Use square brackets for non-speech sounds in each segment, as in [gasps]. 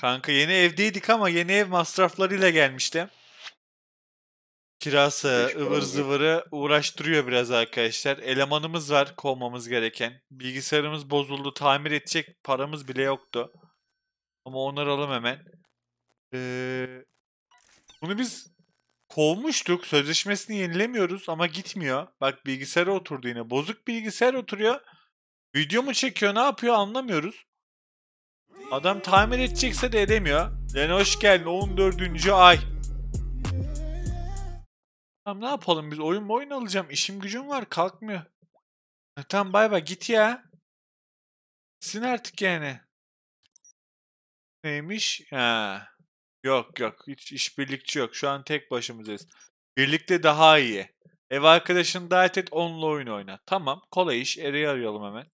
Kanka yeni evdeydik ama yeni ev masraflarıyla gelmişti. Kirası, ıvır zıvırı uğraştırıyor biraz arkadaşlar. Elemanımız var kovmamız gereken. Bilgisayarımız bozuldu, tamir edecek paramız bile yoktu. Ama onaralım hemen. Ee, bunu biz kovmuştuk. Sözleşmesini yenilemiyoruz ama gitmiyor. Bak bilgisayara oturdu yine. Bozuk bilgisayar oturuyor. Video mu çekiyor ne yapıyor anlamıyoruz. Adam tamir edecekse de edemiyor. Yani hoş geldin 14. ay. Tamam ne yapalım biz oyun mu oyun alacağım. İşim gücüm var kalkmıyor. E, tamam bay bay git ya. Sin artık yani. Neymiş? Ha. Yok yok hiç işbirlikçi yok. Şu an tek başımızız. Birlikte daha iyi. Ev arkadaşını davet et onunla oyun oyna. Tamam kolay iş. Eri'yi arayalım hemen.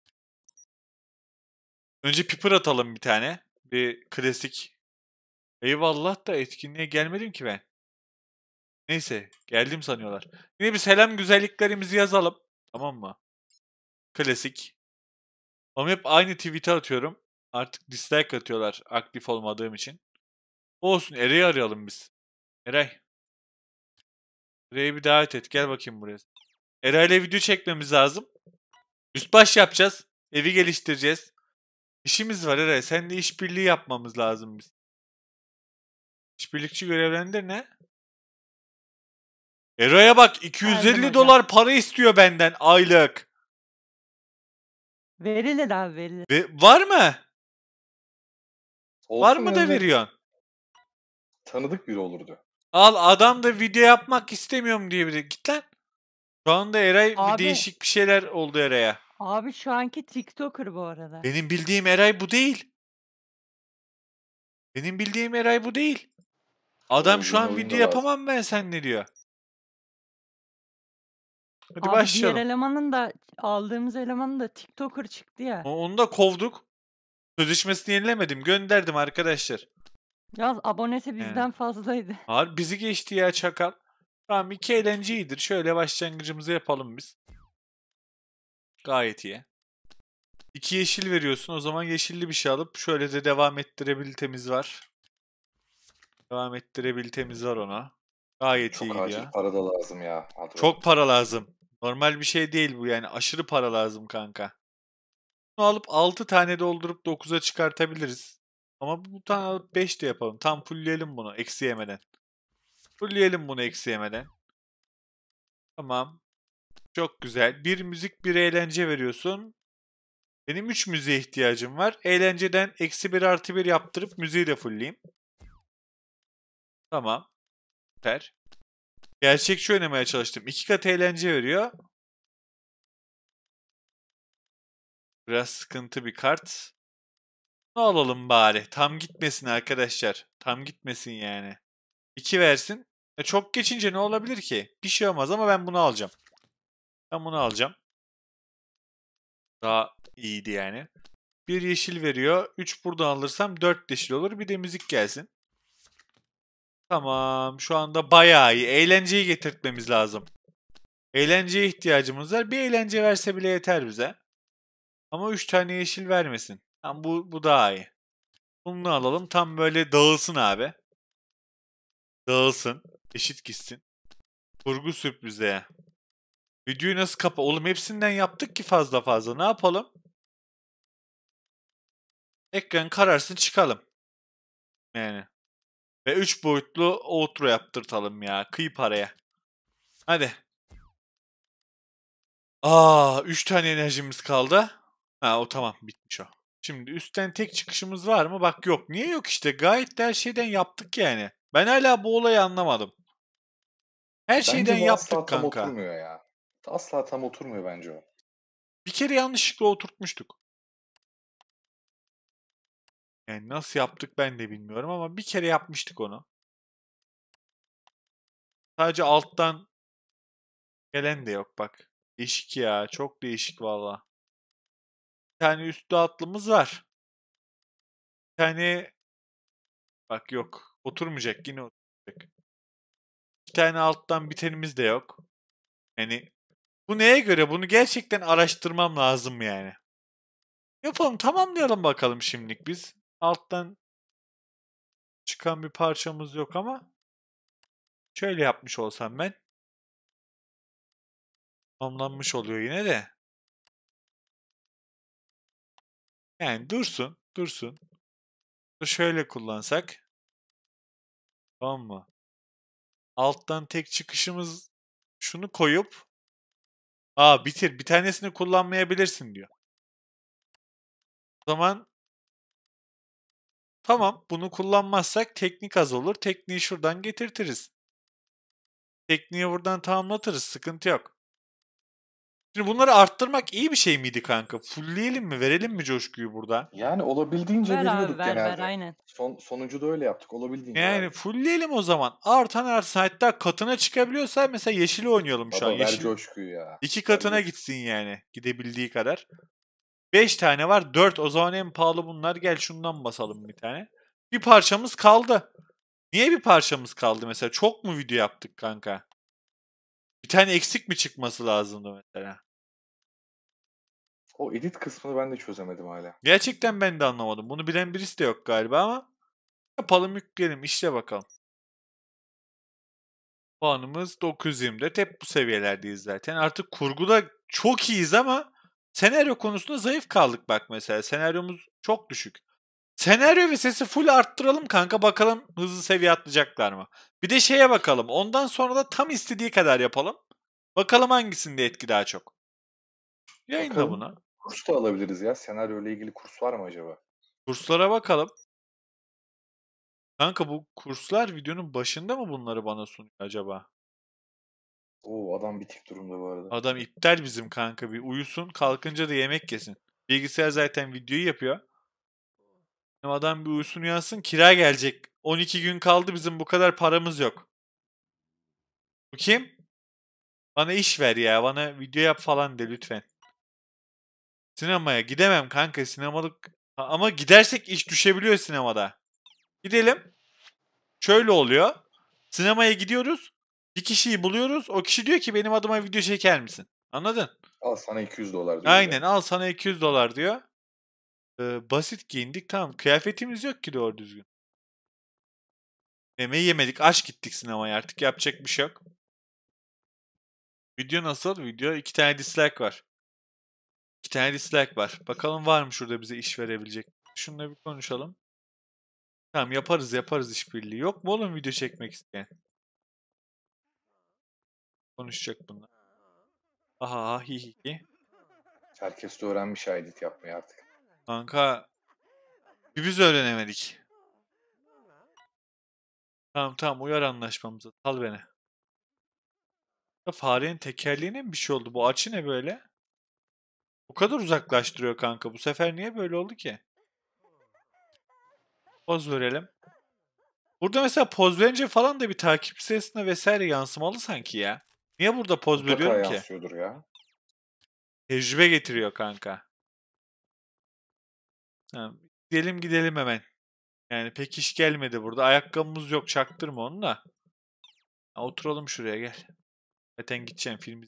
Önce piper atalım bir tane. Bir klasik. Eyvallah da etkinliğe gelmedim ki ben. Neyse geldim sanıyorlar. Yine bir selam güzelliklerimizi yazalım. Tamam mı? Klasik. Ama hep aynı tweet'e atıyorum. Artık dislike atıyorlar aktif olmadığım için. Olsun Eray'ı arayalım biz. Eray. Eray'ı bir davet et. Gel bakayım buraya. Eray'la video çekmemiz lazım. Üst baş yapacağız. Evi geliştireceğiz. İşimiz var Eray. Seninle işbirliği yapmamız lazım biz. İşbirlikçi görevlendir ne? Eray'a bak 250 Aynen dolar hocam. para istiyor benden aylık. Verilir abi verilir. Ve, var mı? Olsun var mı da veriyorsun? Tanıdık biri olurdu. Al adam da video yapmak istemiyorum diye biri. Git lan. Şu anda Eray Abi. bir değişik bir şeyler oldu Eray'a. Abi şu anki TikToker bu arada. Benim bildiğim Eray bu değil. Benim bildiğim Eray bu değil. Adam şu an video yapamam ben sen ne diyor. Hadi Abi başlayalım. diğer elemanın da aldığımız elemanın da TikToker çıktı ya. Onu da kovduk. Sözleşmesini yenilemedim. Gönderdim arkadaşlar. Yalnız abonesi bizden fazlaydı. Abi bizi geçti ya çakal. Tamam iki eğlenceydir. Şöyle başlangıcımızı yapalım biz. Gayet iyi. İki yeşil veriyorsun. O zaman yeşilli bir şey alıp şöyle de devam ettirebilitemiz var. Devam ettirebilitemiz var ona. Gayet Çok iyi acil ya. para da lazım ya. Hadi Çok para lazım. Normal bir şey değil bu yani. Aşırı para lazım kanka. Bunu alıp 6 tane doldurup 9'a çıkartabiliriz. Ama bu tane alıp 5 de yapalım. Tam fullleyelim bunu eksi yemeden. Fullleyelim bunu eksi yemeden. Tamam. Çok güzel. Bir müzik bir eğlence veriyorsun. Benim 3 müziğe ihtiyacım var. Eğlenceden eksi 1 artı 1 yaptırıp müziği de fullleyeyim. Tamam. Süper. Gerçekçi oynamaya çalıştım. 2 kat eğlence veriyor. Biraz sıkıntı bir kart. Ne alalım bari? Tam gitmesin arkadaşlar. Tam gitmesin yani. 2 versin. E çok geçince ne olabilir ki? Bir şey olmaz ama ben bunu alacağım. Ben bunu alacağım. Daha iyiydi yani. Bir yeşil veriyor. üç buradan alırsam dört yeşil olur. Bir de müzik gelsin. Tamam. Şu anda bayağı iyi. Eğlenceyi getirtmemiz lazım. Eğlenceye ihtiyacımız var. Bir eğlence verse bile yeter bize. Ama üç tane yeşil vermesin. Yani bu, bu daha iyi. Bunu alalım. Tam böyle dağılsın abi. Dağılsın. Eşit gitsin. Kurgu sürprize. Videoyu nasıl kapa... Oğlum hepsinden yaptık ki fazla fazla. Ne yapalım? Ekran kararsın çıkalım. Yani. Ve 3 boyutlu outro yaptırtalım ya. Kıyı paraya. Hadi. Aa 3 tane enerjimiz kaldı. Ha o tamam bitmiş o. Şimdi üstten tek çıkışımız var mı? Bak yok. Niye yok işte? Gayet de her şeyden yaptık yani. Ben hala bu olayı anlamadım. Her Bence şeyden yaptık kanka. Bence ya. Asla tam oturmuyor bence o. Bir kere yanlışlıkla oturtmuştuk. Yani nasıl yaptık ben de bilmiyorum ama bir kere yapmıştık onu. Sadece alttan gelen de yok bak. Değişik ya. Çok değişik valla. Bir tane üstü atlımız var. Bir tane bak yok. Oturmayacak yine oturacak. Bir tane alttan bitenimiz de yok. Yani bu neye göre? Bunu gerçekten araştırmam lazım yani. Yapalım tamamlayalım bakalım şimdilik biz. Alttan çıkan bir parçamız yok ama şöyle yapmış olsam ben tamamlanmış oluyor yine de. Yani dursun, dursun. Şöyle kullansak. Tamam mı? Alttan tek çıkışımız şunu koyup Aa bitir. Bir tanesini kullanmayabilirsin diyor. O zaman tamam bunu kullanmazsak teknik az olur. Tekniği şuradan getirtiriz. Tekniği buradan tamamlatırız. Sıkıntı yok. Şimdi bunları arttırmak iyi bir şey miydi kanka? Fullleyelim mi? Verelim mi coşkuyu burada? Yani olabildiğince ver veriyorduk abi, ver, genelde. Ver, aynen. Son, sonucu da öyle yaptık. Olabildiğince. Yani abi. fullleyelim o zaman. Artan her saatte katına çıkabiliyorsa mesela yeşili oynayalım Baba, şu an. Ver yeşil. coşkuyu ya. İki katına ver. gitsin yani. Gidebildiği kadar. Beş tane var. Dört. O zaman en pahalı bunlar. Gel şundan basalım bir tane. Bir parçamız kaldı. Niye bir parçamız kaldı mesela? Çok mu video yaptık kanka? Bir tane eksik mi çıkması lazımdı mesela? O edit kısmını ben de çözemedim hala. Gerçekten ben de anlamadım. Bunu bilen birisi de yok galiba ama yapalım yükleyelim işte bakalım. Puanımız 924. Hep bu seviyelerdeyiz zaten. Artık kurguda çok iyiyiz ama senaryo konusunda zayıf kaldık bak mesela. Senaryomuz çok düşük. Senaryo ve sesi full arttıralım kanka bakalım hızlı seviye atlayacaklar mı? Bir de şeye bakalım. Ondan sonra da tam istediği kadar yapalım. Bakalım hangisinde etki daha çok. Yayınla bakalım. buna. Kurs da alabiliriz ya. Senaryo ile ilgili kurs var mı acaba? Kurslara bakalım. Kanka bu kurslar videonun başında mı bunları bana sunuyor acaba? Oo adam bitik durumda bu arada. Adam iptal bizim kanka bir uyusun kalkınca da yemek yesin. Bilgisayar zaten videoyu yapıyor. Adam bir uyusun uyansın kira gelecek. 12 gün kaldı bizim bu kadar paramız yok. Bu kim? Bana iş ver ya. Bana video yap falan de lütfen. Sinemaya gidemem kanka sinemalık. Ama gidersek iş düşebiliyor sinemada. Gidelim. Şöyle oluyor. Sinemaya gidiyoruz. Bir kişiyi buluyoruz. O kişi diyor ki benim adıma video çeker misin? Anladın? Al sana 200 dolar diyor. Aynen al sana 200 dolar diyor e, basit giyindik tamam. Kıyafetimiz yok ki doğru düzgün. Yemeği yemedik. Aç gittik sinemaya artık. Yapacak bir şey yok. Video nasıl? Video iki tane dislike var. İki tane dislike var. Bakalım var mı şurada bize iş verebilecek. Şununla bir konuşalım. Tamam yaparız yaparız işbirliği. Yok mu oğlum video çekmek isteyen? Konuşacak bunlar. Aha hi hi hi. Herkes öğrenmiş aydit yapmayı artık. Kanka bir biz öğrenemedik. Tamam tamam uyar anlaşmamızı. Al beni. Ya farenin tekerleğine mi bir şey oldu? Bu açı ne böyle? O kadar uzaklaştırıyor kanka. Bu sefer niye böyle oldu ki? Poz verelim. Burada mesela poz verince falan da bir takip sesine vesaire yansımalı sanki ya. Niye burada poz Mutlaka veriyorum ki? ya. Tecrübe getiriyor kanka. Ha, gidelim gidelim hemen. Yani pek iş gelmedi burada. Ayakkabımız yok çaktırma onu da. Ha, oturalım şuraya gel. Zaten gideceğim filmi.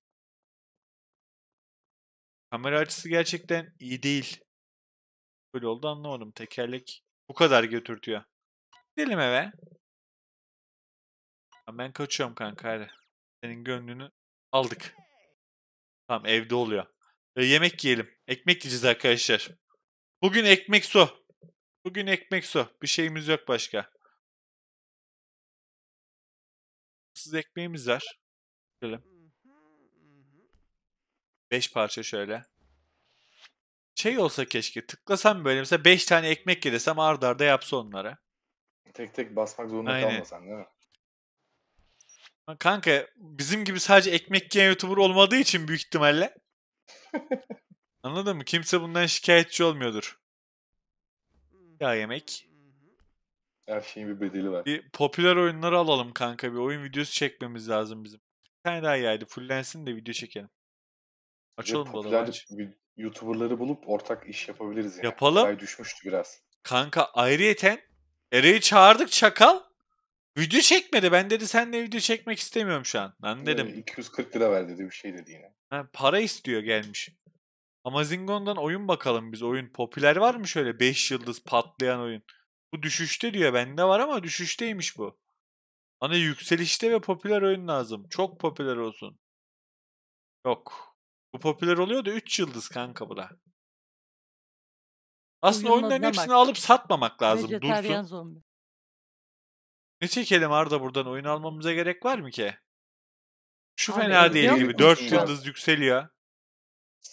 Kamera açısı gerçekten iyi değil. Böyle oldu anlamadım. Tekerlek bu kadar götürtüyor. Gidelim eve. Ha, ben kaçıyorum kanka hadi. Senin gönlünü aldık. Tamam evde oluyor. Ee, yemek yiyelim. Ekmek yiyeceğiz arkadaşlar. Bugün ekmek su. Bugün ekmek su. Bir şeyimiz yok başka. Siz ekmeğimiz var. Şöyle. Beş parça şöyle. Şey olsa keşke tıklasam böyle mesela beş tane ekmek yedesem ard arda yapsa onlara. Tek tek basmak zorunda Aynen. kalmasan değil mi? Kanka bizim gibi sadece ekmek yiyen YouTuber olmadığı için büyük ihtimalle [laughs] Anladın mı? Kimse bundan şikayetçi olmuyordur. Hmm. Ya yemek. Her şeyin bir bedeli var. Bir popüler oyunları alalım kanka. Bir oyun videosu çekmemiz lazım bizim. Bir tane daha yaydı. Fullensin de video çekelim. Açalım dolabı. YouTuber'ları bulup ortak iş yapabiliriz yani. Yapalım. Ay düşmüştü biraz. Kanka ayrıyeten Ere'yi çağırdık çakal. Video çekmedi. Ben dedi senle video çekmek istemiyorum şu an. Ben ee, dedim. 240 lira ver dedi bir şey dedi yine. Ha, para istiyor gelmiş. Amazingon'dan oyun bakalım biz. Oyun popüler var mı şöyle 5 yıldız patlayan oyun? Bu düşüşte diyor. Bende var ama düşüşteymiş bu. Bana yükselişte ve popüler oyun lazım. Çok popüler olsun. Yok. Bu popüler oluyor da 3 yıldız kanka bu da. Aslında Uyumlamak. oyunların hepsini alıp satmamak lazım. Vejetaryen Dursun. zombi. Ne çekelim Arda buradan? Oyun almamıza gerek var mı ki? Şu Abi, fena değil gibi. musun 4 yıldız yükseliyor.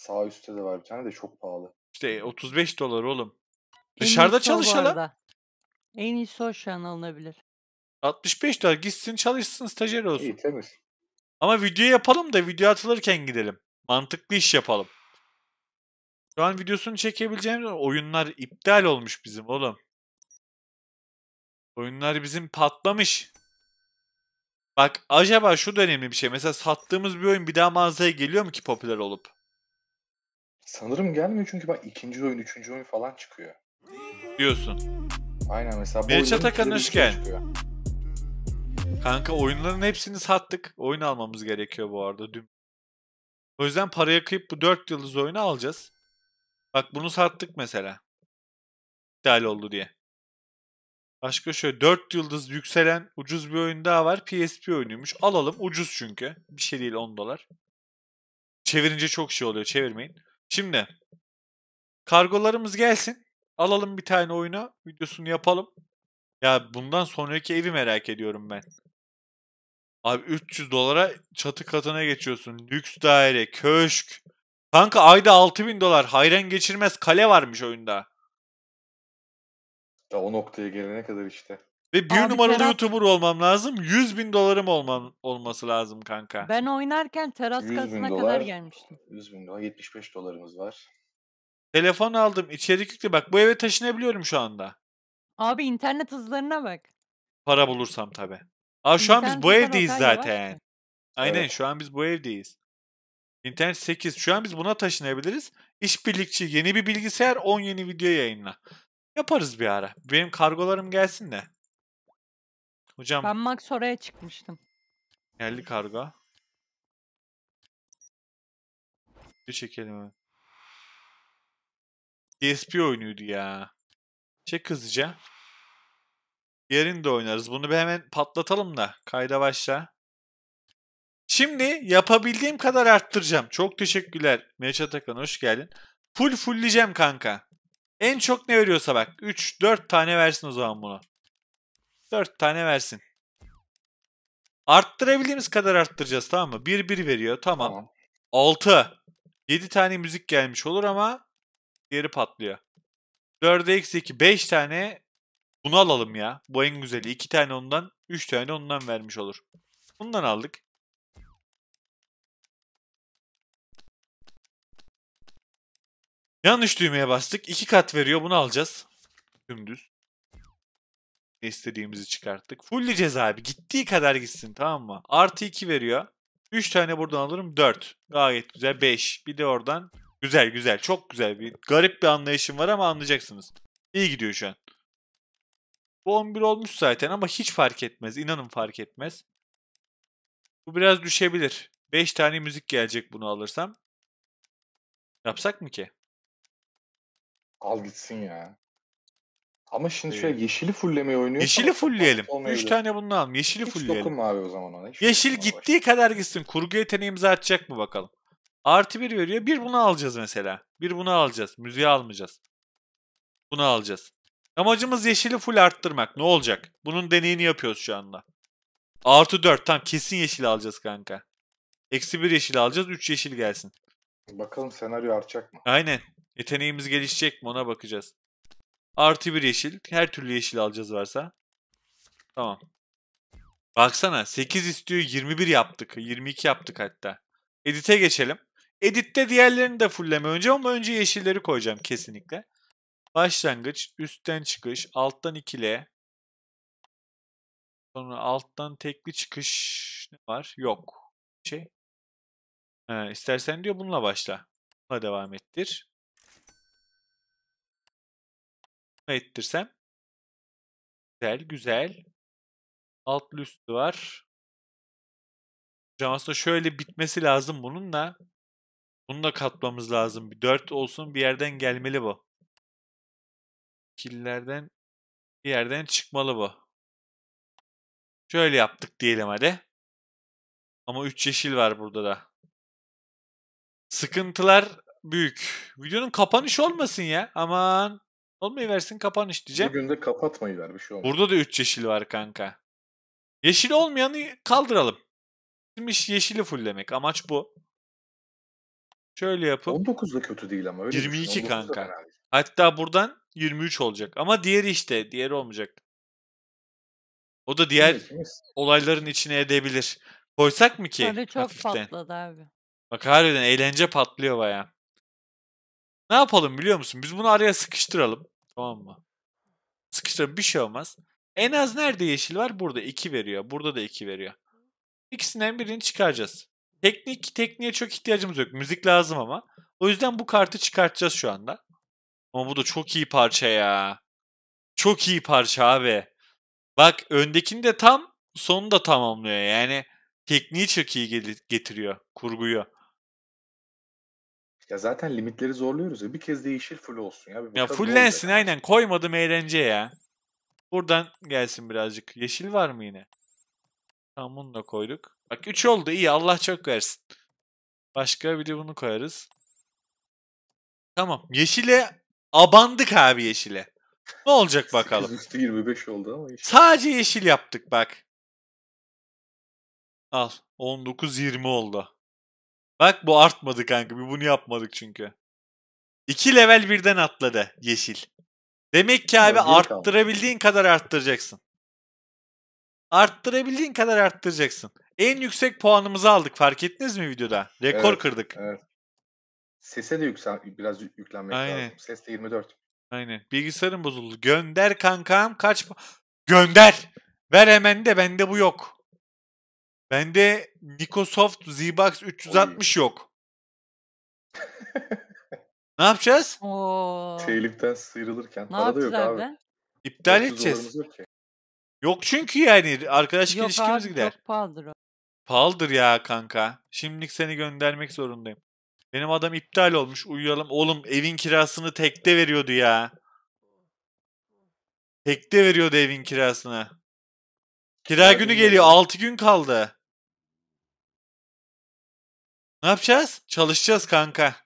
Sağ üstte de var bir tane de çok pahalı. İşte 35 e, dolar oğlum. En Dışarıda iyisi o En iyisi o şu an alınabilir. 65 dolar gitsin çalışsın stajyer olsun. İyi temiz. Ama video yapalım da video atılırken gidelim. Mantıklı iş yapalım. Şu an videosunu çekebileceğimiz oyunlar iptal olmuş bizim oğlum. Oyunlar bizim patlamış. Bak acaba şu da önemli bir şey. Mesela sattığımız bir oyun bir daha mağazaya geliyor mu ki popüler olup? Sanırım gelmiyor çünkü bak ikinci oyun, üçüncü oyun falan çıkıyor. Diyorsun. Aynen mesela. Melçat Akan hoş Kanka oyunların hepsini sattık. Oyun almamız gerekiyor bu arada. Dün. O yüzden paraya kıyıp bu 4 yıldız oyunu alacağız. Bak bunu sattık mesela. İptal oldu diye. Başka şöyle 4 yıldız yükselen ucuz bir oyun daha var. PSP oyunuymuş. Alalım ucuz çünkü. Bir şey değil 10 dolar. Çevirince çok şey oluyor. Çevirmeyin. Şimdi kargolarımız gelsin. Alalım bir tane oyunu Videosunu yapalım. Ya bundan sonraki evi merak ediyorum ben. Abi 300 dolara çatı katına geçiyorsun. Lüks daire, köşk. Kanka ayda 6000 dolar. Hayran geçirmez kale varmış oyunda. Ya o noktaya gelene kadar işte. Ve bir Abi numaralı teras- YouTuber olmam lazım. 100 bin dolarım olman olması lazım kanka. Ben oynarken teras 100 bin kadar gelmiştim. 100 bin dolar 75 dolarımız var. Telefon aldım. içerik yüklü. Bak bu eve taşınabiliyorum şu anda. Abi internet hızlarına bak. Para bulursam tabii. Aa şu an biz bu evdeyiz zaten. Aynen Evet. şu an biz bu evdeyiz. İnternet 8. Şu an biz buna taşınabiliriz. İşbirlikçi yeni bir bilgisayar 10 yeni video yayınla. Yaparız bir ara. Benim kargolarım gelsin de. Hocam Ben Max oraya çıkmıştım. yerli karga. Bir çekelim hemen. DSP oynuyordu ya. Çek şey hızlıca. Diğerini de oynarız. Bunu bir hemen patlatalım da. Kayda başla. Şimdi yapabildiğim kadar arttıracağım. Çok teşekkürler. Meriç Atakan hoş geldin. Full fullleyeceğim kanka. En çok ne veriyorsa bak. 3-4 tane versin o zaman buna. 4 tane versin. Arttırabildiğimiz kadar arttıracağız tamam mı? 1 1 veriyor tamam. tamam. 6. 7 tane müzik gelmiş olur ama diğeri patlıyor. 4'e eksi 2 5 tane bunu alalım ya. Bu en güzeli. 2 tane ondan 3 tane ondan vermiş olur. Bundan aldık. Yanlış düğmeye bastık. 2 kat veriyor. Bunu alacağız. Dümdüz. Ne istediğimizi çıkarttık. Fulli ceza abi. Gittiği kadar gitsin tamam mı? Artı 2 veriyor. 3 tane buradan alırım 4. Gayet güzel 5. Bir de oradan güzel güzel çok güzel bir garip bir anlayışım var ama anlayacaksınız. İyi gidiyor şu an. Bu 11 olmuş zaten ama hiç fark etmez. İnanın fark etmez. Bu biraz düşebilir. 5 tane müzik gelecek bunu alırsam. Yapsak mı ki? Al gitsin ya. Ama şimdi şöyle yeşili fullemeye oynuyor. Yeşili fullleyelim. 3 tane bundan alalım. Yeşili Hiç fullleyelim. dokunma abi o zaman ona. Hiç şey Yeşil gittiği başla. kadar gitsin. Kurgu yeteneğimizi atacak mı bakalım. Artı bir veriyor. Bir bunu alacağız mesela. Bir bunu alacağız. Müziği almayacağız. Bunu alacağız. Amacımız yeşili full arttırmak. Ne olacak? Bunun deneyini yapıyoruz şu anda. Artı 4. Tam kesin yeşil alacağız kanka. Eksi 1 yeşil alacağız. 3 yeşil gelsin. Bakalım senaryo artacak mı? Aynen. Yeteneğimiz gelişecek mi ona bakacağız. Artı bir yeşil. Her türlü yeşil alacağız varsa. Tamam. Baksana 8 istiyor 21 yaptık. 22 yaptık hatta. Edit'e geçelim. Edit'te diğerlerini de fulleme önce ama önce yeşilleri koyacağım kesinlikle. Başlangıç, üstten çıkış, alttan ikile. Sonra alttan tekli çıkış ne var? Yok. Şey. Ee, istersen diyor bununla başla. Bununla devam ettir. ettirsem. Güzel güzel. Altlı üstü var. Aslında şöyle bitmesi lazım bununla. Bunu da katmamız lazım. Bir 4 olsun bir yerden gelmeli bu. Killerden bir yerden çıkmalı bu. Şöyle yaptık diyelim hadi. Ama 3 yeşil var burada da. Sıkıntılar büyük. Videonun kapanış olmasın ya. Aman. Olmayı versin kapanış diyeceğim. Bugün de kapatmayı ver bir şey olmaz. Burada da 3 yeşil var kanka. Yeşil olmayanı kaldıralım. Bizim iş yeşili fulllemek. Amaç bu. Şöyle yapıp. 19 da kötü değil ama. Öyle 22 kanka. Hatta buradan 23 olacak. Ama diğeri işte. Diğeri olmayacak. O da diğer olayların içine edebilir. Koysak mı ki? Öyle çok hafiften? patladı abi. Bak harbiden eğlence patlıyor baya. Ne yapalım biliyor musun? Biz bunu araya sıkıştıralım. Tamam mı? Sıkıştırın bir şey olmaz. En az nerede yeşil var? Burada 2 veriyor. Burada da 2 veriyor. İkisinden birini çıkaracağız. Teknik, tekniğe çok ihtiyacımız yok. Müzik lazım ama. O yüzden bu kartı çıkartacağız şu anda. Ama bu da çok iyi parça ya. Çok iyi parça abi. Bak öndekini de tam, sonu da tamamlıyor. Yani tekniği çok iyi getiriyor, kurguyu. Ya zaten limitleri zorluyoruz ya. Bir kez değişir full olsun ya. Bir ya fullensin aynen. Koymadım eğlence ya. Buradan gelsin birazcık. Yeşil var mı yine? Tamam bunu da koyduk. Bak 3 oldu iyi Allah çok versin. Başka bir de bunu koyarız. Tamam. Yeşile abandık abi yeşile. Ne olacak [laughs] bakalım. Üstü 25 oldu ama yeşil. Sadece yeşil yaptık bak. Al. 19-20 oldu. Bak bu artmadı kanka. Bir bunu yapmadık çünkü. İki level birden atladı yeşil. Demek ki abi arttırabildiğin kadar arttıracaksın. Arttırabildiğin kadar arttıracaksın. En yüksek puanımızı aldık fark ettiniz mi videoda? Rekor evet, kırdık. Evet. Sese de yüksel biraz yüklenmek Aynen. lazım. Ses de 24. Aynen. Bilgisayarım bozuldu. Gönder kankam kaç Gönder. Ver hemen de bende bu yok. Bende Nicosoft Z-Box 360 Oy. yok. ne yapacağız? Oo. sıyrılırken. Ne Para da yok yapacağız abi. İptal edeceğiz. Yok çünkü yani arkadaş, Yok ilişkimiz gider. çok pahalıdır o. Pahalıdır ya kanka. Şimdilik seni göndermek zorundayım. Benim adam iptal olmuş. Uyuyalım. Oğlum evin kirasını tekte veriyordu ya. Tekte veriyordu evin kirasını. Kira günü geliyor. 6 gün kaldı. Ne yapacağız? Çalışacağız kanka.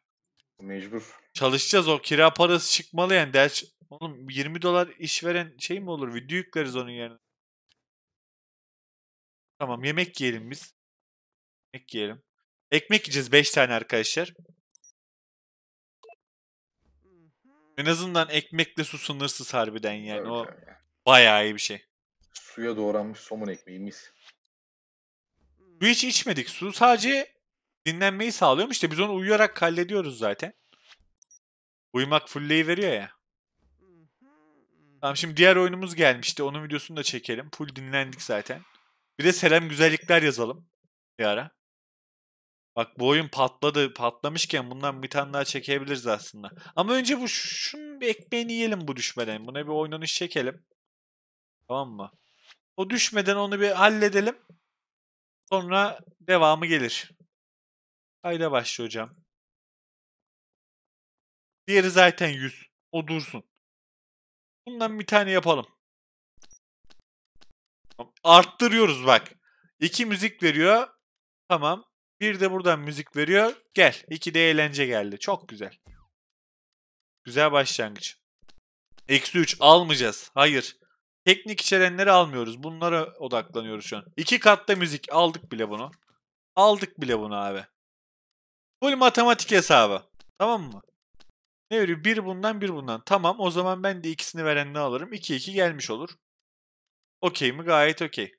Mecbur. Çalışacağız o kira parası çıkmalı yani. Ders... Oğlum 20 dolar işveren şey mi olur? Video yükleriz onun yerine. Tamam yemek yiyelim biz. Yemek yiyelim. Ekmek yiyeceğiz 5 tane arkadaşlar. En azından ekmekle su sınırsız harbiden yani. Öyle o yani. bayağı iyi bir şey. Suya doğranmış somun ekmeğimiz. mis. hiç içmedik. Su sadece dinlenmeyi sağlıyormuş. işte biz onu uyuyarak hallediyoruz zaten. Uyumak fullleyi veriyor ya. Tamam şimdi diğer oyunumuz gelmişti. Onun videosunu da çekelim. Full dinlendik zaten. Bir de selam güzellikler yazalım. Bir ara. Bak bu oyun patladı. Patlamışken bundan bir tane daha çekebiliriz aslında. Ama önce bu şunun bir ekmeğini yiyelim bu düşmeden. Buna bir oynanış çekelim. Tamam mı? O düşmeden onu bir halledelim. Sonra devamı gelir. Kayda başla hocam. Diğeri zaten 100. O dursun. Bundan bir tane yapalım. Arttırıyoruz bak. İki müzik veriyor. Tamam. Bir de buradan müzik veriyor. Gel. İki de eğlence geldi. Çok güzel. Güzel başlangıç. Eksi 3 almayacağız. Hayır. Teknik içerenleri almıyoruz. Bunlara odaklanıyoruz şu an. İki katta müzik. Aldık bile bunu. Aldık bile bunu abi. Full matematik hesabı. Tamam mı? Ne veriyor? Bir bundan bir bundan. Tamam o zaman ben de ikisini veren ne alırım? 2 2 gelmiş olur. Okey mi? Gayet okey.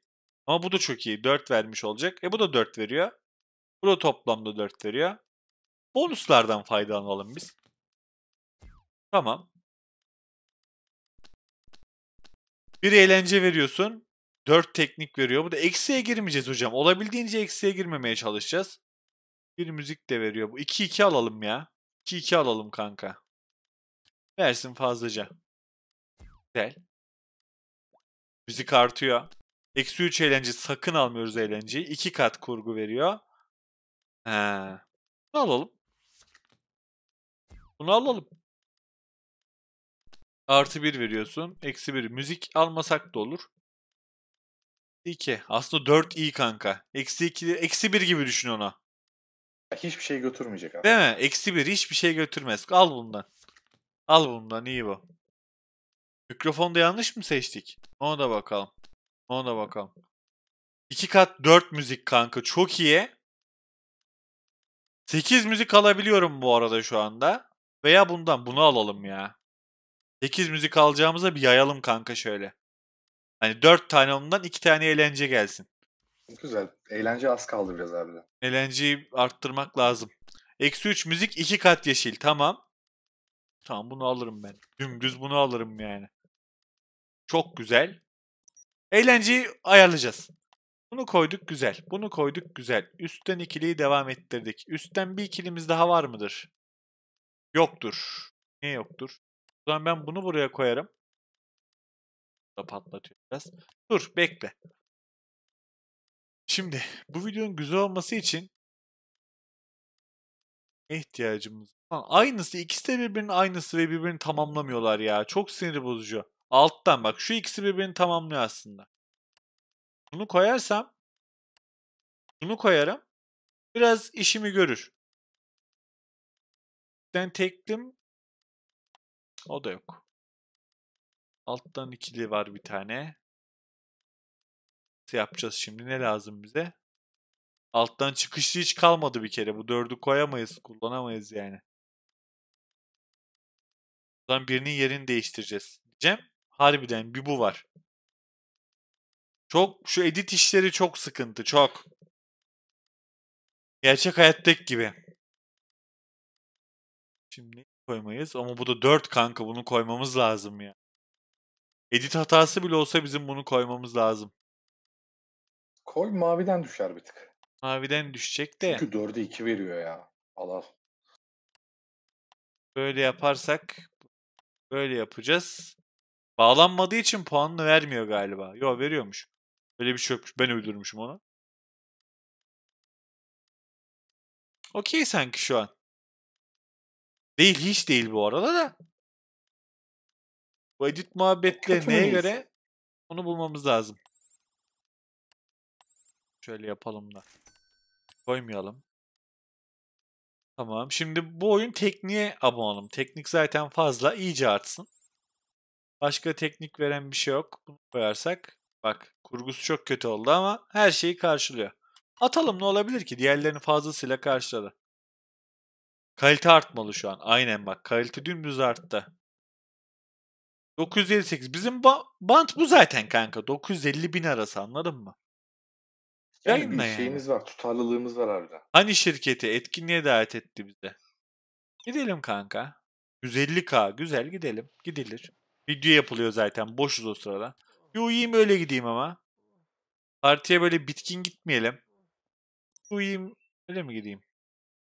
Ama bu da çok iyi. 4 vermiş olacak. E bu da 4 veriyor. Bu da toplamda 4 veriyor. Bonuslardan faydalanalım biz. Tamam. Bir eğlence veriyorsun. dört teknik veriyor. Bu da eksiye girmeyeceğiz hocam. Olabildiğince eksiye girmemeye çalışacağız. Bir müzik de veriyor. Bu 2-2 alalım ya. 2-2 alalım kanka. Versin fazlaca. Güzel. Müzik artıyor. Eksi 3 eğlence sakın almıyoruz eğlenceyi. 2 kat kurgu veriyor. He. Bunu alalım. Bunu alalım. Artı 1 veriyorsun. Eksi 1. Müzik almasak da olur. 2. Aslında 4 iyi kanka. Eksi 2, eksi 1 gibi düşün ona. Hiçbir şey götürmeyecek abi. Değil mi? Eksi 1 hiçbir şey götürmez. Al bundan. Al bundan iyi bu. Mikrofonda yanlış mı seçtik? Ona da bakalım. Ona da bakalım. 2 kat 4 müzik kanka. Çok iyi. 8 müzik alabiliyorum bu arada şu anda. Veya bundan. Bunu alalım ya. 8 müzik alacağımıza bir yayalım kanka şöyle. Hani 4 tane ondan 2 tane eğlence gelsin. Güzel. Eğlence az kaldı biraz abi de. Eğlenceyi arttırmak lazım. Eksi 3 müzik 2 kat yeşil. Tamam. Tamam bunu alırım ben. Dümdüz bunu alırım yani. Çok güzel. Eğlenceyi ayarlayacağız. Bunu koyduk güzel. Bunu koyduk güzel. Üstten ikiliyi devam ettirdik. Üstten bir ikilimiz daha var mıdır? Yoktur. Niye yoktur? O zaman ben bunu buraya koyarım. Da patlatacağız. Dur bekle. Şimdi bu videonun güzel olması için ne ihtiyacımız var? Aynısı ikisi de birbirinin aynısı ve birbirini tamamlamıyorlar ya. Çok sinir bozucu. Alttan bak şu ikisi birbirini tamamlıyor aslında. Bunu koyarsam bunu koyarım. Biraz işimi görür. Ben teklim o da yok. Alttan ikili var bir tane. Nasıl yapacağız şimdi? Ne lazım bize? Alttan çıkışlı hiç kalmadı bir kere. Bu dördü koyamayız, kullanamayız yani. Buradan birinin yerini değiştireceğiz. Cem, harbiden bir bu var. Çok, şu edit işleri çok sıkıntı, çok. Gerçek hayattaki gibi. Şimdi koymayız. Ama bu da 4 kanka bunu koymamız lazım ya. Edit hatası bile olsa bizim bunu koymamız lazım. Koy maviden düşer bir tık. Maviden düşecek de. Çünkü 4'e 2 veriyor ya. Al Böyle yaparsak böyle yapacağız. Bağlanmadığı için puanını vermiyor galiba. Yo veriyormuş. Böyle bir şey Ben öldürmüşüm onu. Okey sanki şu an. Değil hiç değil bu arada da. Bu edit muhabbetle Kötü neye miyiz? göre onu bulmamız lazım. Şöyle yapalım da. Koymayalım. Tamam. Şimdi bu oyun tekniğe abonalım. Teknik zaten fazla. iyice artsın. Başka teknik veren bir şey yok. Bunu koyarsak. Bak kurgusu çok kötü oldu ama her şeyi karşılıyor. Atalım ne olabilir ki? Diğerlerini fazlasıyla karşıladı. Kalite artmalı şu an. Aynen bak kalite dümdüz arttı. 958. Bizim ba- bant bu zaten kanka. 950 bin arası anladın mı? Yani Yayınla bir yani. şeyimiz var. Tutarlılığımız var harbiden. Hani şirketi etkinliğe davet etti bize. Gidelim kanka. 150k güzel gidelim. Gidilir. Video yapılıyor zaten. Boşuz o sırada. Bir uyuyayım öyle gideyim ama. Partiye böyle bitkin gitmeyelim. Uyuyayım öyle mi gideyim?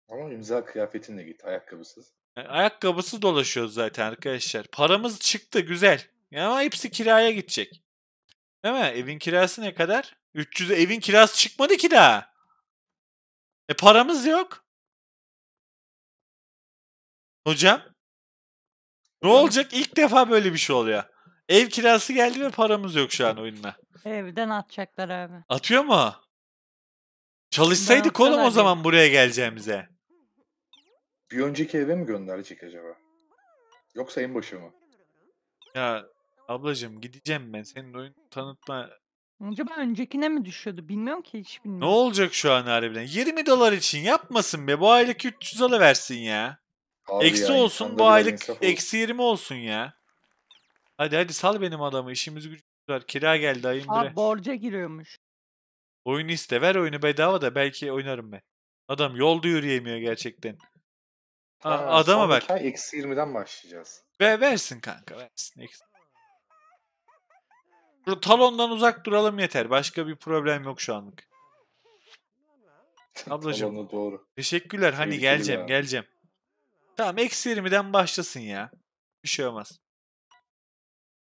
Ama imza kıyafetinle git ayakkabısız. E, ayakkabısız dolaşıyoruz zaten arkadaşlar. Paramız çıktı güzel. Ama hepsi kiraya gidecek. Değil mi? Evin kirası ne kadar? 300 evin kirası çıkmadı ki daha. E paramız yok. Hocam. Ne olacak? İlk defa böyle bir şey oluyor. Ev kirası geldi ve paramız yok şu an oyunla. Evden atacaklar abi. Atıyor mu? Çalışsaydık oğlum o zaman buraya geleceğimize. Bir önceki eve mi gönderecek acaba? Yoksa en başı mı? Ya ablacığım gideceğim ben. Senin oyun tanıtma. Acaba öncekine mi düşüyordu? Bilmiyorum ki hiç bilmiyorum. Ne olacak şu an harbiden? 20 dolar için yapmasın be. Bu aylık 300 alıversin ya. Abi eksi ya, olsun bu aylık eksi 20 olsun ya. Hadi hadi sal benim adamı. İşimiz gücümüz var. Kira geldi ayın bire. borca giriyormuş. Oyunu iste. Ver oyunu bedava da belki oynarım ben. Adam yolda yürüyemiyor gerçekten. Ha, ha, adama bak. Ay eksi 20'den başlayacağız. Ve versin kanka versin. Eksi. Şu talondan uzak duralım yeter. Başka bir problem yok şu anlık. [laughs] Ablacığım. Talonu doğru. Teşekkürler. Hani Tehlikeli geleceğim geleceğim. Tamam eksi 20'den başlasın ya. Bir şey olmaz.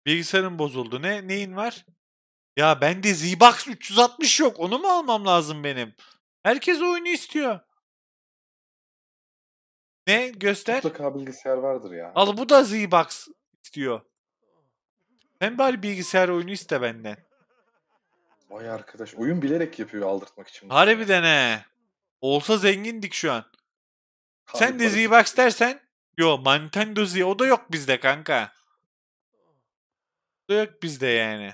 Bilgisayarım bozuldu. Ne neyin var? Ya bende Z-Box 360 yok. Onu mu almam lazım benim? Herkes oyunu istiyor. Ne göster? Mutlaka bilgisayar vardır ya. Al bu da Z-Box istiyor. Sen bari bilgisayar oyunu iste benden. Vay arkadaş oyun bilerek yapıyor aldırtmak için. Harbiden he. Olsa zengindik şu an. Harbi Sen de Z-Box dersen yo Nintendo Z o da yok bizde kanka. O da yok bizde yani.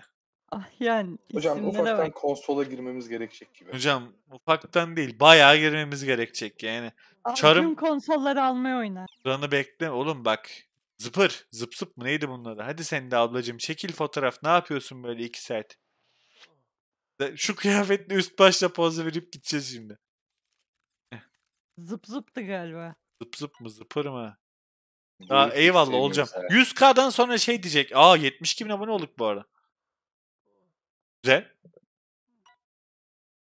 Ah yani. Hocam ufaktan bak. konsola girmemiz gerekecek gibi. Hocam ufaktan değil bayağı girmemiz gerekecek yani. Çarım. Tüm konsolları almaya oynar. Sıranı bekle oğlum bak. Zıpır. Zıp zıp mı neydi bunun Hadi sen de ablacığım çekil fotoğraf. Ne yapıyorsun böyle iki saat? Şu kıyafetle üst başla poz verip gideceğiz şimdi. Zıp zıptı galiba. Zıp zıp mı zıpır mı? Aa, eyvallah olacağım. 100K'dan sonra şey diyecek. Aa 72 bin abone olduk bu arada. Güzel.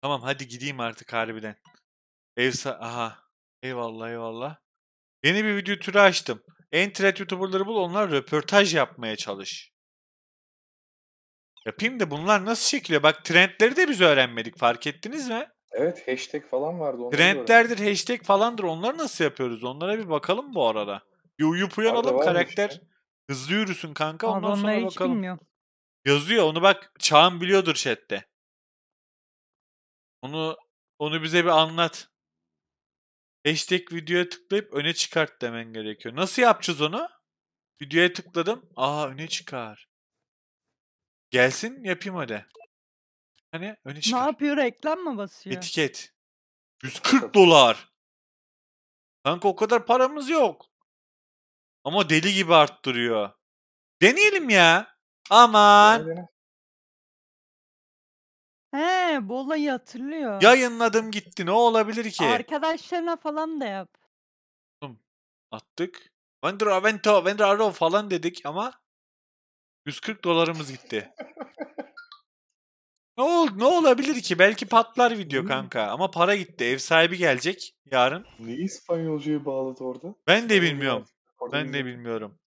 Tamam hadi gideyim artık harbiden. Evsa aha. Eyvallah eyvallah. Yeni bir video türü açtım. En trend YouTuber'ları bul onlar röportaj yapmaya çalış. Yapayım da bunlar nasıl çekiliyor? Bak trendleri de biz öğrenmedik fark ettiniz mi? Evet hashtag falan vardı. onları Trendlerdir, görelim. hashtag falandır. Onları nasıl yapıyoruz? Onlara bir bakalım bu arada. Bir uyup uyanalım varmış karakter. ya. Hızlı yürüsün kanka Abi ondan sonra hiç bakalım. bilmiyorum. Yazıyor onu bak Çağan biliyordur chatte. Onu onu bize bir anlat hashtag videoya tıklayıp öne çıkart demen gerekiyor. Nasıl yapacağız onu? Videoya tıkladım. Aa öne çıkar. Gelsin yapayım hadi. Hani öne çıkar. Ne yapıyor? Reklam mı basıyor? Etiket. 140 dolar. Kanka o kadar paramız yok. Ama deli gibi arttırıyor. Deneyelim ya. Aman. He, bu olayı hatırlıyor. Yayınladım gitti. Ne olabilir ki? Arkadaşlarına falan da yap. Attık. Vendor Avento, Vendor Aro falan dedik ama 140 dolarımız gitti. ne ol ne olabilir ki? Belki patlar video kanka ama para gitti. Ev sahibi gelecek yarın. Ne İspanyolcuyu bağladı orada? Ben de bilmiyorum. Ben de bilmiyorum.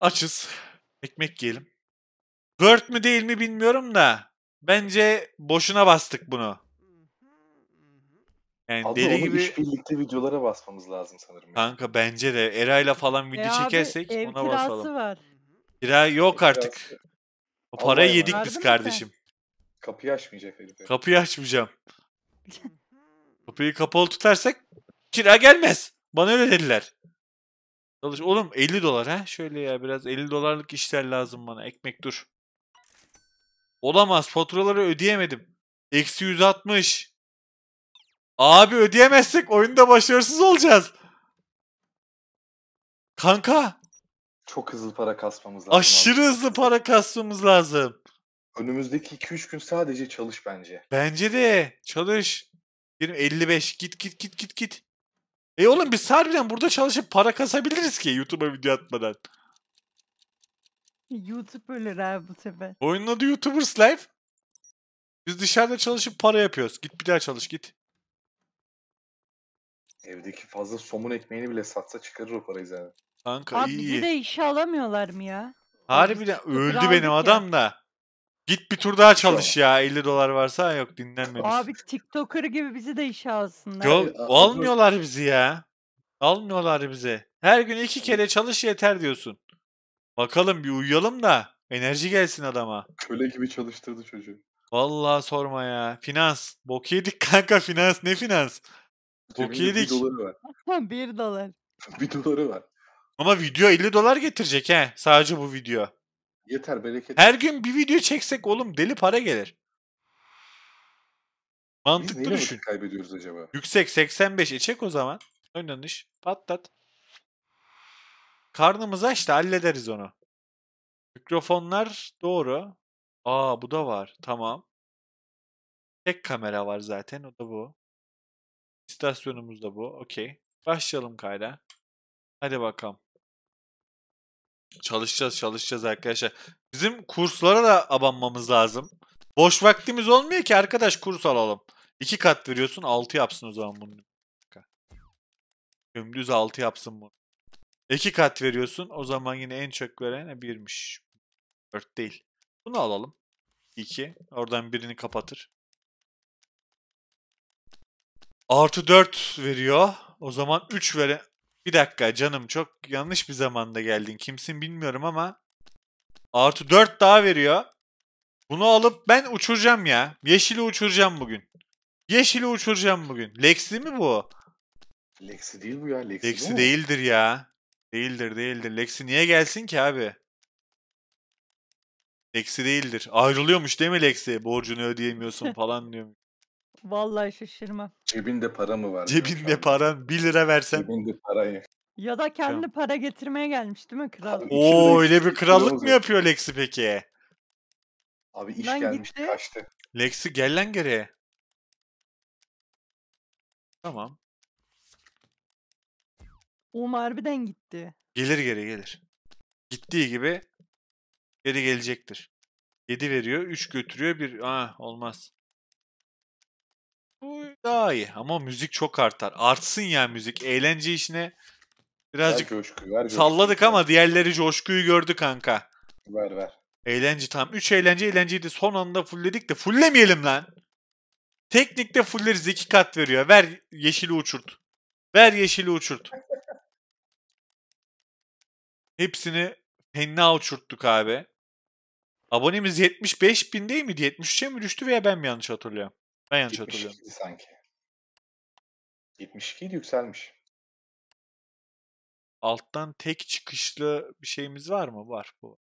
Açız. Ekmek yiyelim. Word mü değil mi bilmiyorum da bence boşuna bastık bunu. Yani abi deli gibi birlikte videolara basmamız lazım sanırım. Yani. Kanka bence de Eray'la falan e, video e çekersek abi, ona basalım. var. Kira yok artık. O parayı Allah yedik biz kardeşim. Sen? Kapıyı açmayacak herif. Kapıyı açmayacağım. Kapıyı kapalı tutarsak kira gelmez. Bana öyle dediler. Çalış oğlum 50 dolar ha şöyle ya biraz 50 dolarlık işler lazım bana. Ekmek dur. Olamaz faturaları ödeyemedim. Eksi 160. Abi ödeyemezsek oyunda başarısız olacağız. Kanka. Çok hızlı para kasmamız lazım. Aşırı abi. hızlı para kasmamız lazım. Önümüzdeki 2-3 gün sadece çalış bence. Bence de çalış. Benim 55 git git git git git. E oğlum biz harbiden burada çalışıp para kasabiliriz ki YouTube'a video atmadan. YouTuber'lar abi bu sefer. Oyunun adı YouTubers Life. Biz dışarıda çalışıp para yapıyoruz. Git bir daha çalış git. Evdeki fazla somun ekmeğini bile satsa çıkarır o parayı zaten. Kanka Abi iyi bizi de işe alamıyorlar mı ya? Harbi de öldü benim ya. adam da. Git bir tur daha çalış ya. 50 dolar varsa yok dinlenmemiş. Abi TikToker gibi bizi de işe alsınlar. Yok almıyorlar bizi ya. Almıyorlar bizi. Her gün iki kere çalış yeter diyorsun. Bakalım bir uyuyalım da enerji gelsin adama. Köle gibi çalıştırdı çocuğu. Vallahi sorma ya. Finans. Bok yedik kanka finans. Ne finans? Bok yedik. Bir doları var. [laughs] Bir dolar. [laughs] Bir doları var. Ama video 50 dolar getirecek he. Sadece bu video. Yeter bereket. Her gün bir video çeksek oğlum deli para gelir. Mantıklı Biz düşün. kaybediyoruz acaba? Yüksek 85 e çek o zaman. Oynanış. Patlat. Karnımız aç hallederiz onu. Mikrofonlar doğru. Aa bu da var. Tamam. Tek kamera var zaten. O da bu. İstasyonumuz da bu. Okey. Başlayalım kayda. Hadi bakalım. Çalışacağız çalışacağız arkadaşlar. Bizim kurslara da abanmamız lazım. Boş vaktimiz olmuyor ki arkadaş kurs alalım. İki kat veriyorsun altı yapsın o zaman bunu. Dümdüz altı yapsın bunu. 2 kat veriyorsun. O zaman yine en çok veren e, birmiş 4 değil. Bunu alalım. 2. Oradan birini kapatır. Artı 4 veriyor. O zaman 3 veren... Bir dakika canım çok yanlış bir zamanda geldin. Kimsin bilmiyorum ama... Artı 4 daha veriyor. Bunu alıp ben uçuracağım ya. Yeşili uçuracağım bugün. Yeşili uçuracağım bugün. Lexi mi bu? Lexi değil bu ya. Lexi, Lexi değil değildir ya. Değildir değildir. Lexi niye gelsin ki abi? Lexi değildir. Ayrılıyormuş değil mi Lexi? Borcunu ödeyemiyorsun [laughs] falan diyormuş. Vallahi şaşırmam. Cebinde para mı var? Cebinde paran 1 lira versen. Cebinde parayı. Ya da kendi para getirmeye gelmiş değil mi kral? Abi, Oo öyle bir krallık mı yapıyor Lexi peki? Abi iş Lan gelmiş gitti. kaçtı. Lexi gel lan geriye. Tamam. Oğlum harbiden gitti. Gelir geri gelir. Gittiği gibi geri gelecektir. 7 veriyor, 3 götürüyor, 1... Ah olmaz. Bu daha iyi ama müzik çok artar. Artsın ya müzik. Eğlence işine birazcık ver coşku, ver coşku. salladık ama diğerleri coşkuyu gördü kanka. Ver ver. Eğlence tam. 3 eğlence eğlenceydi. Son anda fullledik de fulllemeyelim lan. Teknikte fulleriz. 2 kat veriyor. Ver yeşili uçurt. Ver yeşili uçurt. Hepsini fenna uçurttuk abi. Abonemiz 75 bin değil miydi? 73'e mi düştü veya ben mi yanlış hatırlıyorum? Ben yanlış hatırlıyorum. sanki. 72 yükselmiş. Alttan tek çıkışlı bir şeyimiz var mı? Var. Bu.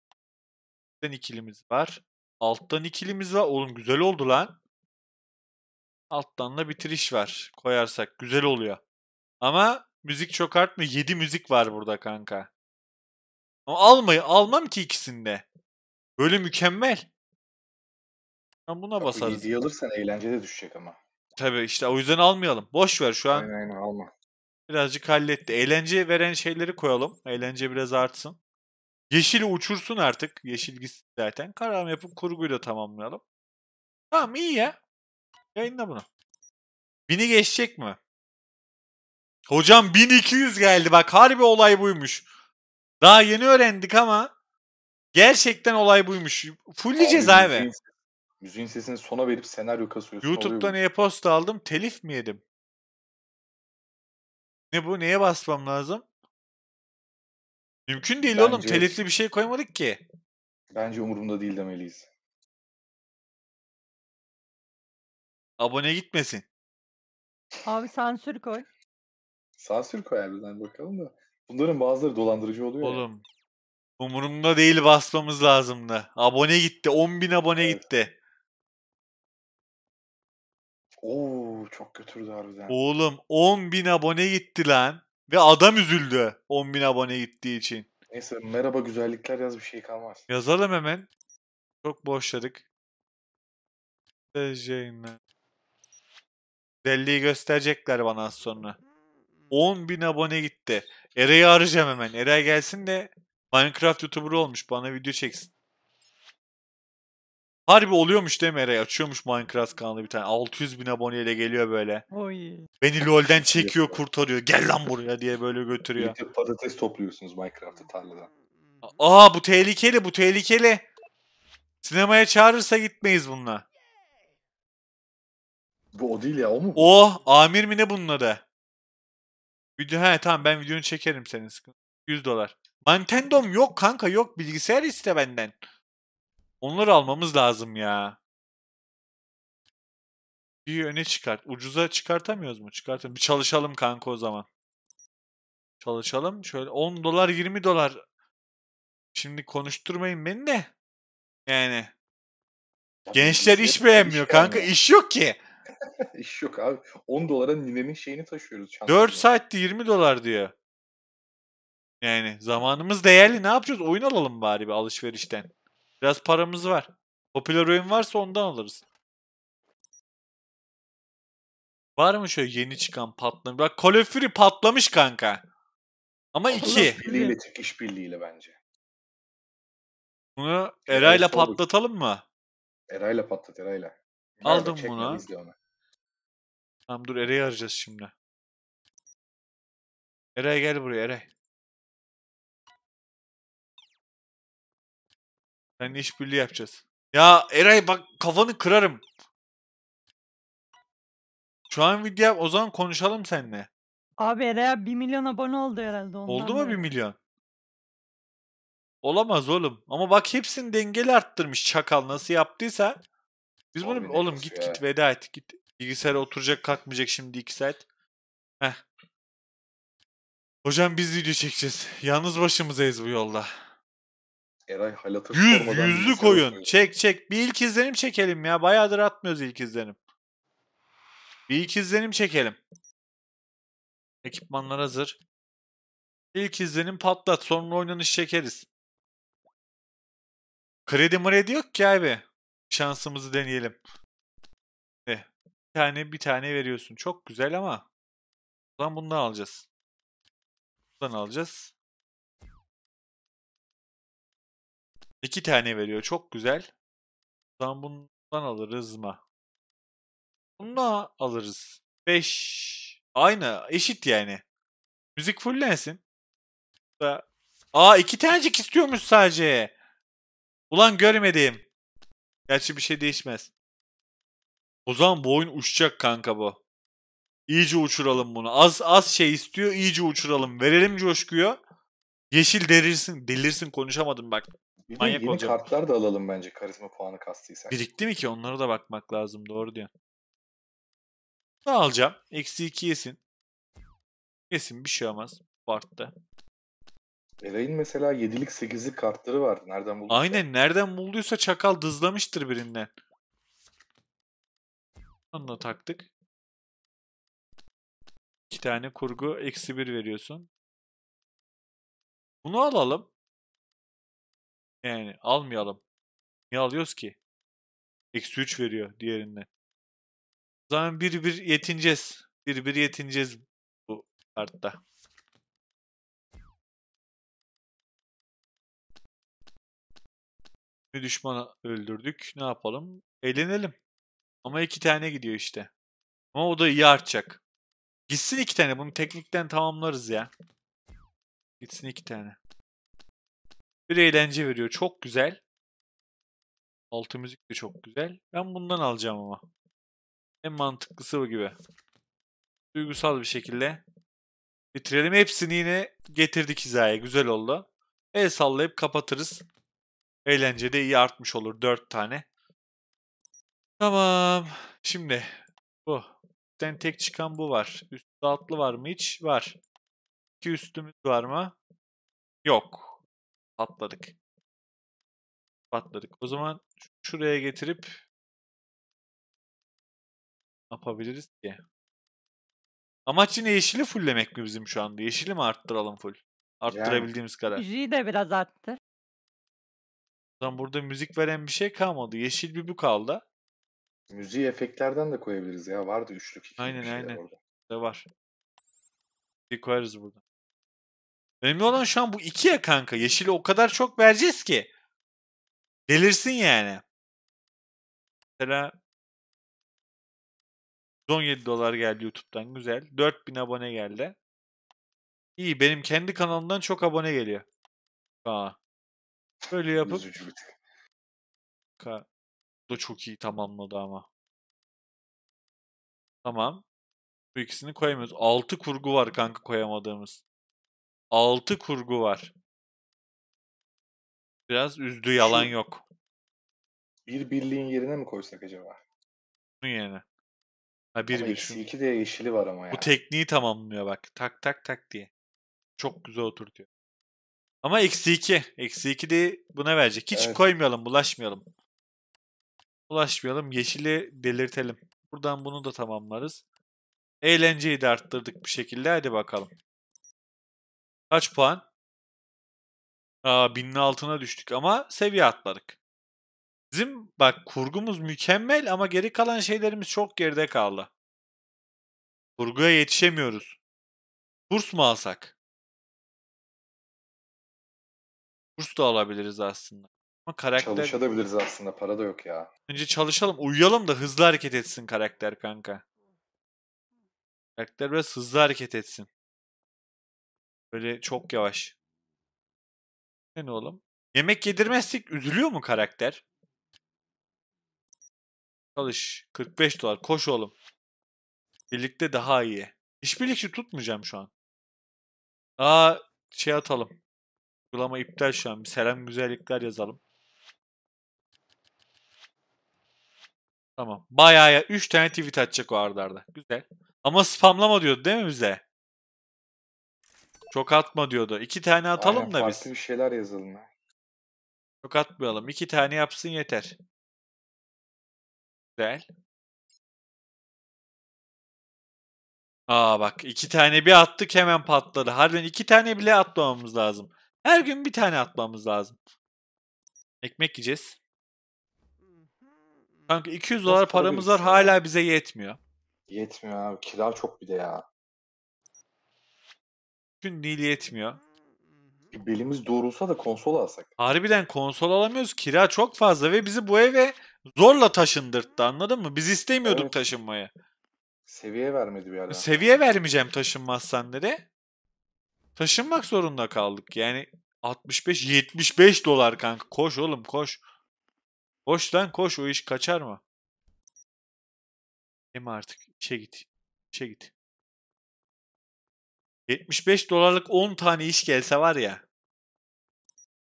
Alttan ikilimiz var. Alttan ikilimiz var. Oğlum güzel oldu lan. Alttan da bitiriş var. Koyarsak güzel oluyor. Ama müzik çok artmıyor. 7 müzik var burada kanka. Ama almayı almam ki ikisinde. Böyle mükemmel. Ben buna Bak, basarız. Hediye alırsan eğlencede düşecek ama. Tabii işte o yüzden almayalım. Boş ver şu an. Aynen, aynen alma. Birazcık halletti. Eğlence veren şeyleri koyalım. Eğlence biraz artsın. Yeşili uçursun artık. Yeşil gitsin zaten. Karar yapıp kurguyla tamamlayalım. Tamam iyi ya. Yayınla bunu. Bini geçecek mi? Hocam 1200 geldi bak harbi olay buymuş. Daha yeni öğrendik ama gerçekten olay buymuş. Fulli Abi, cezaevi. Müziğin, sesini sona verip senaryo kasıyorsun. YouTube'dan e-posta aldım. Telif mi yedim? Ne bu? Neye basmam lazım? Mümkün değil Bence... oğlum. Telifli bir şey koymadık ki. Bence umurumda değil demeliyiz. Abone gitmesin. Abi sansür koy. Sansür koy harbiden bakalım da. Bunların bazıları dolandırıcı oluyor ya. Oğlum. Umurumda değil basmamız lazımdı. Abone gitti. 10 bin abone Evet. gitti. Oo çok götürdü harbiden. Oğlum 10 bin abone gitti lan. Ve adam üzüldü 10 bin abone gittiği için. Neyse merhaba güzellikler yaz bir şey kalmaz. Yazalım hemen. Çok boşladık. Mesaj Deliği gösterecekler bana az sonra. 10 bin abone gitti. Era'yı arayacağım hemen. Era gelsin de Minecraft YouTuber olmuş. Bana video çeksin. Harbi oluyormuş değil mi Eray? Açıyormuş Minecraft kanalı bir tane. 600 bin aboneyle geliyor böyle. Oy. Beni LoL'den çekiyor kurtarıyor. Gel lan buraya diye böyle götürüyor. Bir patates topluyorsunuz Minecraft'ta tarladan. Aa bu tehlikeli bu tehlikeli. Sinemaya çağırırsa gitmeyiz bununla. Bu o değil ya o mu? O Amir mi ne bunun adı? Video he tamam ben videonu çekerim senin sıkıntı. 100 dolar. Nintendo'm yok kanka yok bilgisayar iste benden. Onları almamız lazım ya. Bir öne çıkart. Ucuza çıkartamıyoruz mu? Çıkartalım. Bir çalışalım kanka o zaman. Çalışalım. Şöyle 10 dolar 20 dolar. Şimdi konuşturmayın beni de. Yani. Gençler iş beğenmiyor kanka. iş yok ki. [laughs] İş yok abi. 10 dolara ninenin şeyini taşıyoruz. çantada. 4 saatti 20 dolar diyor. Yani zamanımız değerli. Ne yapacağız? Oyun alalım bari bir alışverişten. Biraz paramız var. Popüler oyun varsa ondan alırız. Var mı şöyle yeni çıkan patlamış? Bak Call of Duty patlamış kanka. Ama iki. Birliğiyle çıkış birliğiyle bence. Bunu Eray'la patlatalım mı? Erayla patlat Erayla. Aldım çekmedi, bunu. Tamam dur Ere'yi arayacağız şimdi. Eray gel buraya Eray. iş işbirliği yapacağız. Ya Eray bak kafanı kırarım. Şu an video yap o zaman konuşalım seninle. Abi Eray 1 milyon abone oldu herhalde ondan. Oldu mu beri. 1 milyon? Olamaz oğlum. Ama bak hepsini dengeli arttırmış çakal nasıl yaptıysa. Biz bunu Abi oğlum git ya. git veda et git. Bilgisayara oturacak kalkmayacak şimdi iki saat. Heh. Hocam biz video çekeceğiz. Yalnız başımızayız bu yolda. Eray halatı Yüz, yüzlü koyun. Çek çek. Bir ilk izlenim çekelim ya. Bayağıdır atmıyoruz ilk izlenim. Bir ilk izlenim çekelim. Ekipmanlar hazır. İlk izlenim patlat. Sonra oynanış çekeriz. Kredi mredi yok ki abi. Şansımızı deneyelim. Ne? Eh, bir tane bir tane veriyorsun. Çok güzel ama buradan bundan alacağız. Buradan alacağız. İki tane veriyor. Çok güzel. Buradan bundan alırız mı? Bunu alırız. Beş. Aynı. Eşit yani. Müzik fullensin. Aa iki tanecik istiyormuş sadece. Ulan görmedim. Gerçi bir şey değişmez. O zaman bu oyun uçacak kanka bu. İyice uçuralım bunu. Az az şey istiyor, iyice uçuralım. Verelim coşkuyor. Yeşil delirsin, delirsin konuşamadım bak. Bir Manyak yeni olacağım. kartlar da alalım bence karizma puanı kastıysak. Birikti mi ki? Onlara da bakmak lazım. Doğru diyor. Ne alacağım? Eksi 2 yesin. Yesin bir şey olmaz. Bart'ta. Eray'ın mesela 7'lik 8'lik kartları vardı. Nereden buldu? Aynen nereden bulduysa çakal dızlamıştır birinden. Onunla taktık. İki tane kurgu eksi bir veriyorsun. Bunu alalım. Yani almayalım. Niye alıyoruz ki? Eksi 3 veriyor diğerinde. O zaman bir bir yetineceğiz. Bir bir yetineceğiz bu kartta. Bir düşmanı öldürdük. Ne yapalım? Eğlenelim. Ama iki tane gidiyor işte. Ama o da iyi artacak. Gitsin iki tane. Bunu teknikten tamamlarız ya. Gitsin iki tane. Bir eğlence veriyor. Çok güzel. Altı müzik de çok güzel. Ben bundan alacağım ama. En mantıklısı bu gibi. Duygusal bir şekilde bitirelim. Hepsini yine getirdik hizaya. Güzel oldu. El sallayıp kapatırız. Eğlence de iyi artmış olur. 4 tane. Tamam. Şimdi bu. Üstten tek çıkan bu var. Üstlü altlı var mı hiç? Var. İki üstümüz var mı? Yok. Atladık. Atladık. O zaman şuraya getirip yapabiliriz ki? Amaç yine yeşili fulllemek mi bizim şu anda? Yeşili mi arttıralım full? Arttırabildiğimiz kadar. Jüriyi de biraz arttır zaman burada müzik veren bir şey kalmadı. Yeşil bir bu kaldı. Müziği efektlerden de koyabiliriz ya. Vardı üçlük. Iki aynen aynen. Orada. De var. Bir koyarız burada. Önemli olan şu an bu iki ya kanka. Yeşili o kadar çok vereceğiz ki. Delirsin yani. Mesela 17 dolar geldi YouTube'dan. Güzel. 4000 abone geldi. İyi. Benim kendi kanalımdan çok abone geliyor. Aa. Böyle yapıp Üzücü bir tık. Ka- da çok iyi tamamladı ama. Tamam. Bu ikisini koyamıyoruz. 6 kurgu var kanka koyamadığımız. 6 kurgu var. Biraz üzdü yalan Şu- yok. Bir birliğin yerine mi koysak acaba? Bunun yerine. Ha bir bir şu. iki de yeşili var ama ya. Bu tekniği tamamlıyor bak. Tak tak tak diye. Çok güzel oturtuyor. Ama eksi 2. Eksi 2 de buna verecek. Hiç Evet. koymayalım, bulaşmayalım. Bulaşmayalım, yeşili delirtelim. Buradan bunu da tamamlarız. Eğlenceyi de arttırdık bir şekilde. Hadi bakalım. Kaç puan? Aa, binin altına düştük ama seviye atladık. Bizim bak kurgumuz mükemmel ama geri kalan şeylerimiz çok geride kaldı. Kurguya yetişemiyoruz. Burs mu alsak? Burs da alabiliriz aslında. Ama karakter... Çalışabiliriz aslında. Para da yok ya. Önce çalışalım. Uyuyalım da hızlı hareket etsin karakter kanka. Karakter biraz hızlı hareket etsin. Böyle çok yavaş. E ne oğlum? Yemek yedirmezsek üzülüyor mu karakter? Çalış. 45 dolar. Koş oğlum. Birlikte daha iyi. İşbirlikçi tutmayacağım şu an. Aa şey atalım. Uygulama iptal şu an. Bir selam güzellikler yazalım. Tamam. Bayağı ya. 3 tane tweet atacak o arda arda. Güzel. Ama spamlama diyordu değil mi bize? Çok atma diyordu. 2 tane atalım Aynen, da biz. bir şeyler yazalım. Ya. Çok atmayalım. 2 tane yapsın yeter. Güzel. Aa bak iki tane bir attık hemen patladı. Harbiden iki tane bile atmamamız lazım. Her gün bir tane atmamız lazım. Ekmek yiyeceğiz. Kanka 200 dolar paramız var hala bize yetmiyor. Yetmiyor abi. Kira çok bir de ya. Gün değil yetmiyor. Belimiz doğrulsa da konsol alsak. Harbiden konsol alamıyoruz. Kira çok fazla ve bizi bu eve zorla taşındırdı. anladın mı? Biz istemiyorduk evet. taşınmayı. Seviye vermedi bir ara. Seviye vermeyeceğim taşınmazsan dedi. Taşınmak zorunda kaldık. Yani 65-75 dolar kanka. Koş oğlum koş. Koş lan koş o iş kaçar mı? Hem artık işe git. İşe git. 75 dolarlık 10 tane iş gelse var ya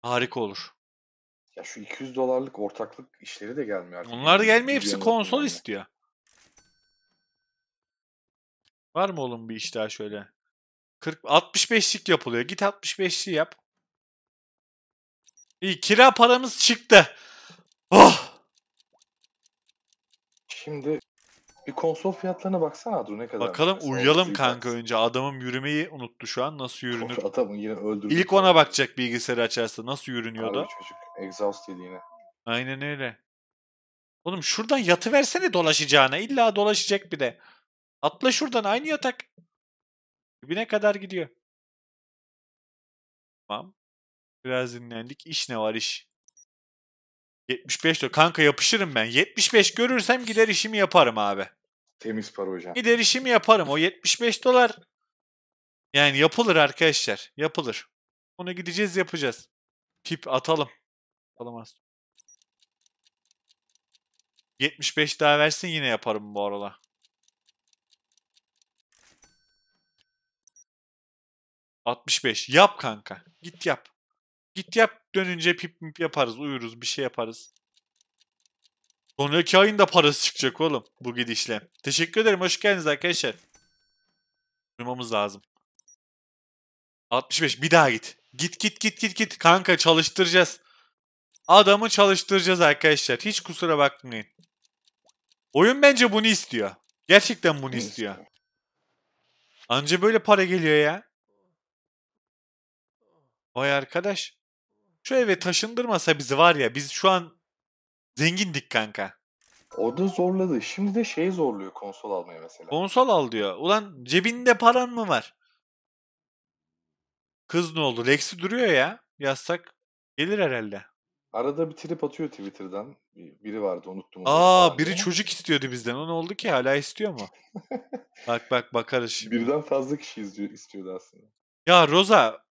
harika olur. Ya şu 200 dolarlık ortaklık işleri de gelmiyor artık. Onlar da gelmiyor. Hepsi konsol yani. istiyor. Var mı oğlum bir iş daha şöyle? 40 65'lik yapılıyor. Git 65'li yap. İyi kira paramız çıktı. Oh! Şimdi bir konsol fiyatlarına baksana Adro ne kadar. Bakalım Mesela uyuyalım kanka önce. Adamım yürümeyi unuttu şu an. Nasıl yürünür? Koş, adamı yine öldürdü. İlk ona bakacak bilgisayarı açarsa. Nasıl yürünüyordu? Abi çocuk exhaust yedi Aynen öyle. Oğlum şuradan yatı versene dolaşacağına. İlla dolaşacak bir de. Atla şuradan aynı yatak. Dibine kadar gidiyor. Tamam. Biraz dinlendik. İş ne var iş? 75 diyor. Kanka yapışırım ben. 75 görürsem gider işimi yaparım abi. Temiz para hocam. Gider işimi yaparım. O 75 dolar yani yapılır arkadaşlar. Yapılır. Ona gideceğiz yapacağız. Tip atalım. Atalım aslında. 75 daha versin yine yaparım bu arada. 65. Yap kanka. Git yap. Git yap. Dönünce pip pip yaparız. Uyuruz. Bir şey yaparız. Sonraki ayın da parası çıkacak oğlum. Bu gidişle. Teşekkür ederim. Hoş geldiniz arkadaşlar. Durmamız lazım. 65. Bir daha git. Git git git git git. Kanka çalıştıracağız. Adamı çalıştıracağız arkadaşlar. Hiç kusura bakmayın. Oyun bence bunu istiyor. Gerçekten bunu istiyor. Anca böyle para geliyor ya. Vay arkadaş. Şu eve taşındırmasa bizi var ya biz şu an zengindik kanka. O da zorladı. Şimdi de şey zorluyor konsol almaya mesela. Konsol al diyor. Ulan cebinde paran mı var? Kız ne oldu? Lexi duruyor ya. Yazsak gelir herhalde. Arada bir trip atıyor Twitter'dan. Biri vardı unuttum. onu. Aa biri çocuk istiyordu bizden. O ne oldu ki? Hala istiyor mu? [laughs] bak bak bakarız şimdi. Birden fazla kişi izliyor, istiyordu aslında. Ya Roza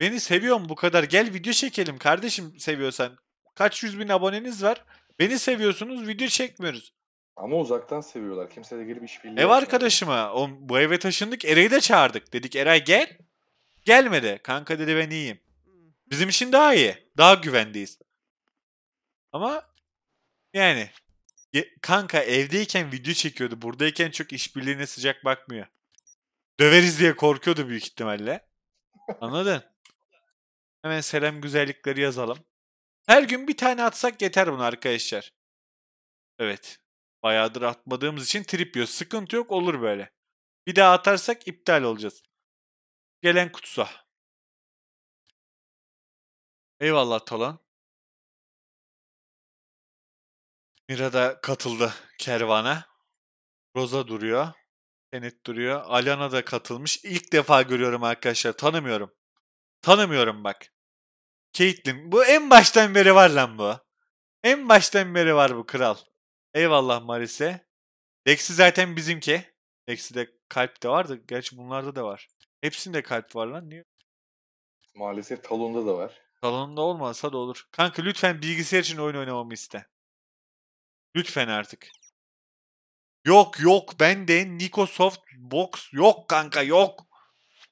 Beni seviyorum bu kadar. Gel video çekelim kardeşim seviyorsan. Kaç yüz bin aboneniz var. Beni seviyorsunuz video çekmiyoruz. Ama uzaktan seviyorlar. Kimse de gelip iş birliği Ev yapmıyor. arkadaşıma o, bu eve taşındık. Eray'ı da çağırdık. Dedik Eray gel. Gelmedi. Kanka dedi ben iyiyim. Bizim için daha iyi. Daha güvendeyiz. Ama yani ye- kanka evdeyken video çekiyordu. Buradayken çok işbirliğine sıcak bakmıyor. Döveriz diye korkuyordu büyük ihtimalle. Anladın? Hemen selam güzellikleri yazalım. Her gün bir tane atsak yeter bunu arkadaşlar. Evet. Bayağıdır atmadığımız için trip yiyor. Sıkıntı yok olur böyle. Bir daha atarsak iptal olacağız. Gelen kutusa. Eyvallah Tolan. Mira da katıldı kervana. Roza duruyor. Senet duruyor. Alana da katılmış. İlk defa görüyorum arkadaşlar. Tanımıyorum. Tanımıyorum bak. Caitlyn. Bu en baştan beri var lan bu. En baştan beri var bu kral. Eyvallah Marise. Lexi zaten bizimki. de kalp de var da gerçi bunlarda da var. Hepsinde kalp var lan. Niye? Maalesef talonda da var. Talonda olmasa da olur. Kanka lütfen bilgisayar için oyun oynamamı iste. Lütfen artık. Yok yok bende Nicosoft Box yok kanka yok.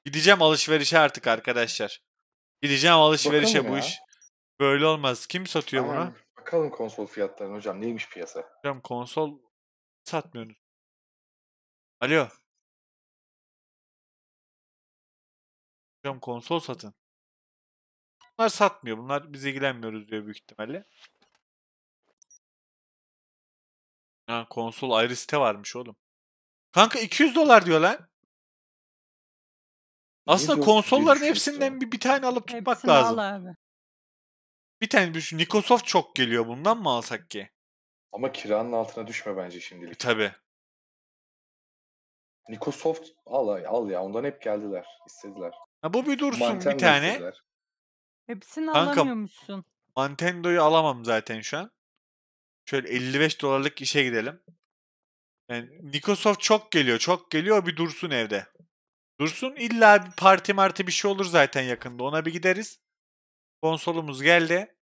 Gideceğim alışverişe artık arkadaşlar. Gideceğim alışverişe Bakalım bu ya. iş. Böyle olmaz. Kim satıyor Aynen. bunu? Bakalım konsol fiyatlarına hocam neymiş piyasa? Hocam konsol satmıyorsunuz. Alo. Hocam konsol satın. Bunlar satmıyor. Bunlar biz ilgilenmiyoruz diyor büyük ihtimalle. Ha, konsol ayrı site varmış oğlum. Kanka 200 dolar diyor lan. Aslında konsolların hepsinden bir, bir tane alıp tutmak Hepsini lazım. Al abi. Bir tane bir şu Microsoft çok geliyor bundan mı alsak ki? Ama kiranın altına düşme bence e, şimdilik. Tabi. Nikosoft Microsoft al al ya ondan hep geldiler, istediler. Ha, bu bir dursun Manten bir tane. Istediler. Hepsini Kanka, alamıyormuşsun. Nintendo'yu alamam zaten şu an. Şöyle 55 dolarlık işe gidelim. Yani Microsoft çok geliyor, çok geliyor bir dursun evde. Dursun illa bir parti marti bir şey olur zaten yakında. Ona bir gideriz. Konsolumuz geldi.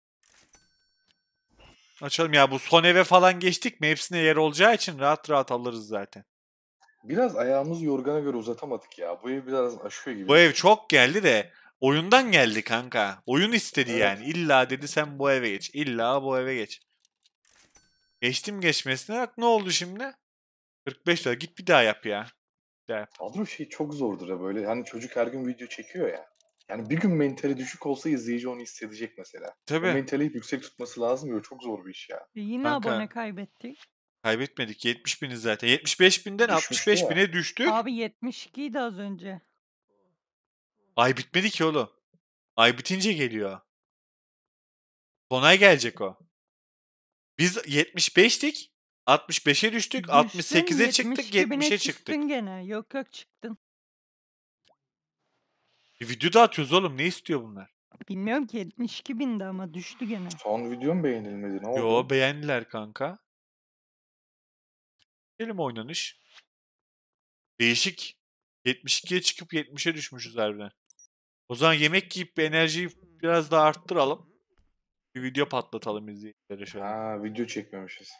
Açalım ya bu son eve falan geçtik mi? Hepsine yer olacağı için rahat rahat alırız zaten. Biraz ayağımız yorgana göre uzatamadık ya. Bu ev biraz aşıyor gibi. Bu ev çok geldi de oyundan geldi kanka. Oyun istedi evet. yani. İlla dedi sen bu eve geç. İlla bu eve geç. Geçtim geçmesine bak ne oldu şimdi? 45 lira git bir daha yap ya. Yani. Kadro şey çok zordur ya böyle. Hani çocuk her gün video çekiyor ya. Yani bir gün mentali düşük olsa izleyici onu hissedecek mesela. Tabii. O mentali yüksek tutması lazım ya. Çok zor bir iş ya. E yine Kanka. abone kaybettik. Kaybetmedik. 70 biniz zaten. 75 binden Düşmüştü 65 ya. bine düştük. Abi 72 idi az önce. Ay bitmedi ki oğlum. Ay bitince geliyor. Sonay gelecek o. Biz 75'tik. 65'e düştük, Düştün, 68'e çıktık, 70'e çıktık. Düştün gene. Yok yok çıktın. E, video da atıyoruz oğlum. Ne istiyor bunlar? Bilmiyorum ki 72 bindi ama düştü gene. Son videom beğenilmedi. Ne oldu? Yo beğendiler kanka. Gelim oynanış. Değişik. 72'ye çıkıp 70'e düşmüşüz harbiden. O zaman yemek yiyip bir enerjiyi biraz daha arttıralım. Bir video patlatalım izleyicilere şöyle. Ha video çekmemişiz.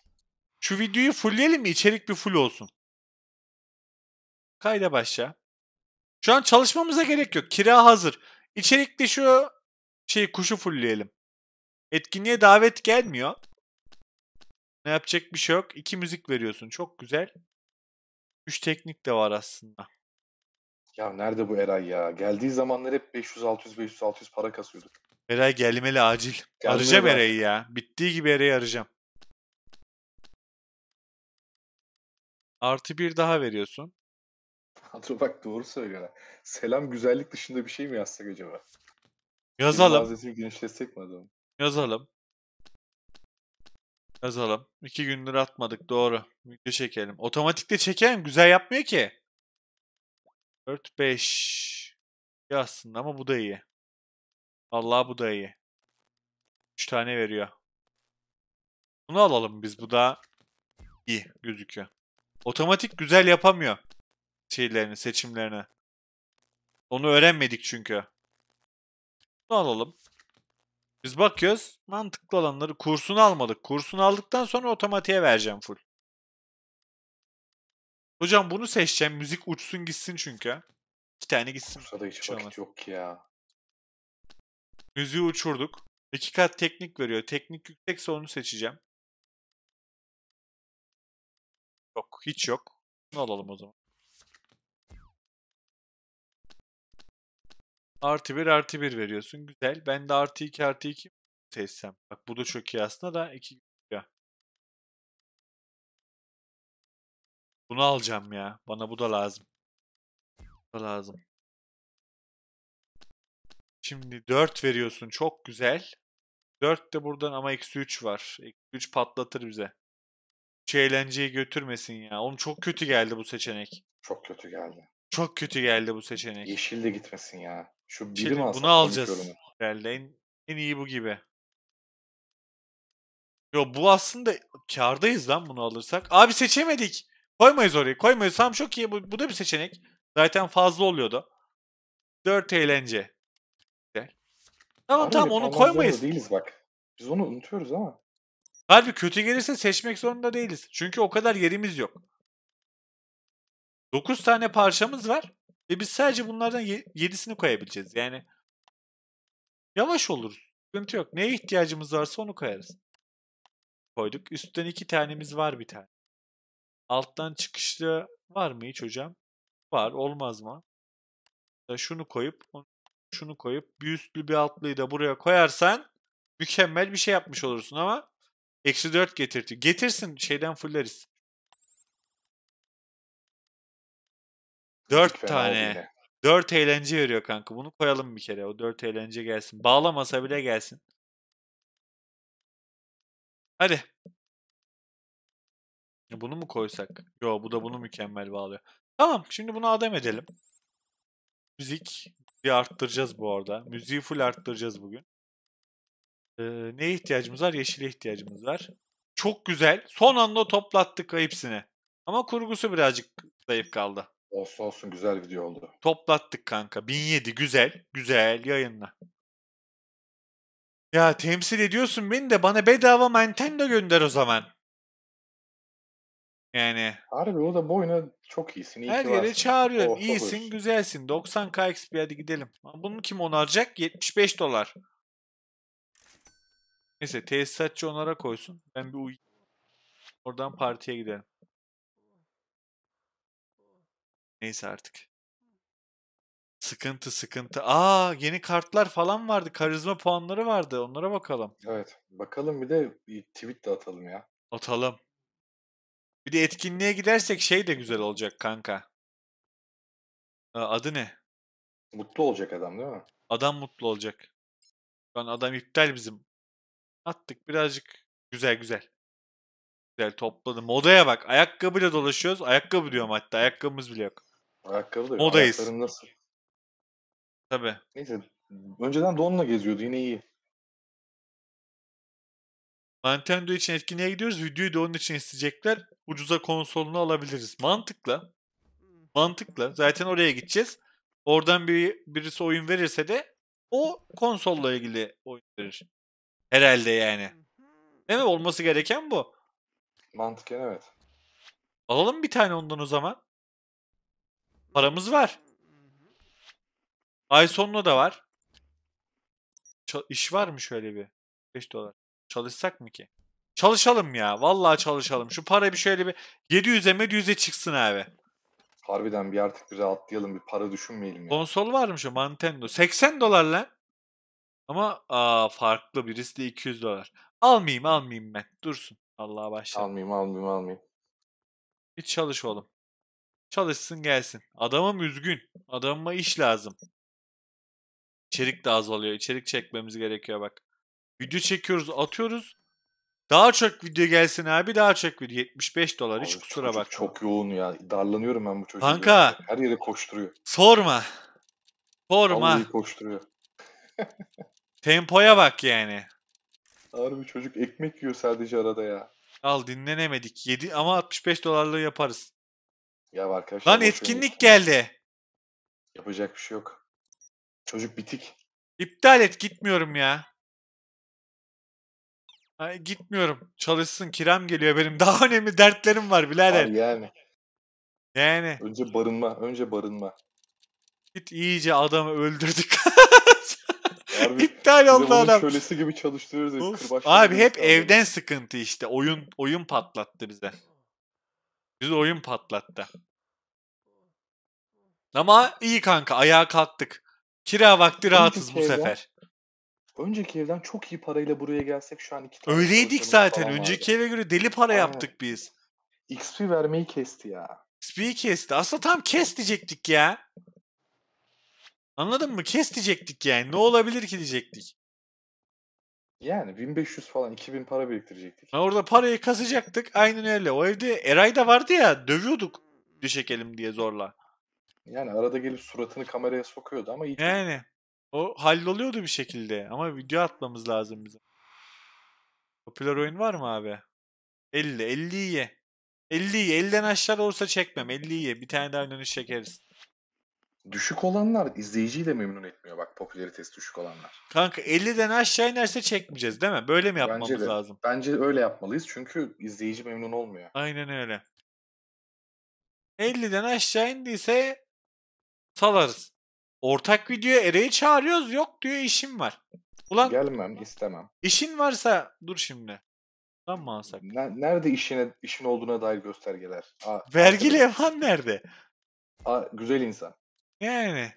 Şu videoyu fullleyelim mi? İçerik bir full olsun. Kayda başla. Şu an çalışmamıza gerek yok. Kira hazır. İçerikte şu şey kuşu fullleyelim. Etkinliğe davet gelmiyor. Ne yapacak bir şey yok. İki müzik veriyorsun. Çok güzel. Üç teknik de var aslında. Ya nerede bu Eray ya? Geldiği zamanlar hep 500 600 500 600 para kasıyordu. Eray gelmeli acil. Gelmeli arayacağım Eray'ı ya. Bittiği gibi Eray'ı arayacağım. Artı bir daha veriyorsun. Kadro [laughs] bak doğru söylüyorlar. Selam güzellik dışında bir şey mi yazsak acaba? Yazalım. Mağazasını genişletsek mi adamı? Yazalım. Yazalım. İki gündür atmadık doğru. Video çekelim. Otomatik de çekelim. Güzel yapmıyor ki. 4-5. Yazsın ama bu da iyi. Allah bu da iyi. 3 tane veriyor. Bunu alalım biz. Bu da iyi gözüküyor. Otomatik güzel yapamıyor şeylerini, seçimlerini. Onu öğrenmedik çünkü. Bunu alalım. Biz bakıyoruz mantıklı olanları kursunu almadık. Kursunu aldıktan sonra otomatiğe vereceğim full. Hocam bunu seçeceğim. Müzik uçsun gitsin çünkü. İki tane gitsin. Bursa'da hiç şey vakit yok ya. Müziği uçurduk. İki kat teknik veriyor. Teknik yüksekse onu seçeceğim. Yok hiç yok. Ne alalım o zaman. Artı bir artı bir veriyorsun. Güzel. Ben de artı iki artı iki seçsem. Bak bu da çok iyi aslında da iki ya. Bunu alacağım ya. Bana bu da lazım. Bu da lazım. Şimdi 4 veriyorsun. Çok güzel. 4 de buradan ama eksi 3 var. Eksi 3 patlatır bize eğlenceyi götürmesin ya. Onun çok kötü geldi bu seçenek. Çok kötü geldi. Çok kötü geldi bu seçenek. Yeşil de gitmesin ya. Şu bilim Şimdi bunu alacağız. Herhalde en, en iyi bu gibi. Yo bu aslında kardayız lan bunu alırsak. Abi seçemedik. Koymayız orayı. Koymayız. Tamam çok iyi. Bu, bu da bir seçenek. Zaten fazla oluyordu. dört eğlence. Tamam Abi, tamam onu koymayız. değiliz bak. Biz onu unutuyoruz ama. Harbi kötü gelirse seçmek zorunda değiliz. Çünkü o kadar yerimiz yok. 9 tane parçamız var ve biz sadece bunlardan 7'sini koyabileceğiz. Yani yavaş oluruz. Sıkıntı yok. Neye ihtiyacımız varsa onu koyarız. Koyduk. Üstten 2 tanemiz var bir tane. Alttan çıkışlı var mı hiç hocam? Var. Olmaz mı? Şunu koyup şunu koyup bir üstlü bir altlıyı da buraya koyarsan mükemmel bir şey yapmış olursun ama Eksi 4 getirtiyor. Getirsin şeyden fulleriz. 4 tane. 4 eğlence veriyor kanka. Bunu koyalım bir kere. O 4 eğlence gelsin. Bağlamasa bile gelsin. Hadi. E, bunu mu koysak? Yo bu da bunu mükemmel bağlıyor. Tamam şimdi bunu adem edelim. Müzik arttıracağız bu arada. Müziği full arttıracağız bugün. Ee, neye ihtiyacımız var? Yeşile ihtiyacımız var. Çok güzel. Son anda toplattık hepsini. Ama kurgusu birazcık zayıf kaldı. Olsun olsun güzel video oldu. Toplattık kanka. 1007 güzel. Güzel yayınla. Ya temsil ediyorsun beni de bana bedava Nintendo gönder o zaman. Yani. Harbi o da boyuna çok iyisin. Iyi her yere çağırıyorsun. Oh, iyisin, güzelsin. 90k XP hadi gidelim. Bunu kim onaracak? 75 dolar. Neyse tesisatçı onlara koysun. Ben bir uyuyayım. Oradan partiye gidelim. Neyse artık. Sıkıntı sıkıntı. Aa yeni kartlar falan vardı. Karizma puanları vardı. Onlara bakalım. Evet. Bakalım bir de bir tweet de atalım ya. Atalım. Bir de etkinliğe gidersek şey de güzel olacak kanka. Ee, adı ne? Mutlu olacak adam değil mi? Adam mutlu olacak. Şu an adam iptal bizim Attık birazcık. Güzel güzel. Güzel topladım. Modaya bak. Ayakkabıyla dolaşıyoruz. Ayakkabı diyorum hatta. Ayakkabımız bile yok. Ayakkabı da yok. Modayız. Ayakların nasıl? Tabii. Neyse. Önceden donla geziyordu. Yine iyi. Nintendo için etkinliğe gidiyoruz. Videoyu da onun için isteyecekler. Ucuza konsolunu alabiliriz. Mantıkla. Mantıkla. Zaten oraya gideceğiz. Oradan bir birisi oyun verirse de o konsolla ilgili oyun verir. Herhalde yani. Değil mi? Olması gereken bu. Mantıken evet. Alalım bir tane ondan o zaman. Paramız var. Ay sonuna da var. Ç- iş var mı şöyle bir? 5 dolar. Çalışsak mı ki? Çalışalım ya. Vallahi çalışalım. Şu para bir şöyle bir 700'e 700'e çıksın abi. Harbiden bir artık bir atlayalım Bir para düşünmeyelim ya. Konsol mı şu? Nintendo. 80 dolar lan. Ama aa, farklı birisi de 200 dolar. Almayayım almayayım ben. Dursun. Allah'a başla. Almayayım almayayım almayayım. Hiç çalış oğlum. Çalışsın gelsin. Adamım üzgün. Adamıma iş lazım. İçerik de az oluyor. İçerik çekmemiz gerekiyor bak. Video çekiyoruz atıyoruz. Daha çok video gelsin abi daha çok video. 75 dolar hiç kusura bak. Çok yoğun ya. Darlanıyorum ben bu çocuğa. Kanka. Her yere koşturuyor. Sorma. Sorma. Vallahi koşturuyor. [laughs] Tempoya bak yani. Harbi çocuk ekmek yiyor sadece arada ya. Al dinlenemedik. 7 ama 65 dolarlığı yaparız. Ya arkadaşlar. Lan etkinlik geldi. Yapacak bir şey yok. Çocuk bitik. İptal et gitmiyorum ya. Ay, gitmiyorum. Çalışsın kiram geliyor benim. [laughs] Daha önemli dertlerim var birader. Abi yani. Yani. Önce barınma. Önce barınma. Git iyice adamı öldürdük. [laughs] İptal oldu adam. Şölesi gibi çalıştırıyoruz. abi, abi hep evden sıkıntı işte. Oyun oyun patlattı bize. Biz oyun patlattı. Ama iyi kanka ayağa kalktık. Kira vakti rahatız Önceki bu evden, sefer. Önceki evden çok iyi parayla buraya gelsek şu an iki tane. Öyleydik zaten. Önceki vardı. eve göre deli para Aynen. yaptık biz. XP vermeyi kesti ya. XP'yi kesti. Aslında tam kes diyecektik ya. Anladın mı? Kes diyecektik yani. Ne olabilir ki diyecektik. Yani 1500 falan 2000 para biriktirecektik. Ha, orada parayı kasacaktık. Aynen öyle. O evde Eray da vardı ya dövüyorduk düşekelim diye zorla. Yani arada gelip suratını kameraya sokuyordu ama iyi. Yani o halloluyordu bir şekilde ama video atmamız lazım bize. Popüler oyun var mı abi? 50, 50'yi ye. 50'yi, 50'den aşağı olursa çekmem. 50'yi ye. Bir tane daha dönüş çekeriz. Düşük olanlar izleyiciyi de memnun etmiyor bak popülaritesi düşük olanlar. Kanka 50'den aşağı inerse çekmeyeceğiz değil mi? Böyle mi yapmamız bence de, lazım? Bence öyle yapmalıyız çünkü izleyici memnun olmuyor. Aynen öyle. 50'den aşağı indiyse salarız. Ortak video Ere'yi çağırıyoruz yok diyor işim var. Ulan gelmem istemem. İşin varsa dur şimdi. Lan mı alsak? nerede işine işin olduğuna dair göstergeler? Aa, Vergi levhan nerede? Aa, güzel insan. Yani.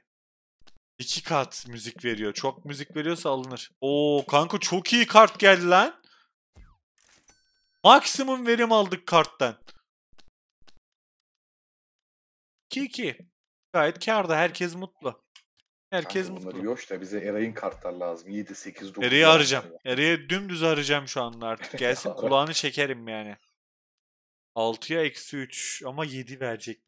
iki kat müzik veriyor. Çok müzik veriyorsa alınır. Oo kanka çok iyi kart geldi lan. Maksimum verim aldık karttan. 2-2. Gayet karda. Herkes mutlu. Herkes Kanka mutlu. Yoş da bize Eray'ın kartlar lazım. 7, 8, 9. Eray'ı arayacağım. Eray'ı dümdüz arayacağım şu anda artık. [laughs] Gelsin kulağını çekerim yani. 6'ya eksi 3 ama 7 verecek.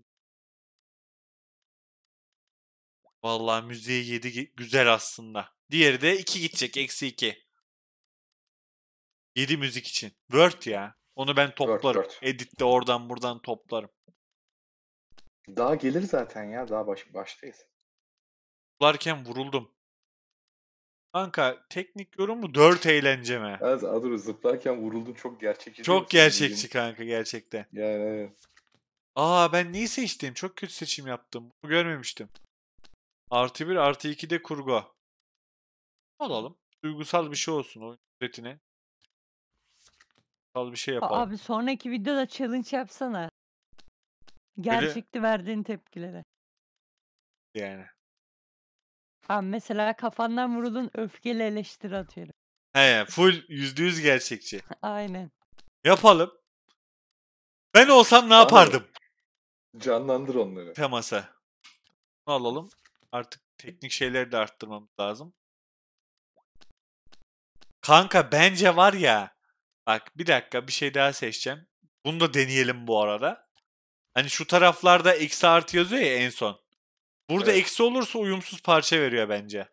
Vallahi müziği 7 güzel aslında. Diğeri de 2 gidecek. Eksi 2. 7 müzik için. Word ya. Onu ben toplarım. Word, Word. Edit'te oradan buradan toplarım. Daha gelir zaten ya. Daha baş, baştayız. Vururken vuruldum. Kanka teknik yorum mu 4 eğlence mi? Evet Adur zıplarken vuruldun çok gerçekçi. Çok gerçekçi kanka gerçekten. Yani evet. Aa ben neyi seçtim? Çok kötü seçim yaptım. Bunu görmemiştim. Artı bir, artı iki de kurgu. Alalım. Duygusal bir şey olsun oyun ücretine. Duygusal bir şey yapalım. Abi sonraki videoda challenge yapsana. Gerçekti verdiğin tepkilere. Yani. Ben mesela kafandan vurulun öfkeli eleştiri atıyorum. He full yüzde yüz gerçekçi. [laughs] Aynen. Yapalım. Ben olsam ne yapardım? Canlandır onları. Temasa. Alalım. Artık teknik şeyleri de arttırmamız lazım. Kanka bence var ya. Bak bir dakika bir şey daha seçeceğim. Bunu da deneyelim bu arada. Hani şu taraflarda eksi artı yazıyor ya en son. Burada evet. eksi olursa uyumsuz parça veriyor bence.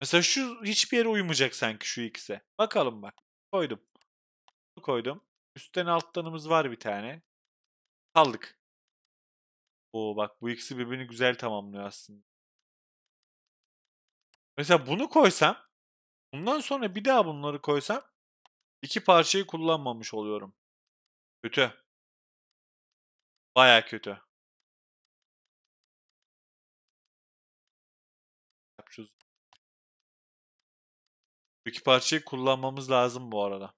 Mesela şu hiçbir yere uymayacak sanki şu ikisi. Bakalım bak. Koydum. Koydum. Üstten alttanımız var bir tane. Kaldık. Oo bak bu ikisi birbirini güzel tamamlıyor aslında. Mesela bunu koysam bundan sonra bir daha bunları koysam iki parçayı kullanmamış oluyorum. Kötü. Baya kötü. Yapacağız. Bu parçayı kullanmamız lazım bu arada.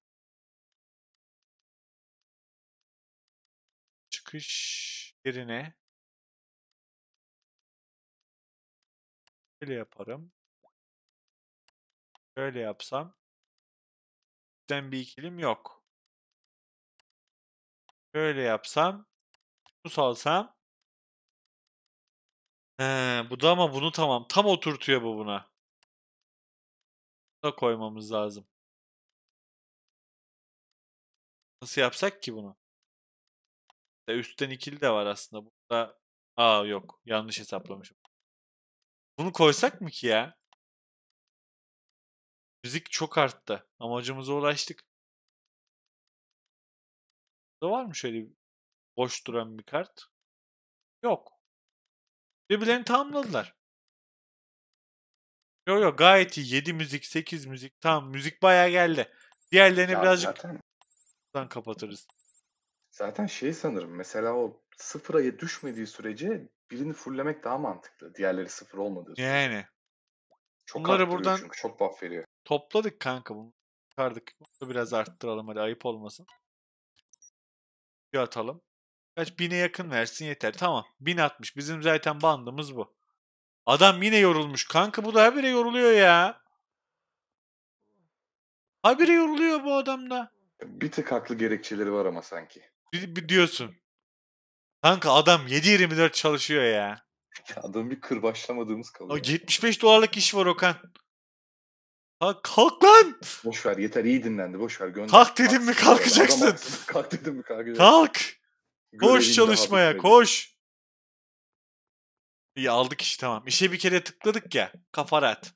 Çıkış yerine Şöyle yaparım. Şöyle yapsam. Bizden bir ikilim yok. Şöyle yapsam. Bu salsam. He, bu da ama bunu tamam. Tam oturtuyor bu buna. Bunu da koymamız lazım. Nasıl yapsak ki bunu? E, üstten ikili de var aslında. Burada Aa yok. Yanlış hesaplamışım. Bunu koysak mı ki ya? Müzik çok arttı. Amacımıza ulaştık. Da var mı şöyle boş duran bir kart? Yok. Birbirlerini tamamladılar. Yok yok gayet iyi. 7 müzik, 8 müzik. Tamam müzik bayağı geldi. Diğerlerini ya birazcık zaten, kapatırız. Zaten şey sanırım mesela o sıfıra düşmediği sürece birini fulllemek daha mantıklı. Diğerleri sıfır olmadığı sürece. Yani. Çok Bunları buradan çünkü çok buff veriyor. topladık kanka bunu. Çıkardık. Bunu biraz arttıralım hadi ayıp olmasın. Bir atalım. Kaç bine yakın versin yeter. Tamam. Bin atmış. Bizim zaten bandımız bu. Adam yine yorulmuş. Kanka bu da habire yoruluyor ya. Habire yoruluyor bu adam da. Bir tık haklı gerekçeleri var ama sanki. Bir, bir diyorsun. Kanka adam 7-24 çalışıyor ya. Adam bir kırbaçlamadığımız kalıyor. Ya 75 dolarlık iş var Okan. Ha, kalk lan. Boş ver yeter iyi dinlendi boş ver gönder. Kalk dedim mi kalkacaksın. kalk dedim mi kalkacaksın. Kalk. koş çalışmaya koş. İyi aldık işi tamam. İşe bir kere tıkladık ya. Kafa rahat.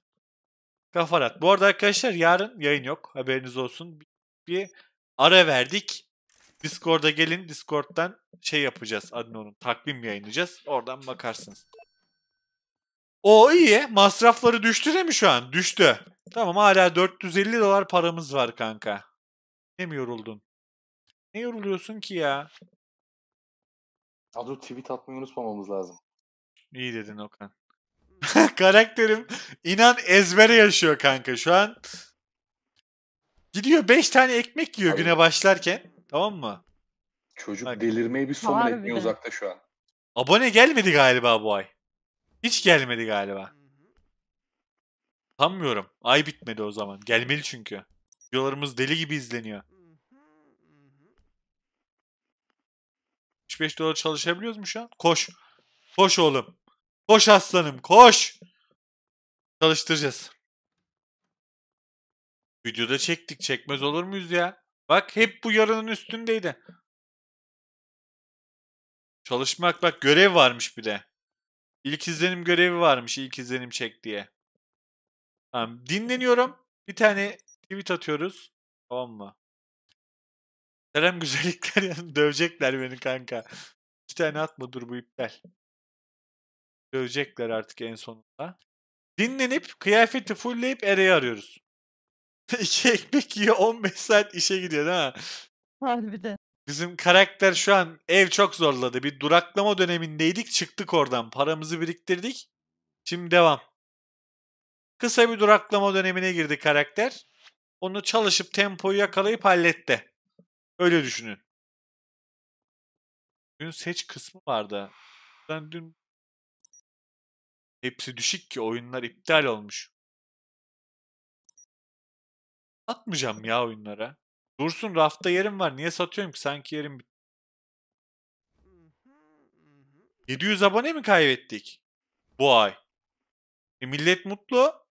Kafa rahat. Bu arada arkadaşlar yarın yayın yok. Haberiniz olsun. Bir ara verdik. Discord'a gelin. Discord'dan şey yapacağız. Adnan'ın takvim yayınlayacağız. Oradan bakarsınız. O iyi. Masrafları düştü değil mi şu an? Düştü. Tamam hala 450 dolar paramız var kanka. Ne mi yoruldun? Ne yoruluyorsun ki ya? Adro tweet atmayı unutmamamız lazım. İyi dedin Okan. [laughs] Karakterim inan ezbere yaşıyor kanka. Şu an gidiyor 5 tane ekmek yiyor Abi. güne başlarken. Tamam mı? Çocuk Bak. delirmeye bir son Var etmiyor uzakta şu an. Abone gelmedi galiba bu ay. Hiç gelmedi galiba. Sanmıyorum. Ay bitmedi o zaman. Gelmeli çünkü. Videolarımız deli gibi izleniyor. 75 dolar çalışabiliyoruz mu şu an? Koş. Koş oğlum. Koş aslanım koş. Çalıştıracağız. Videoda çektik. Çekmez olur muyuz ya? Bak hep bu yaranın üstündeydi. Çalışmak bak görev varmış bir de. İlk izlenim görevi varmış ilk izlenim çek diye. Tamam dinleniyorum. Bir tane tweet atıyoruz. Tamam mı? Selam [laughs] güzellikler yani dövecekler beni kanka. Bir tane atma dur bu iptal. Dövecekler artık en sonunda. Dinlenip kıyafeti fullleyip Ere'yi arıyoruz. [laughs] İki ekmek yiyor 15 saat işe gidiyor ha. Harbiden. Bizim karakter şu an ev çok zorladı. Bir duraklama dönemindeydik çıktık oradan. Paramızı biriktirdik. Şimdi devam. Kısa bir duraklama dönemine girdi karakter. Onu çalışıp tempoyu yakalayıp halletti. Öyle düşünün. Dün seç kısmı vardı. Ben dün hepsi düşük ki oyunlar iptal olmuş. Atmayacağım ya oyunlara. Dursun rafta yerim var. Niye satıyorum ki? Sanki yerim bitti. 700 abone mi kaybettik? Bu ay. E millet mutlu.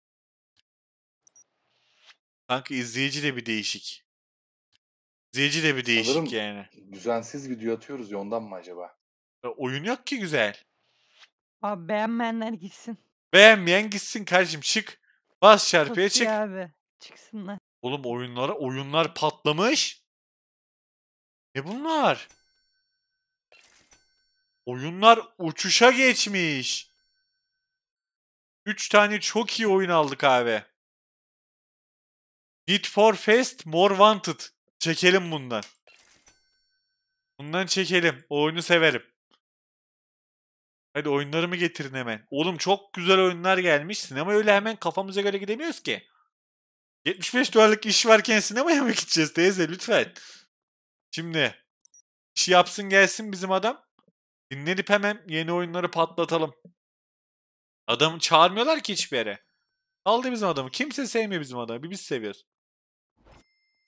Sanki izleyici de bir değişik. İzleyici de bir değişik Sanırım yani. Düzensiz video atıyoruz ya ondan mı acaba? E, oyun yok ki güzel. Abi beğenmeyenler gitsin. Beğenmeyen gitsin kardeşim çık. Bas şarpıya Çok iyi çık. abi. Çıksınlar. Oğlum oyunlara oyunlar patlamış. Ne bunlar? Oyunlar uçuşa geçmiş. 3 tane çok iyi oyun aldık abi. Need for Fast, More Wanted. Çekelim bundan. Bundan çekelim. O oyunu severim. Hadi oyunlarımı getirin hemen. Oğlum çok güzel oyunlar gelmiş. Sinema öyle hemen kafamıza göre gidemiyoruz ki. 75 dolarlık iş varken sinemaya mı gideceğiz teyze lütfen. Şimdi şey yapsın gelsin bizim adam. Dinlenip hemen yeni oyunları patlatalım. Adamı çağırmıyorlar ki hiçbir yere. Aldı bizim adamı. Kimse sevmiyor bizim adamı. Bir biz seviyoruz.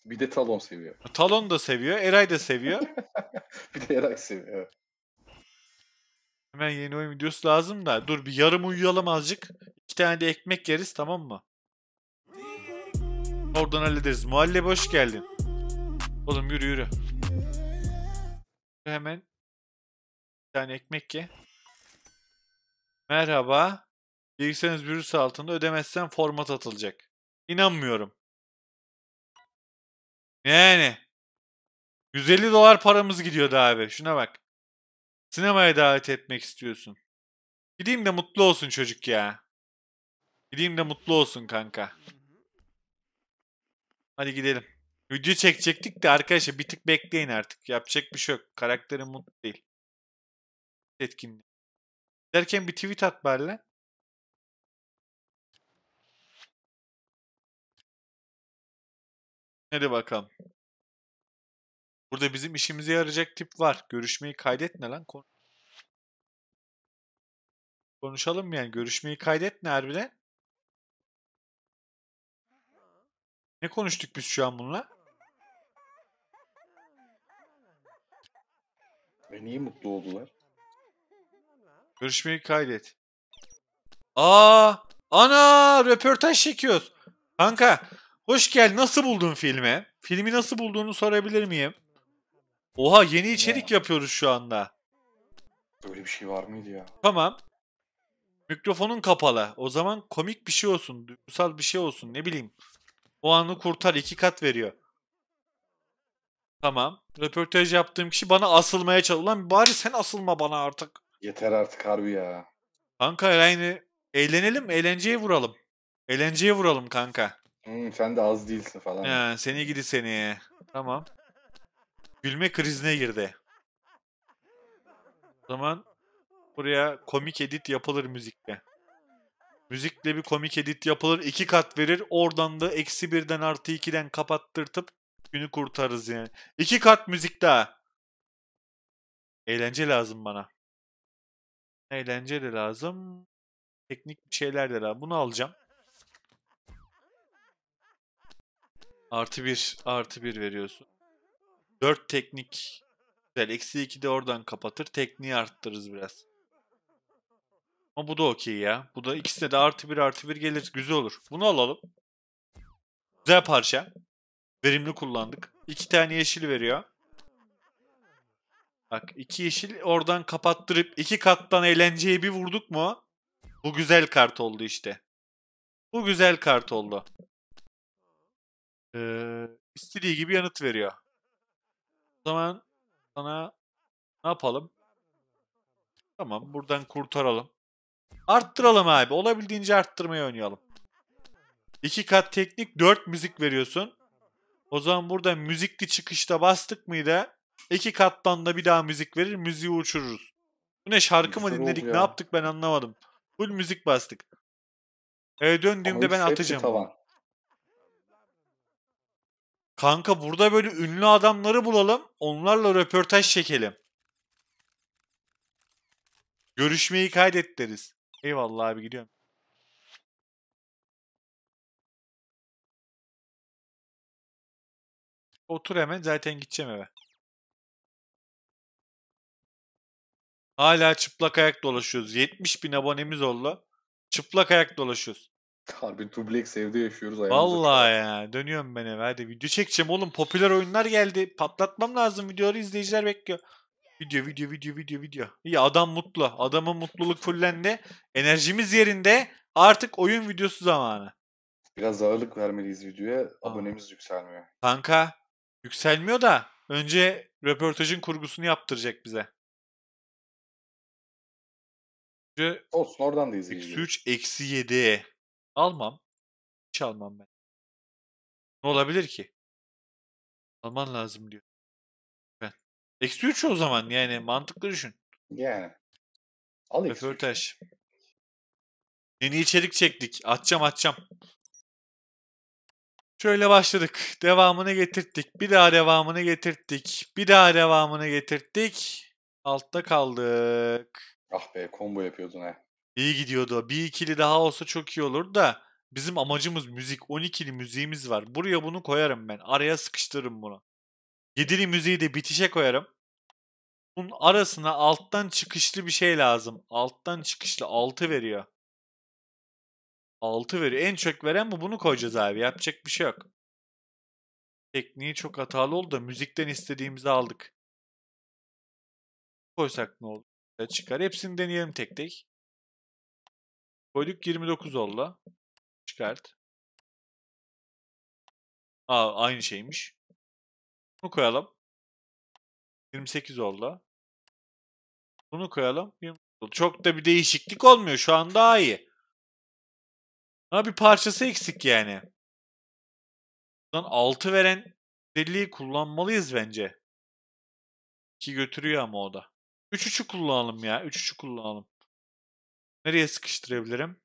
Bir de Talon seviyor. Talon da seviyor. Eray da seviyor. [laughs] bir de Eray seviyor. Hemen yeni oyun videosu lazım da. Dur bir yarım uyuyalım azıcık. İki tane de ekmek yeriz tamam mı? Oradan hallederiz. Muhallebi hoş geldin. Oğlum yürü yürü. Hemen bir tane ekmek ye. Merhaba. Bilgisayarınız virüs altında ödemezsen format atılacak. İnanmıyorum. Yani. 150 dolar paramız gidiyor daha be. Şuna bak. Sinemaya davet etmek istiyorsun. Gideyim de mutlu olsun çocuk ya. Gideyim de mutlu olsun kanka. Hadi gidelim. Video çekecektik de arkadaşlar bir tık bekleyin artık. Yapacak bir şey yok. Karakterim mutlu değil. Etkinlik. Derken bir tweet at bari Hadi bakalım. Burada bizim işimize yarayacak tip var. Görüşmeyi kaydetme lan. Konuş Konuşalım yani. Görüşmeyi kaydetme harbiden. Ne konuştuk biz şu an bununla? E niye mutlu oldular? Görüşmeyi kaydet. Aa, ana röportaj çekiyoruz. Kanka hoş gel nasıl buldun filmi? Filmi nasıl bulduğunu sorabilir miyim? Oha yeni içerik yapıyoruz şu anda. Böyle bir şey var mıydı ya? Tamam. Mikrofonun kapalı. O zaman komik bir şey olsun, duygusal bir şey olsun ne bileyim. O anı kurtar. iki kat veriyor. Tamam. Röportaj yaptığım kişi bana asılmaya çalışıyor. bari sen asılma bana artık. Yeter artık harbi ya. Kanka yani eğlenelim, eğlenceye vuralım. Eğlenceye vuralım kanka. Hmm, sen de az değilsin falan. He, seni gidi seni. Tamam. Gülme krizine girdi. O zaman buraya komik edit yapılır müzikle. Müzikle bir komik edit yapılır. iki kat verir. Oradan da eksi birden artı ikiden kapattırtıp günü kurtarız yani. İki kat müzik daha. Eğlence lazım bana. Eğlence de lazım. Teknik bir şeyler de lazım. Bunu alacağım. Artı bir. Artı bir veriyorsun. Dört teknik. Güzel. Eksi iki de oradan kapatır. Tekniği arttırırız biraz. Ama bu da okey ya. Bu da ikisine de artı bir artı bir gelir. Güzel olur. Bunu alalım. Güzel parça. Verimli kullandık. İki tane yeşil veriyor. Bak iki yeşil oradan kapattırıp iki kattan eğlenceye bir vurduk mu? Bu güzel kart oldu işte. Bu güzel kart oldu. Ee, istediği gibi yanıt veriyor. O zaman sana ne yapalım? Tamam buradan kurtaralım. Arttıralım abi. Olabildiğince arttırmayı oynayalım. 2 kat teknik 4 müzik veriyorsun. O zaman burada müzikli çıkışta bastık mıydı? 2 kattan da bir daha müzik verir. Müziği uçururuz. Bu ne şarkı mı dinledik? Ya. Ne yaptık ben anlamadım. Full müzik bastık. Eve döndüğümde ben atacağım. Tavan. Kanka burada böyle ünlü adamları bulalım. Onlarla röportaj çekelim. Görüşmeyi kaydet deriz. Eyvallah abi gidiyorum. Otur hemen zaten gideceğim eve. Hala çıplak ayak dolaşıyoruz. 70 bin abonemiz oldu. Çıplak ayak dolaşıyoruz. Harbi dubleks sevdi yaşıyoruz. Vallahi ya. Dönüyorum ben eve. Hadi video çekeceğim oğlum. Popüler oyunlar geldi. Patlatmam lazım. Videoları izleyiciler bekliyor. Video video video video video. İyi adam mutlu. Adamın mutluluk fullendi. Enerjimiz yerinde. Artık oyun videosu zamanı. Biraz ağırlık vermeliyiz videoya. Abonemiz yükselmiyor. Kanka yükselmiyor da önce röportajın kurgusunu yaptıracak bize. Önce Olsun oradan da eksi 3 eksi 7. Almam. Hiç almam ben. Ne olabilir ki? Alman lazım diyor. Eksi 3 o zaman yani mantıklı düşün. Yani. Al eksi üç. Röportaj. Yeni içerik çektik. Atacağım atacağım. Şöyle başladık. Devamını getirttik. Bir daha devamını getirttik. Bir daha devamını getirttik. Altta kaldık. Ah be combo yapıyordun ha. İyi gidiyordu. Bir ikili daha olsa çok iyi olur da bizim amacımız müzik. 12'li müziğimiz var. Buraya bunu koyarım ben. Araya sıkıştırırım bunu. Yedili müziği de bitişe koyarım. Bunun arasına alttan çıkışlı bir şey lazım. Alttan çıkışlı 6 veriyor. 6 veriyor. En çok veren bu. Bunu koyacağız abi. Yapacak bir şey yok. Tekniği çok hatalı oldu da müzikten istediğimizi aldık. Koysak ne olur? Çıkar. Hepsini deneyelim tek tek. Koyduk 29 oldu. Çıkart. Aa aynı şeymiş. Bunu koyalım. 28 oldu. Bunu koyalım. Çok da bir değişiklik olmuyor. Şu an daha iyi. Ama bir parçası eksik yani. Buradan 6 veren deliği kullanmalıyız bence. 2 götürüyor ama o da. 3-3'ü kullanalım ya. 3-3'ü kullanalım. Nereye sıkıştırabilirim?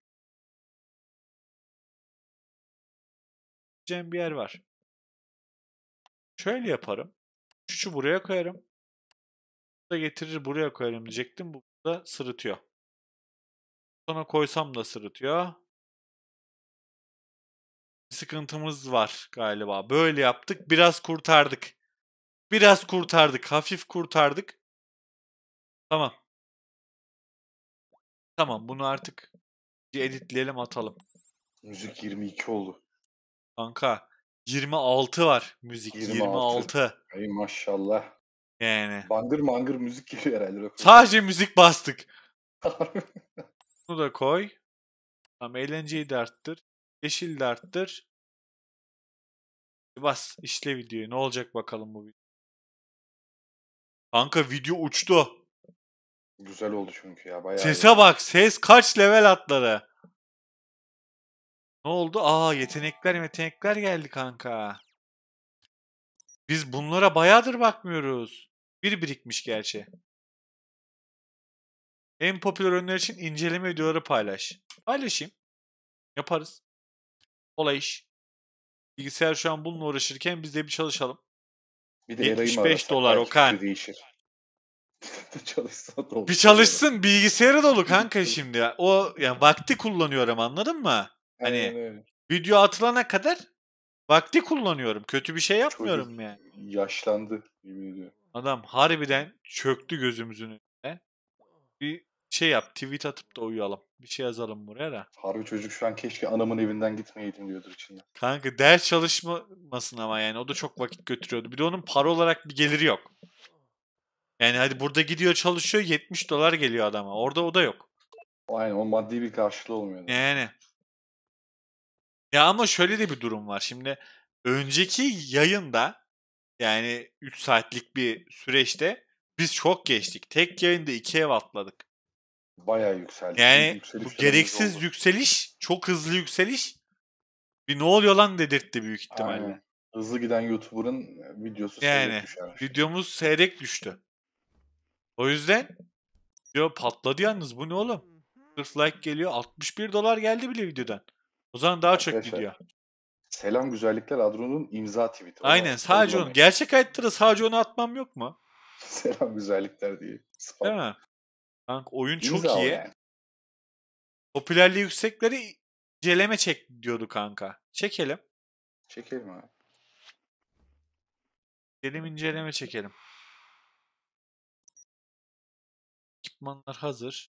Cem bir yer var. Şöyle yaparım. Şu buraya koyarım. Da getirir buraya koyarım diyecektim. Bu da sırıtıyor. Sonra koysam da sırıtıyor. Bir sıkıntımız var galiba. Böyle yaptık. Biraz kurtardık. Biraz kurtardık. Hafif kurtardık. Tamam. Tamam bunu artık editleyelim atalım. Müzik 22 oldu. Kanka 26 var müzik. 26. 26. Ay maşallah. Yani. Bangır mangır müzik geliyor herhalde. Sadece müzik bastık. Bunu da koy. Tam eğlenceyi de Yeşil de e, Bas işle videoyu. Ne olacak bakalım bu video. Kanka video uçtu. Güzel oldu çünkü ya. Bayağı Sese iyi. bak. Ses kaç level atladı. Ne oldu? Aa yetenekler yetenekler geldi kanka. Biz bunlara bayağıdır bakmıyoruz. Bir birikmiş gerçi. En popüler ürünler için inceleme videoları paylaş. Paylaşayım. Yaparız. Olay iş. Bilgisayar şu an bununla uğraşırken biz de bir çalışalım. Bir de 75 dolar Okan. Değişir. [laughs] Çalışsa da Bir çalışsın bilgisayarı dolu kanka [laughs] şimdi. O yani vakti kullanıyorum anladın mı? Hani öyle. video atılana kadar vakti kullanıyorum. Kötü bir şey yapmıyorum Çocuk yani. Yaşlandı. Adam harbiden çöktü gözümüzün önüne. Bir şey yap tweet atıp da uyuyalım. Bir şey yazalım buraya da. Harbi çocuk şu an keşke anamın evinden gitmeyeydim diyordur içinde. Kanka ders çalışmasın ama yani o da çok vakit götürüyordu. Bir de onun para olarak bir geliri yok. Yani hadi burada gidiyor çalışıyor 70 dolar geliyor adama. Orada o da yok. Aynen o maddi bir karşılığı olmuyor. Yani ya ama şöyle de bir durum var. Şimdi önceki yayında yani 3 saatlik bir süreçte biz çok geçtik. Tek yayında 2 ev atladık. Bayağı yükseldik. Yani bu gereksiz oldu. yükseliş, çok hızlı yükseliş bir ne oluyor lan dedirtti büyük ihtimalle. Aynen. Hızlı giden YouTuber'ın e, videosu yani, seyrek düşer. Videomuz seyrek düştü. O yüzden diyor patladı yalnız bu ne oğlum? 40 like geliyor. 61 dolar geldi bile videodan. O zaman daha çok Arkadaşlar, gidiyor. Selam güzellikler Adron'un imza tweet'i. Aynen sadece onu. Gerçek hayatta da sadece onu atmam yok mu? [laughs] Selam güzellikler diye. Spam. Değil mi? Kanka oyun çok iyi. Yani. Popülerliği yüksekleri inceleme çek diyordu kanka. Çekelim. Çekelim abi. Çekelim inceleme çekelim. Ekipmanlar hazır.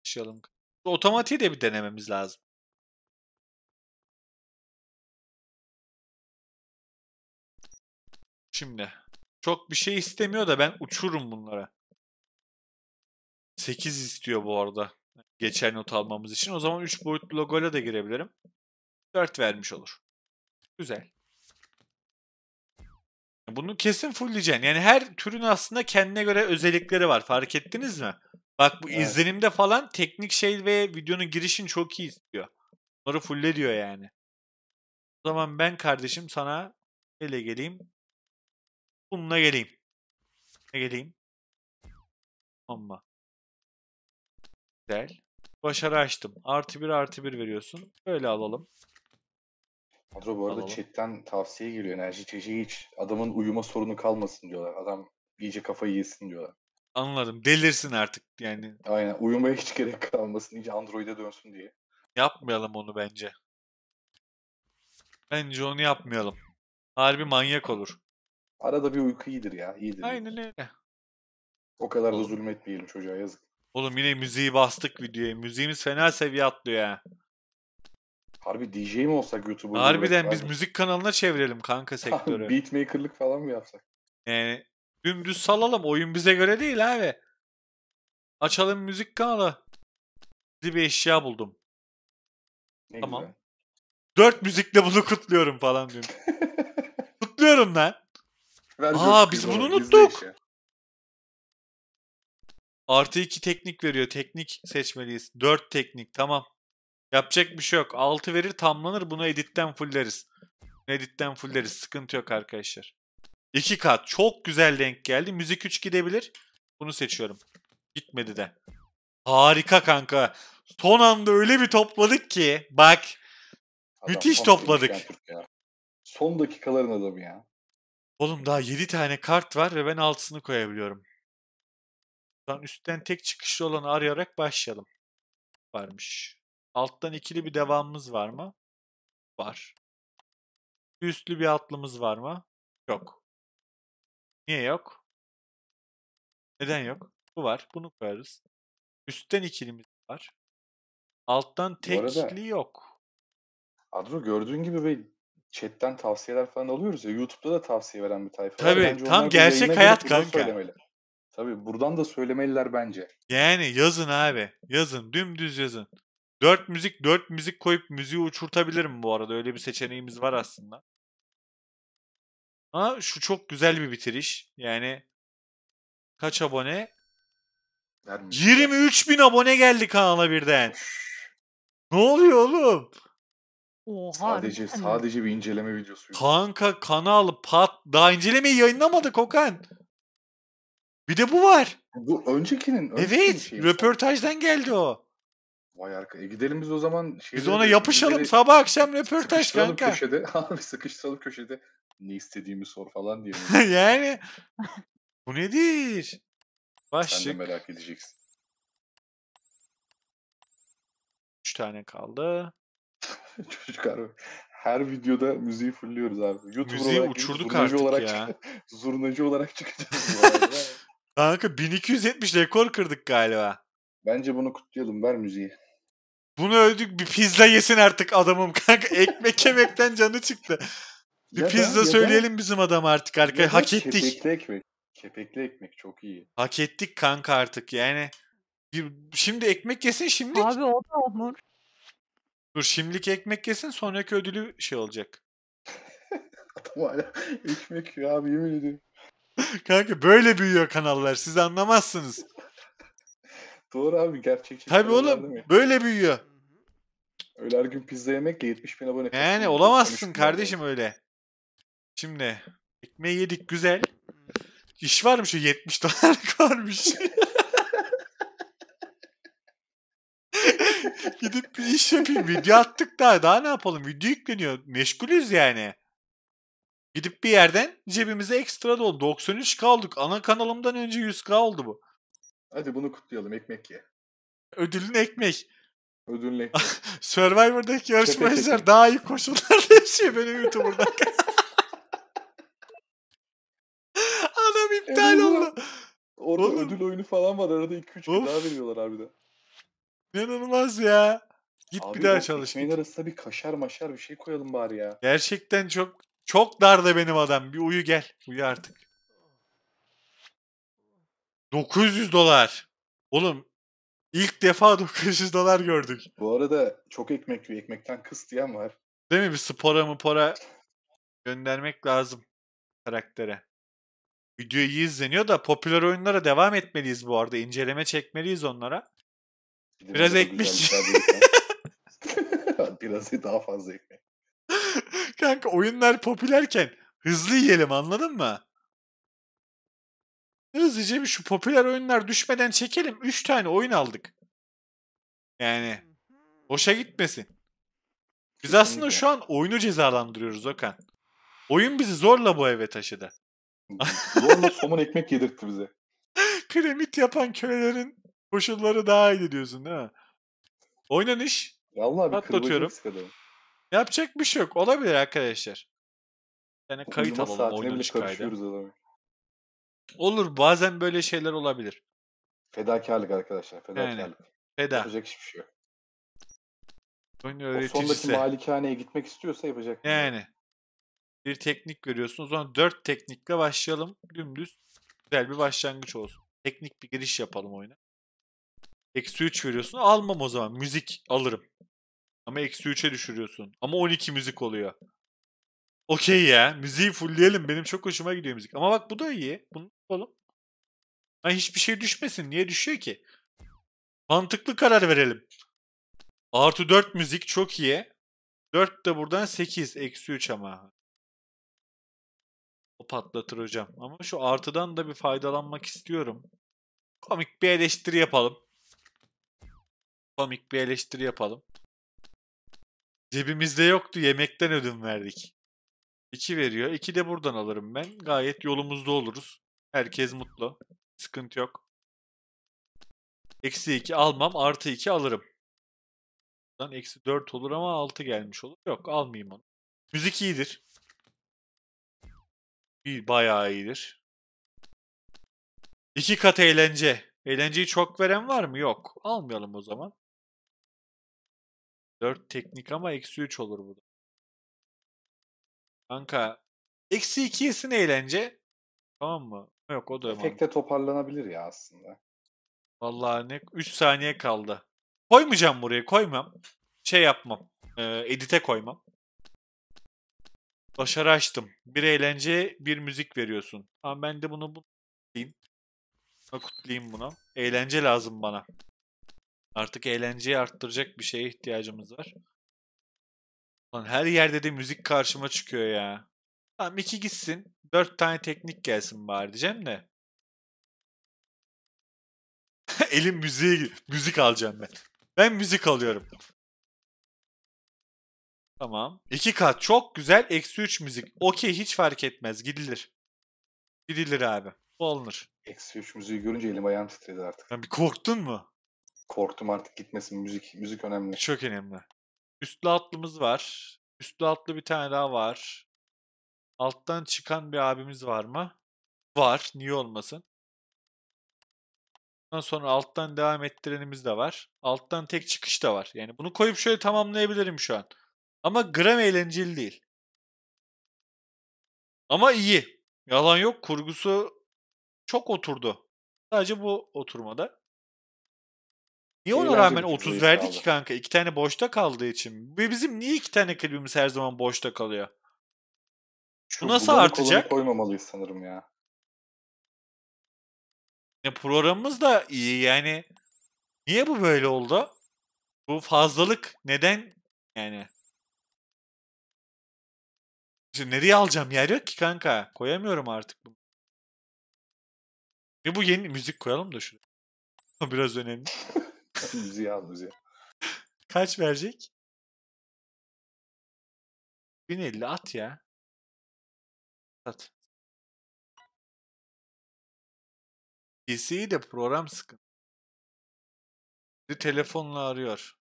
Başlayalım. Otomatiği de bir denememiz lazım. Şimdi. Çok bir şey istemiyor da ben uçurum bunlara. 8 istiyor bu arada. Geçer not almamız için. O zaman 3 boyutlu logoyla da girebilirim. 4 vermiş olur. Güzel. Bunu kesin fullleyeceksin. Yani her türün aslında kendine göre özellikleri var. Fark ettiniz mi? Bak bu evet. izlenimde falan teknik şey ve videonun girişin çok iyi istiyor. Bunları fulle diyor yani. O zaman ben kardeşim sana hele geleyim. Bununla geleyim. Ne geleyim? Ama. Güzel. Başarı açtım. Artı bir artı bir veriyorsun. Böyle alalım. Kadro bu arada alalım. chatten tavsiye geliyor. Enerji çeşiği iç. Adamın uyuma sorunu kalmasın diyorlar. Adam iyice kafayı yesin diyorlar. Anladım. Delirsin artık yani. Aynen. Uyumaya hiç gerek kalmasın. iyice Android'e dönsün diye. Yapmayalım onu bence. Bence onu yapmayalım. Harbi manyak olur. Arada bir uyku iyidir ya. iyidir. Aynen öyle. O kadar da zulmetmeyelim çocuğa yazık. Oğlum yine müziği bastık videoya. Müziğimiz fena seviye atlıyor ya. Harbi DJ mi olsak YouTube'a? Harbiden biz müzik kanalına çevirelim kanka [laughs] sektörü. Beatmaker'lık falan mı yapsak? Yani Dümdüz salalım. Oyun bize göre değil abi. Açalım müzik kanalı. Gizli bir eşya buldum. Ne tamam. Güzel. Dört müzikle bunu kutluyorum falan diyorum. [laughs] kutluyorum lan. Ben Aa biz bunu unuttuk. Artı iki teknik veriyor. Teknik seçmeliyiz. Dört teknik tamam. Yapacak bir şey yok. Altı verir tamlanır. Bunu editten fulleriz. Editten fulleriz. Sıkıntı yok arkadaşlar. İki kat. Çok güzel denk geldi. Müzik 3 gidebilir. Bunu seçiyorum. Gitmedi de. Harika kanka. Son anda öyle bir topladık ki. Bak. Adam, müthiş topladık. Son dakikaların adamı ya. Oğlum daha 7 tane kart var ve ben altısını koyabiliyorum. Buradan üstten tek çıkışlı olanı arayarak başlayalım. Varmış. Alttan ikili bir devamımız var mı? Var. Üstlü bir atlımız var mı? Yok. Niye yok? Neden yok? Bu var. Bunu koyarız. Üstten ikilimiz var. Alttan tekli yok. Adro gördüğün gibi böyle chatten tavsiyeler falan alıyoruz ya. YouTube'da da tavsiye veren bir tayfa. Tabii bence tam gerçek hayat kanka. Söylemeli. Tabii buradan da söylemeliler bence. Yani yazın abi. Yazın. Dümdüz yazın. Dört müzik dört müzik koyup müziği uçurtabilirim bu arada. Öyle bir seçeneğimiz var aslında. Ha şu çok güzel bir bitiriş. Yani kaç abone? 23 bin abone geldi kanala birden. ne oluyor oğlum? Oha, sadece sadece bir inceleme videosu. Kanka kanal pat daha incelemeyi yayınlamadık Okan. Bir de bu var. Bu öncekinin. öncekinin evet, şeyi. röportajdan geldi o. Vay arkadaş. E gidelim biz o zaman. biz ona yapışalım gidelim, sabah akşam röportaj sıkıştıralım kanka. Köşede, [laughs] abi sıkıştıralım köşede. Ne istediğimi sor falan diye. [laughs] yani bu nedir? Başlık. Sen de merak edeceksin. Üç tane kaldı. [laughs] Çocuk abi. Her videoda müziği fulluyoruz abi. YouTube müziği olarak uçurduk artık olarak ya. zurnacı olarak çıkacağız. Kanka 1270 rekor kırdık galiba. Bence bunu kutlayalım. Ver müziği. Bunu öldük bir pizza yesin artık adamım kanka. [laughs] Ekmek yemekten canı çıktı. Bir ya pizza da, söyleyelim da, bizim adam artık arkadaş. Hak ettik. Kepekli ekmek. Kepekli ekmek çok iyi. Hak ettik kanka artık yani. Bir, şimdi ekmek yesin şimdi. Abi o da olur. Dur şimdilik ekmek yesin sonraki ödülü şey olacak. [laughs] adam hala ekmek yiyor abi yemin ediyorum. [laughs] kanka böyle büyüyor kanallar siz anlamazsınız. Doğru abi gerçekçi. Tabii oğlum böyle büyüyor. Öyle her gün pizza yemekle 70 bin abone Yani olamazsın kardeşim öyle. Şimdi ekmeği yedik güzel. İş var mı şu 70 dolar varmış. [laughs] Gidip bir iş yapayım. Video attık daha. Daha ne yapalım? Video yükleniyor. Meşgulüz yani. Gidip bir yerden cebimize ekstra dolu. 93 kaldık. Ana kanalımdan önce 100k oldu bu. Hadi bunu kutlayalım. Ekmek ye. Ödülün ekmek. Ödünle. [laughs] Survivor'daki yarışmacılar [laughs] daha iyi koşullarda yaşıyor şey benim YouTuber'dan. Adam [laughs] iptal oldu. Orada Oğlum. ödül oyunu falan var. Arada 2-3 gün daha veriyorlar harbiden. İnanılmaz ya. Git Abi bir daha çalış. Ekmeğin arasında bir kaşar maşar bir şey koyalım bari ya. Gerçekten çok çok darda benim adam. Bir uyu gel. Uyu artık. 900 dolar. Oğlum İlk defa 900 [laughs] dolar gördük. Bu arada çok ekmek yiyor. Ekmekten kıs diyen var. Değil mi? Bir spora mı pora göndermek lazım karaktere. Video iyi izleniyor da popüler oyunlara devam etmeliyiz bu arada. İnceleme çekmeliyiz onlara. Gidip Biraz ekmiş. [laughs] Biraz [laughs] daha fazla ekmek. Kanka oyunlar popülerken hızlı yiyelim anladın mı? hızlıca bir şu popüler oyunlar düşmeden çekelim. 3 tane oyun aldık. Yani boşa gitmesin. Biz aslında şu an oyunu cezalandırıyoruz Okan. Oyun bizi zorla bu eve taşıdı. [laughs] zorla somun ekmek yedirtti bize. Piramit yapan kölelerin koşulları daha iyi diyorsun değil mi? Oynanış. Vallahi Patlatıyorum. Yapacak bir şey yok. Olabilir arkadaşlar. Yani kayıt alalım oynanış kaydı. Olur bazen böyle şeyler olabilir. Fedakarlık arkadaşlar. Fedakarlık. Yani, feda. Yapacak hiçbir şey yok. Oyun öğreticisi. O sondaki malikaneye gitmek istiyorsa yapacak. Şey yani. Bir teknik görüyorsunuz. zaman dört teknikle başlayalım. Dümdüz güzel bir başlangıç olsun. Teknik bir giriş yapalım oyuna. Eksi 3 veriyorsun. Almam o zaman. Müzik alırım. Ama eksi 3'e düşürüyorsun. Ama 12 müzik oluyor. Okey ya. Müziği fullleyelim. Benim çok hoşuma gidiyor müzik. Ama bak bu da iyi. Bunu oğlum. Ha hiçbir şey düşmesin. Niye düşüyor ki? Mantıklı karar verelim. Artı 4 müzik çok iyi. 4 de buradan 8. Eksi 3 ama. O patlatır hocam. Ama şu artıdan da bir faydalanmak istiyorum. Komik bir eleştiri yapalım. Komik bir eleştiri yapalım. Cebimizde yoktu. Yemekten ödün verdik. 2 veriyor. 2 de buradan alırım ben. Gayet yolumuzda oluruz. Herkes mutlu. Sıkıntı yok. Eksi 2 almam. Artı 2 alırım. Buradan eksi 4 olur ama 6 gelmiş olur. Yok almayayım onu. Müzik iyidir. İyi, bayağı iyidir. İki kat eğlence. Eğlenceyi çok veren var mı? Yok. Almayalım o zaman. 4 teknik ama eksi 3 olur bu da. Kanka. Eksi 2 yesin eğlence. Tamam mı? Yok o da Tek de toparlanabilir ya aslında. Vallahi ne 3 saniye kaldı. Koymayacağım buraya koymam. Şey yapmam. E, edite koymam. Başarı açtım. Bir eğlence bir müzik veriyorsun. Ama ben de bunu kutlayayım. Kutlayayım bunu. Eğlence lazım bana. Artık eğlenceyi arttıracak bir şeye ihtiyacımız var. Lan her yerde de müzik karşıma çıkıyor ya. Tamam iki gitsin. Dört tane teknik gelsin bari diyeceğim de. [laughs] Elim müziğe müzik alacağım ben. Ben müzik alıyorum. Tamam. İki kat çok güzel. Eksi 3 müzik. Okey hiç fark etmez. Gidilir. Gidilir abi. Alınır. Eksi 3 müziği görünce elim ayağım titredi artık. Ya bir korktun mu? Korktum artık gitmesin. Müzik müzik önemli. Çok önemli. Üstlü atlımız var. Üstlü atlı bir tane daha var. Alttan çıkan bir abimiz var mı? Var. Niye olmasın? Ondan sonra alttan devam ettirenimiz de var. Alttan tek çıkış da var. Yani bunu koyup şöyle tamamlayabilirim şu an. Ama gram eğlenceli değil. Ama iyi. Yalan yok. Kurgusu çok oturdu. Sadece bu oturmada. Niye ona rağmen 30 verdi ki kanka? İki tane boşta kaldığı için. Bizim niye iki tane klibimiz her zaman boşta kalıyor? Şu Bu nasıl artacak? koymamalıyız sanırım ya. Ya programımız da iyi yani. Niye bu böyle oldu? Bu fazlalık neden yani? Şimdi nereye alacağım yer yok ki kanka. Koyamıyorum artık bunu. Ve bu yeni müzik koyalım da şuraya. [laughs] Biraz önemli. [laughs] müziği al müziği. Kaç verecek? 1050 at ya. At. PC'yi de program sıkın. Bir telefonla arıyor.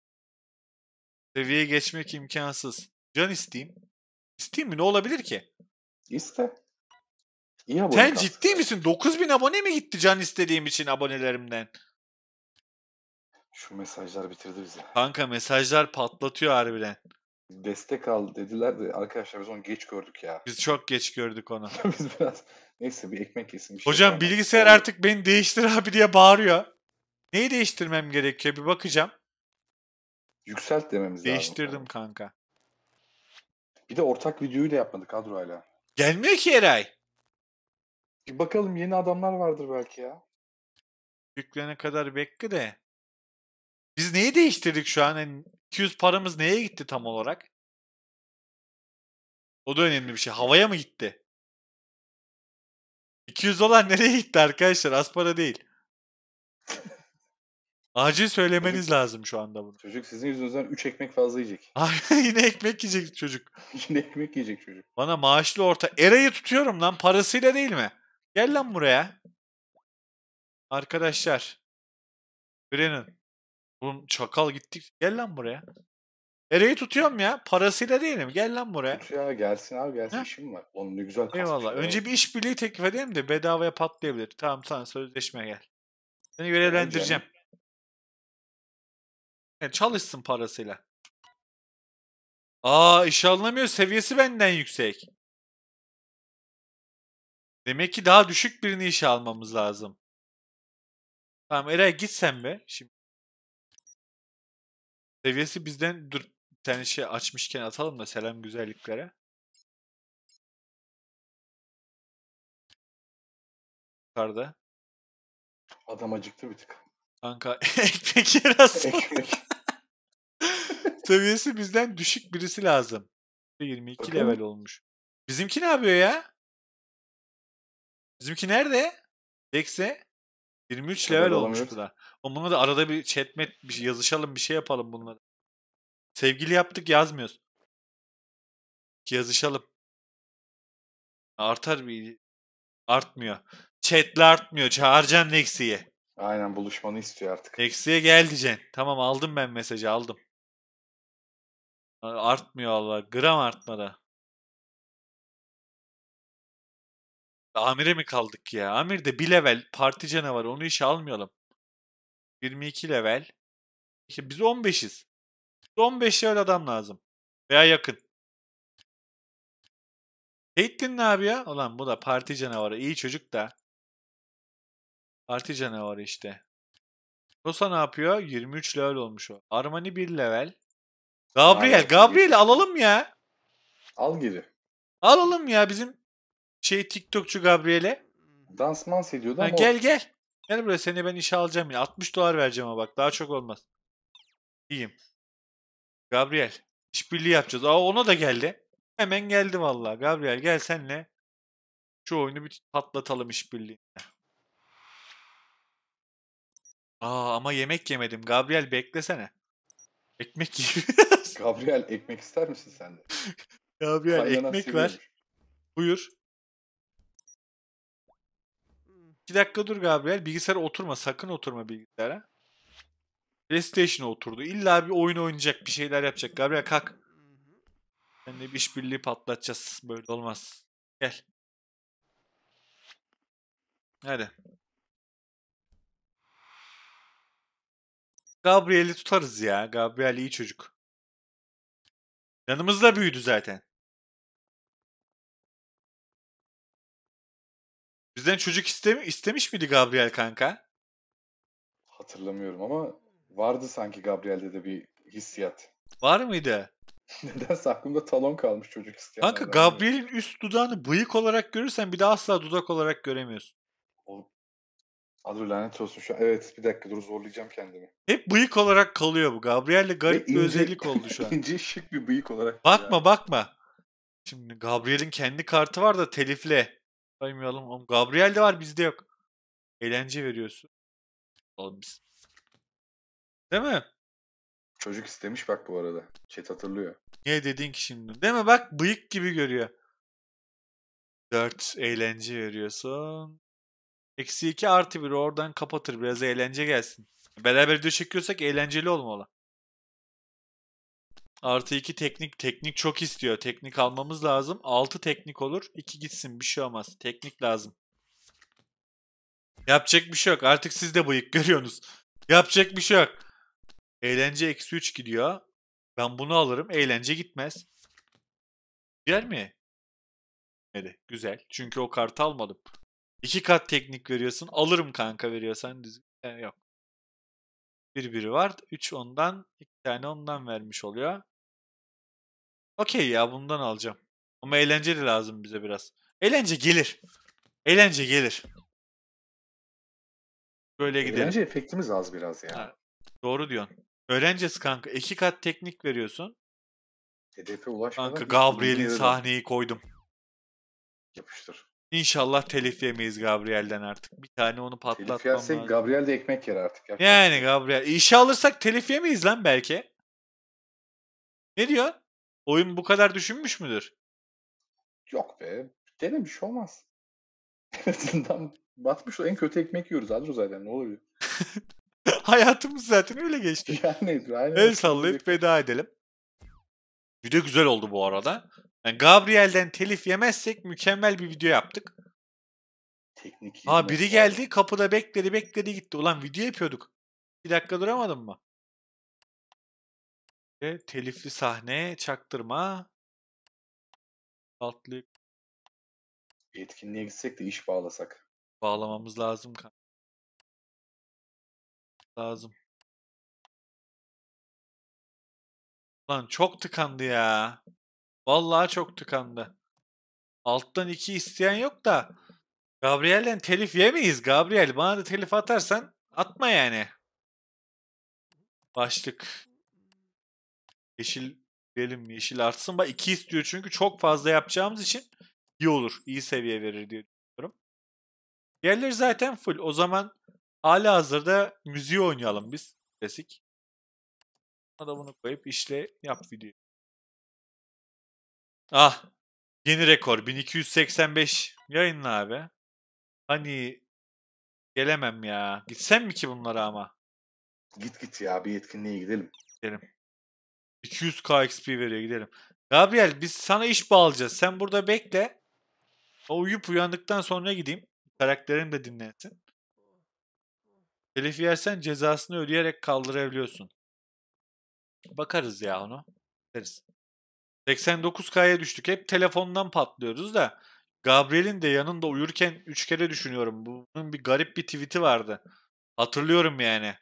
Seviye geçmek imkansız. Can isteyeyim. İsteyim mi? Ne olabilir ki? İste. İyi abone Sen ciddi misin? 9000 abone mi gitti can istediğim için abonelerimden? Şu mesajlar bitirdi bizi. Kanka mesajlar patlatıyor harbiden destek al dediler de arkadaşlar biz onu geç gördük ya. Biz çok geç gördük onu. [laughs] biz biraz neyse bir ekmek yesin. Bir şey Hocam yapalım. bilgisayar artık beni değiştir abi diye bağırıyor. Neyi değiştirmem gerekiyor bir bakacağım. Yükselt dememiz Değiştirdim lazım. Değiştirdim kanka. Bir de ortak videoyu da yapmadık kadroyla. Gelmiyor ki Eray. Bir bakalım yeni adamlar vardır belki ya. Yüklene kadar bekle de. Biz neyi değiştirdik şu an? Yani 200 paramız neye gitti tam olarak? O da önemli bir şey. Havaya mı gitti? 200 dolar [laughs] nereye gitti arkadaşlar? Az para değil. Acil söylemeniz çocuk, lazım şu anda bunu. Çocuk sizin yüzünüzden 3 ekmek fazla yiyecek. [laughs] Yine ekmek yiyecek çocuk. [laughs] Yine ekmek yiyecek çocuk. Bana maaşlı orta. Eray'ı tutuyorum lan parasıyla değil mi? Gel lan buraya. Arkadaşlar. Brennan. Oğlum çakal gittik. Gel lan buraya. Ereği tutuyorum ya. Parasıyla değilim. Gel lan buraya. Tut ya gelsin abi gelsin. Ha? İşim var. Onun ne güzel Eyvallah. Var. Önce bir iş birliği teklif edeyim de bedavaya patlayabilir. Tamam sana sözleşmeye gel. Seni görevlendireceğim. Yani e, çalışsın parasıyla. Aa iş anlamıyor. Seviyesi benden yüksek. Demek ki daha düşük birini işe almamız lazım. Tamam Eray git sen be. Şimdi Seviyesi bizden dur bir şey açmışken atalım da selam güzelliklere. Yukarıda. Adam acıktı bir tık. Kanka [laughs] ekmek yer Ekmek. [laughs] Seviyesi bizden düşük birisi lazım. 22 Bakın. level olmuş. Bizimki ne yapıyor ya? Bizimki nerede? Dex'e 23 level olmuş bu da. Bunu da arada bir chatmet bir şey yazışalım bir şey yapalım bunları. Sevgili yaptık yazmıyoruz. Yazışalım. Artar bir artmıyor. Chat'le artmıyor. Çağıracaksın Nexi'ye. Aynen buluşmanı istiyor artık. Nexi'ye gel diyeceksin. Tamam aldım ben mesajı aldım. Artmıyor Allah. Gram artmadı. Amire mi kaldık ya? Amir de bir level parti canavarı. Onu işe almayalım. 22 level. İşte biz 15'iz. 15 level adam lazım. Veya yakın. Caitlyn ne yapıyor? Ulan bu da parti canavarı. İyi çocuk da. Parti canavarı işte. Rosa ne yapıyor? 23 level olmuş o. Armani 1 level. Gabriel, Gabriel alalım ya. Al geri. Alalım ya bizim şey TikTokçu Gabriel'e. Dansman ediyordu ama. gel gel. Gel buraya seni ben işe alacağım ya. 60 dolar vereceğim ama bak daha çok olmaz. İyiyim. Gabriel. İşbirliği yapacağız. Aa ona da geldi. Hemen geldi vallahi. Gabriel gel senle. Şu oyunu bir patlatalım işbirliğine. Aa ama yemek yemedim. Gabriel beklesene. Ekmek [laughs] yiyor. Gabriel ekmek ister misin sen de? Gabriel Kaynana ekmek ver. Buyur. İki dakika dur Gabriel. Bilgisayara oturma. Sakın oturma bilgisayara. PlayStation'a oturdu. İlla bir oyun oynayacak. Bir şeyler yapacak. Gabriel kalk. Seninle bir işbirliği patlatacağız. Böyle olmaz. Gel. Hadi. Gabriel'i tutarız ya. Gabriel iyi çocuk. Yanımızda büyüdü zaten. Bizden çocuk istemi istemiş miydi Gabriel kanka? Hatırlamıyorum ama vardı sanki Gabriel'de de bir hissiyat. Var mıydı? [laughs] Nedense aklımda talon kalmış çocuk isteyen. Kanka Gabriel'in üst dudağını bıyık olarak görürsen bir daha asla dudak olarak göremiyorsun. O... Adro lanet olsun şu an. Evet bir dakika dur zorlayacağım kendimi. Hep bıyık olarak kalıyor bu. Gabriel'le garip Ve bir özellik oldu şu [laughs] an. ince şık bir bıyık olarak. Bakma yani. bakma. Şimdi Gabriel'in kendi kartı var da telifle. Saymayalım oğlum. Gabriel de var bizde yok. Eğlence veriyorsun. Oğlum biz. Değil mi? Çocuk istemiş bak bu arada. Chat hatırlıyor. Niye dedin ki şimdi? Değil mi? Bak bıyık gibi görüyor. 4 eğlence veriyorsun. Eksi 2 artı 1 oradan kapatır. Biraz eğlence gelsin. Beraber video çekiyorsak eğlenceli olmalı. Artı iki teknik. Teknik çok istiyor. Teknik almamız lazım. altı teknik olur. 2 gitsin bir şey olmaz. Teknik lazım. Yapacak bir şey yok. Artık siz de bıyık [laughs] görüyorsunuz. Yapacak bir şey yok. Eğlence eksi üç gidiyor. Ben bunu alırım. Eğlence gitmez. Gider mi? Hadi güzel. Çünkü o kartı almadım. İki kat teknik veriyorsun. Alırım kanka veriyorsan. Ee, yok. Bir biri var. Üç ondan. iki tane ondan vermiş oluyor. Okey ya bundan alacağım. Ama eğlenceli lazım bize biraz. Eğlence gelir. Eğlence gelir. Böyle gidelim. Eğlence efektimiz az biraz ya. Ha, doğru diyorsun. Öğreneceğiz kanka. İki kat teknik veriyorsun. Hedefe ulaşmadan... Kanka Gabriel'in sahneyi koydum. Yapıştır. İnşallah telif yemeyiz Gabriel'den artık. Bir tane onu patlatmam telif yersek, lazım. Gabriel de ekmek yer artık. Yani Gabriel. İşe alırsak telif yemeyiz lan belki. Ne diyorsun? Oyun bu kadar düşünmüş müdür? Yok be. Denemiş olmaz. tam [laughs] batmış. En kötü ekmek yiyoruz Adro zaten. Ne olabilir? [laughs] Hayatımız zaten öyle geçti. [laughs] Yani, aynen. El sallayıp veda edelim. Video güzel oldu bu arada. Yani Gabriel'den telif yemezsek mükemmel bir video yaptık. Teknik. Ha biri geldi kapıda bekledi bekledi gitti. Ulan video yapıyorduk. Bir dakika duramadın mı? Ve telifli sahne çaktırma. Altlık. Etkinliğe gitsek de iş bağlasak. Bağlamamız lazım. Lazım. Lan çok tıkandı ya. Vallahi çok tıkandı. Alttan iki isteyen yok da. Gabriel'le telif yemeyiz Gabriel. Bana da telif atarsan atma yani. Başlık. Yeşil verelim yeşil artsın. Bak 2 istiyor çünkü çok fazla yapacağımız için iyi olur. İyi seviye verir diye düşünüyorum. Diğerleri zaten full. O zaman hala hazırda müziği oynayalım biz. Klasik. Buna da bunu koyup işle yap video. Ah! Yeni rekor. 1285. Yayınla abi. Hani gelemem ya. Gitsem mi ki bunlara ama? Git git ya. Bir etkinliğe gidelim. Gidelim. 200k XP veriyor gidelim. Gabriel biz sana iş bağlayacağız. Sen burada bekle. O uyup uyandıktan sonra gideyim. Karakterim de dinlensin. Telif yersen cezasını ödeyerek kaldırabiliyorsun. Bakarız ya onu. Deriz. 89K'ya düştük. Hep telefondan patlıyoruz da. Gabriel'in de yanında uyurken 3 kere düşünüyorum. Bunun bir garip bir tweet'i vardı. Hatırlıyorum yani.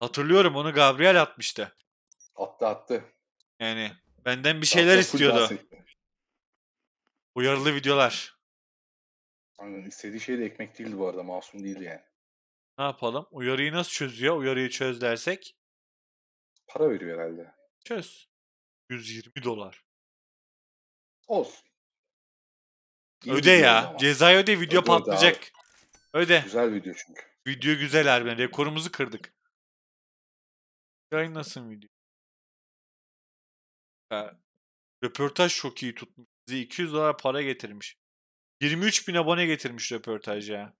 Hatırlıyorum onu Gabriel atmıştı. Attı attı. Yani benden bir şeyler attı, istiyordu. Uyarılı videolar. Aynen istediği şey de ekmek değildi bu arada. Masum değildi yani. Ne yapalım? Uyarıyı nasıl çözüyor? Uyarıyı çöz dersek? Para veriyor herhalde. Çöz. 120 dolar. Olsun. öde ya. Cezayı öde. Video öde, patlayacak. Öde, öde. Güzel video çünkü. Video güzel harbiden. Rekorumuzu kırdık. Yayınlasın video röportaj çok iyi tutmuş. Bize 200 dolar para getirmiş. 23 bin abone getirmiş röportaj ya.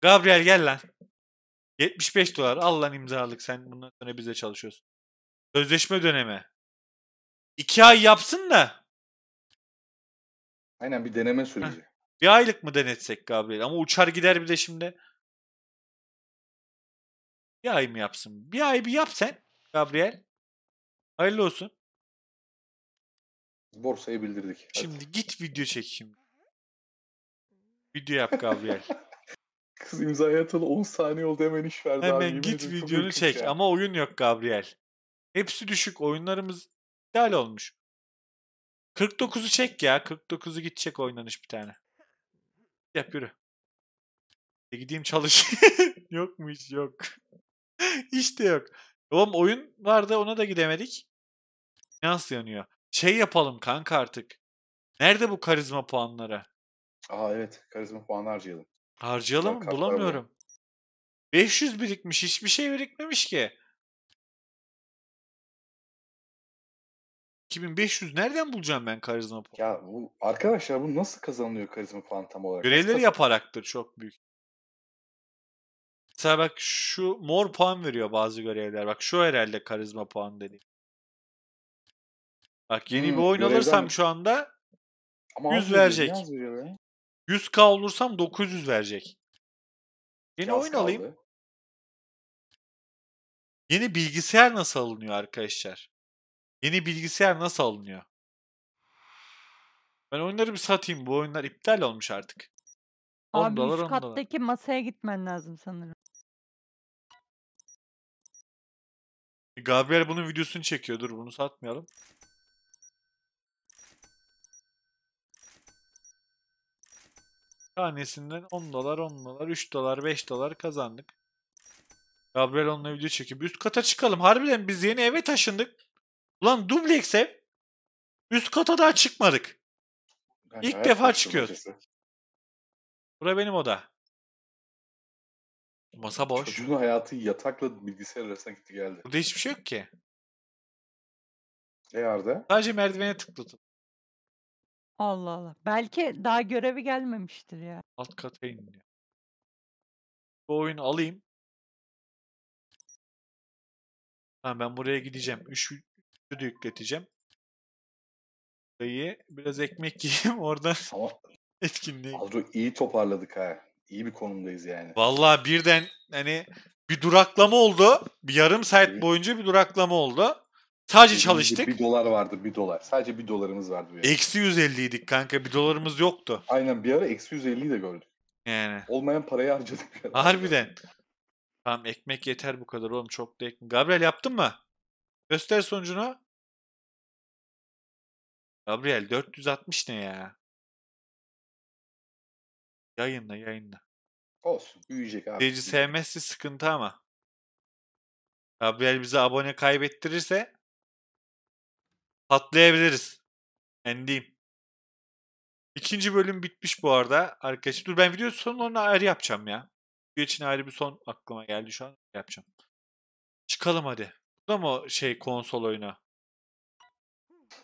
Gabriel gel lan. 75 dolar. Al lan imzalık sen. Bundan sonra bize çalışıyorsun. Sözleşme dönemi. 2 ay yapsın da. Aynen bir deneme süreci. Bir aylık mı denetsek Gabriel? Ama uçar gider bir de şimdi. Bir ay mı yapsın? Bir ay bir yap sen Gabriel. Hayırlı olsun. Borsayı bildirdik. Şimdi Hadi. git video çek şimdi. [laughs] Video yap Gabriel. [laughs] Kız imzaya atalı 10 saniye oldu hemen iş verdi hemen abi. git ediyorum, videonu çek ya. ama oyun yok Gabriel. Hepsi düşük oyunlarımız iptal olmuş. 49'u çek ya. 49'u git çek oynanış bir tane. Yap yürü. E gideyim çalış. [laughs] yok mu hiç? Yok. İşte yok. Oğlum oyun vardı ona da gidemedik. Nasıl yanıyor. Şey yapalım kanka artık. Nerede bu karizma puanları? Aa evet karizma puanı harcayalım. Harcayalım mı? Bulamıyorum. Var. 500 birikmiş. Hiçbir şey birikmemiş ki. 2500 nereden bulacağım ben karizma puanı? Ya bu arkadaşlar bu nasıl kazanılıyor karizma puanı tam olarak? Görevleri yaparaktır çok büyük. Mesela bak şu mor puan veriyor bazı görevler. Bak şu herhalde karizma puanı dediğim. Bak yeni hmm, bir oyun alırsam mi? şu anda Ama 100 verecek. 100k olursam 900 verecek. Yeni Yaz oyun kaldı. alayım. Yeni bilgisayar nasıl alınıyor arkadaşlar? Yeni bilgisayar nasıl alınıyor? Ben oyunları bir satayım. Bu oyunlar iptal olmuş artık. Abi dolar, üst kattaki dolar. masaya gitmen lazım sanırım. Gabriel bunun videosunu çekiyor. Dur bunu satmayalım. Tanesinden 10 dolar, 10 dolar, 3 dolar, 5 dolar kazandık. Gabriel onunla video çekip üst kata çıkalım. Harbiden biz yeni eve taşındık. Ulan dubleks ev. Üst kata daha çıkmadık. Ben İlk defa çıkıyoruz. Açıkçası. Bura benim oda. Masa boş. Çocuğun hayatı yatakla bilgisayar arasına gitti geldi. Burada hiçbir şey yok ki. E Arda? Sadece merdivene tıklatın. Allah Allah. Belki daha görevi gelmemiştir ya. Alt kata iniyor. Bu oyunu alayım. Ha, ben buraya gideceğim. Üç, üçü yükleteceğim. Dayı biraz ekmek [laughs] yiyeyim oradan Tamam. [laughs] etkinliğe. Aldro iyi toparladık ha. İyi bir konumdayız yani. Vallahi birden hani bir duraklama oldu. Bir yarım saat boyunca bir duraklama oldu. Sadece Bizim çalıştık. Bir dolar vardı bir dolar. Sadece bir dolarımız vardı. Bir eksi 150 idik kanka. Bir dolarımız yoktu. Aynen bir ara eksi 150'yi de gördük. Yani. Olmayan parayı harcadık. [laughs] Harbiden. Tamam ekmek yeter bu kadar oğlum. Çok da ekmek. Gabriel yaptın mı? Göster sonucunu. Gabriel 460 ne ya? Yayınla yayınla. Olsun büyüyecek abi. Seyirci sevmezse sıkıntı ama. Gabriel bize abone kaybettirirse patlayabiliriz. Yani İkinci bölüm bitmiş bu arada Arkadaşım Dur ben video sonunu ayrı yapacağım ya. Video için ayrı bir son aklıma geldi şu an yapacağım. Çıkalım hadi. Bu da mı şey konsol oyunu?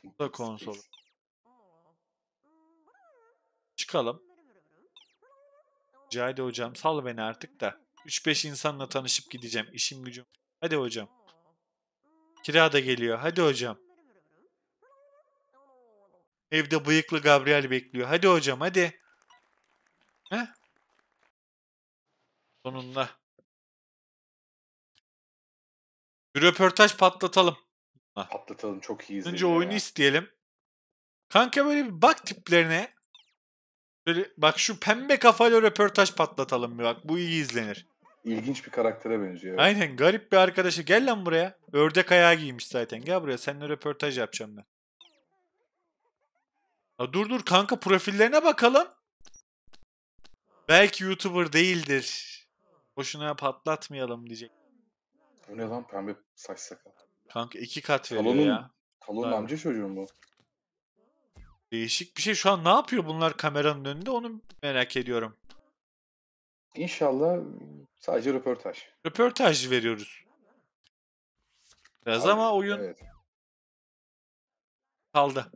Bu da konsol. Çıkalım. Cahide hocam sal beni artık da. 3-5 insanla tanışıp gideceğim. İşim gücüm. Hadi hocam. Kira da geliyor. Hadi hocam. Evde bıyıklı Gabriel bekliyor. Hadi hocam hadi. Heh. Sonunda. Bir röportaj patlatalım. Patlatalım çok iyi Önce oyunu ya. isteyelim. Kanka böyle bir bak tiplerine. Böyle bak şu pembe kafayla röportaj patlatalım bir bak. Bu iyi izlenir. İlginç bir karaktere benziyor. Aynen garip bir arkadaşı. Gel lan buraya. Ördek ayağı giymiş zaten. Gel buraya seninle röportaj yapacağım ben. Ya dur dur kanka profillerine bakalım. Belki YouTuber değildir. Boşuna patlatmayalım diyecek. Bu ne lan pembe saç sakal. Kanka iki kat veriyor Talon'un, ya. Talon'un Tabii. amca çocuğu mu? Değişik bir şey. Şu an ne yapıyor bunlar kameranın önünde onu merak ediyorum. İnşallah sadece röportaj. Röportaj veriyoruz. Biraz Abi, ama oyun evet. kaldı.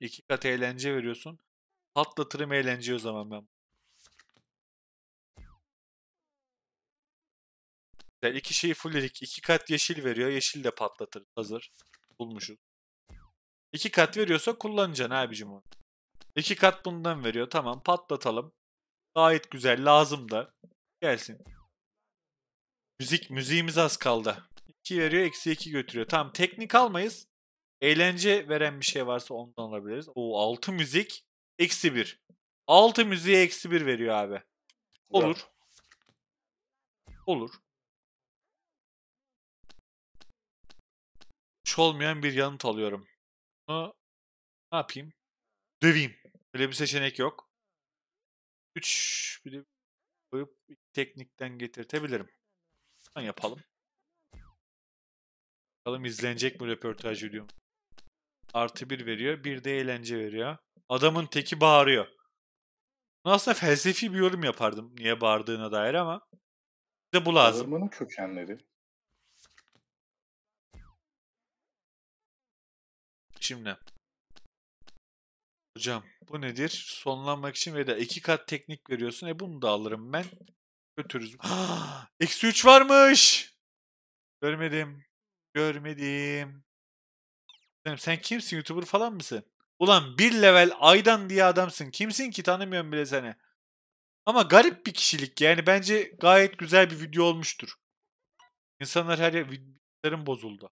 İki kat eğlence veriyorsun. Patlatırım eğlence o zaman ben. Güzel. İki şeyi fullledik. İki kat yeşil veriyor. Yeşil de patlatır. Hazır. Bulmuşuz. İki kat veriyorsa kullanacaksın abicim onu. İki kat bundan veriyor. Tamam patlatalım. Gayet güzel. Lazım da. Gelsin. Müzik. Müziğimiz az kaldı. İki veriyor. Eksi iki götürüyor. Tamam teknik almayız. Eğlence veren bir şey varsa ondan alabiliriz. O 6 müzik eksi 1. 6 müziğe eksi 1 veriyor abi. Olur. Olur. Hiç olmayan bir yanıt alıyorum. Bunu ne yapayım? Döveyim. Böyle bir seçenek yok. 3 bir de koyup teknikten getirtebilirim. Ben yapalım. Bakalım izlenecek mi röportaj videom. Artı bir veriyor. Bir de eğlence veriyor. Adamın teki bağırıyor. Bunu aslında felsefi bir yorum yapardım niye bağırdığına dair ama de bu lazım. Bağırmanın kökenleri. Şimdi. Hocam bu nedir? Sonlanmak için veya iki kat teknik veriyorsun. E bunu da alırım ben. Götürürüz. [gasps] Eksi 3 varmış. Görmedim. Görmedim. Dedim sen kimsin YouTuber falan mısın? Ulan bir level aydan diye adamsın. Kimsin ki tanımıyorum bile seni. Ama garip bir kişilik yani bence gayet güzel bir video olmuştur. İnsanlar her yer bilgisayarım bozuldu.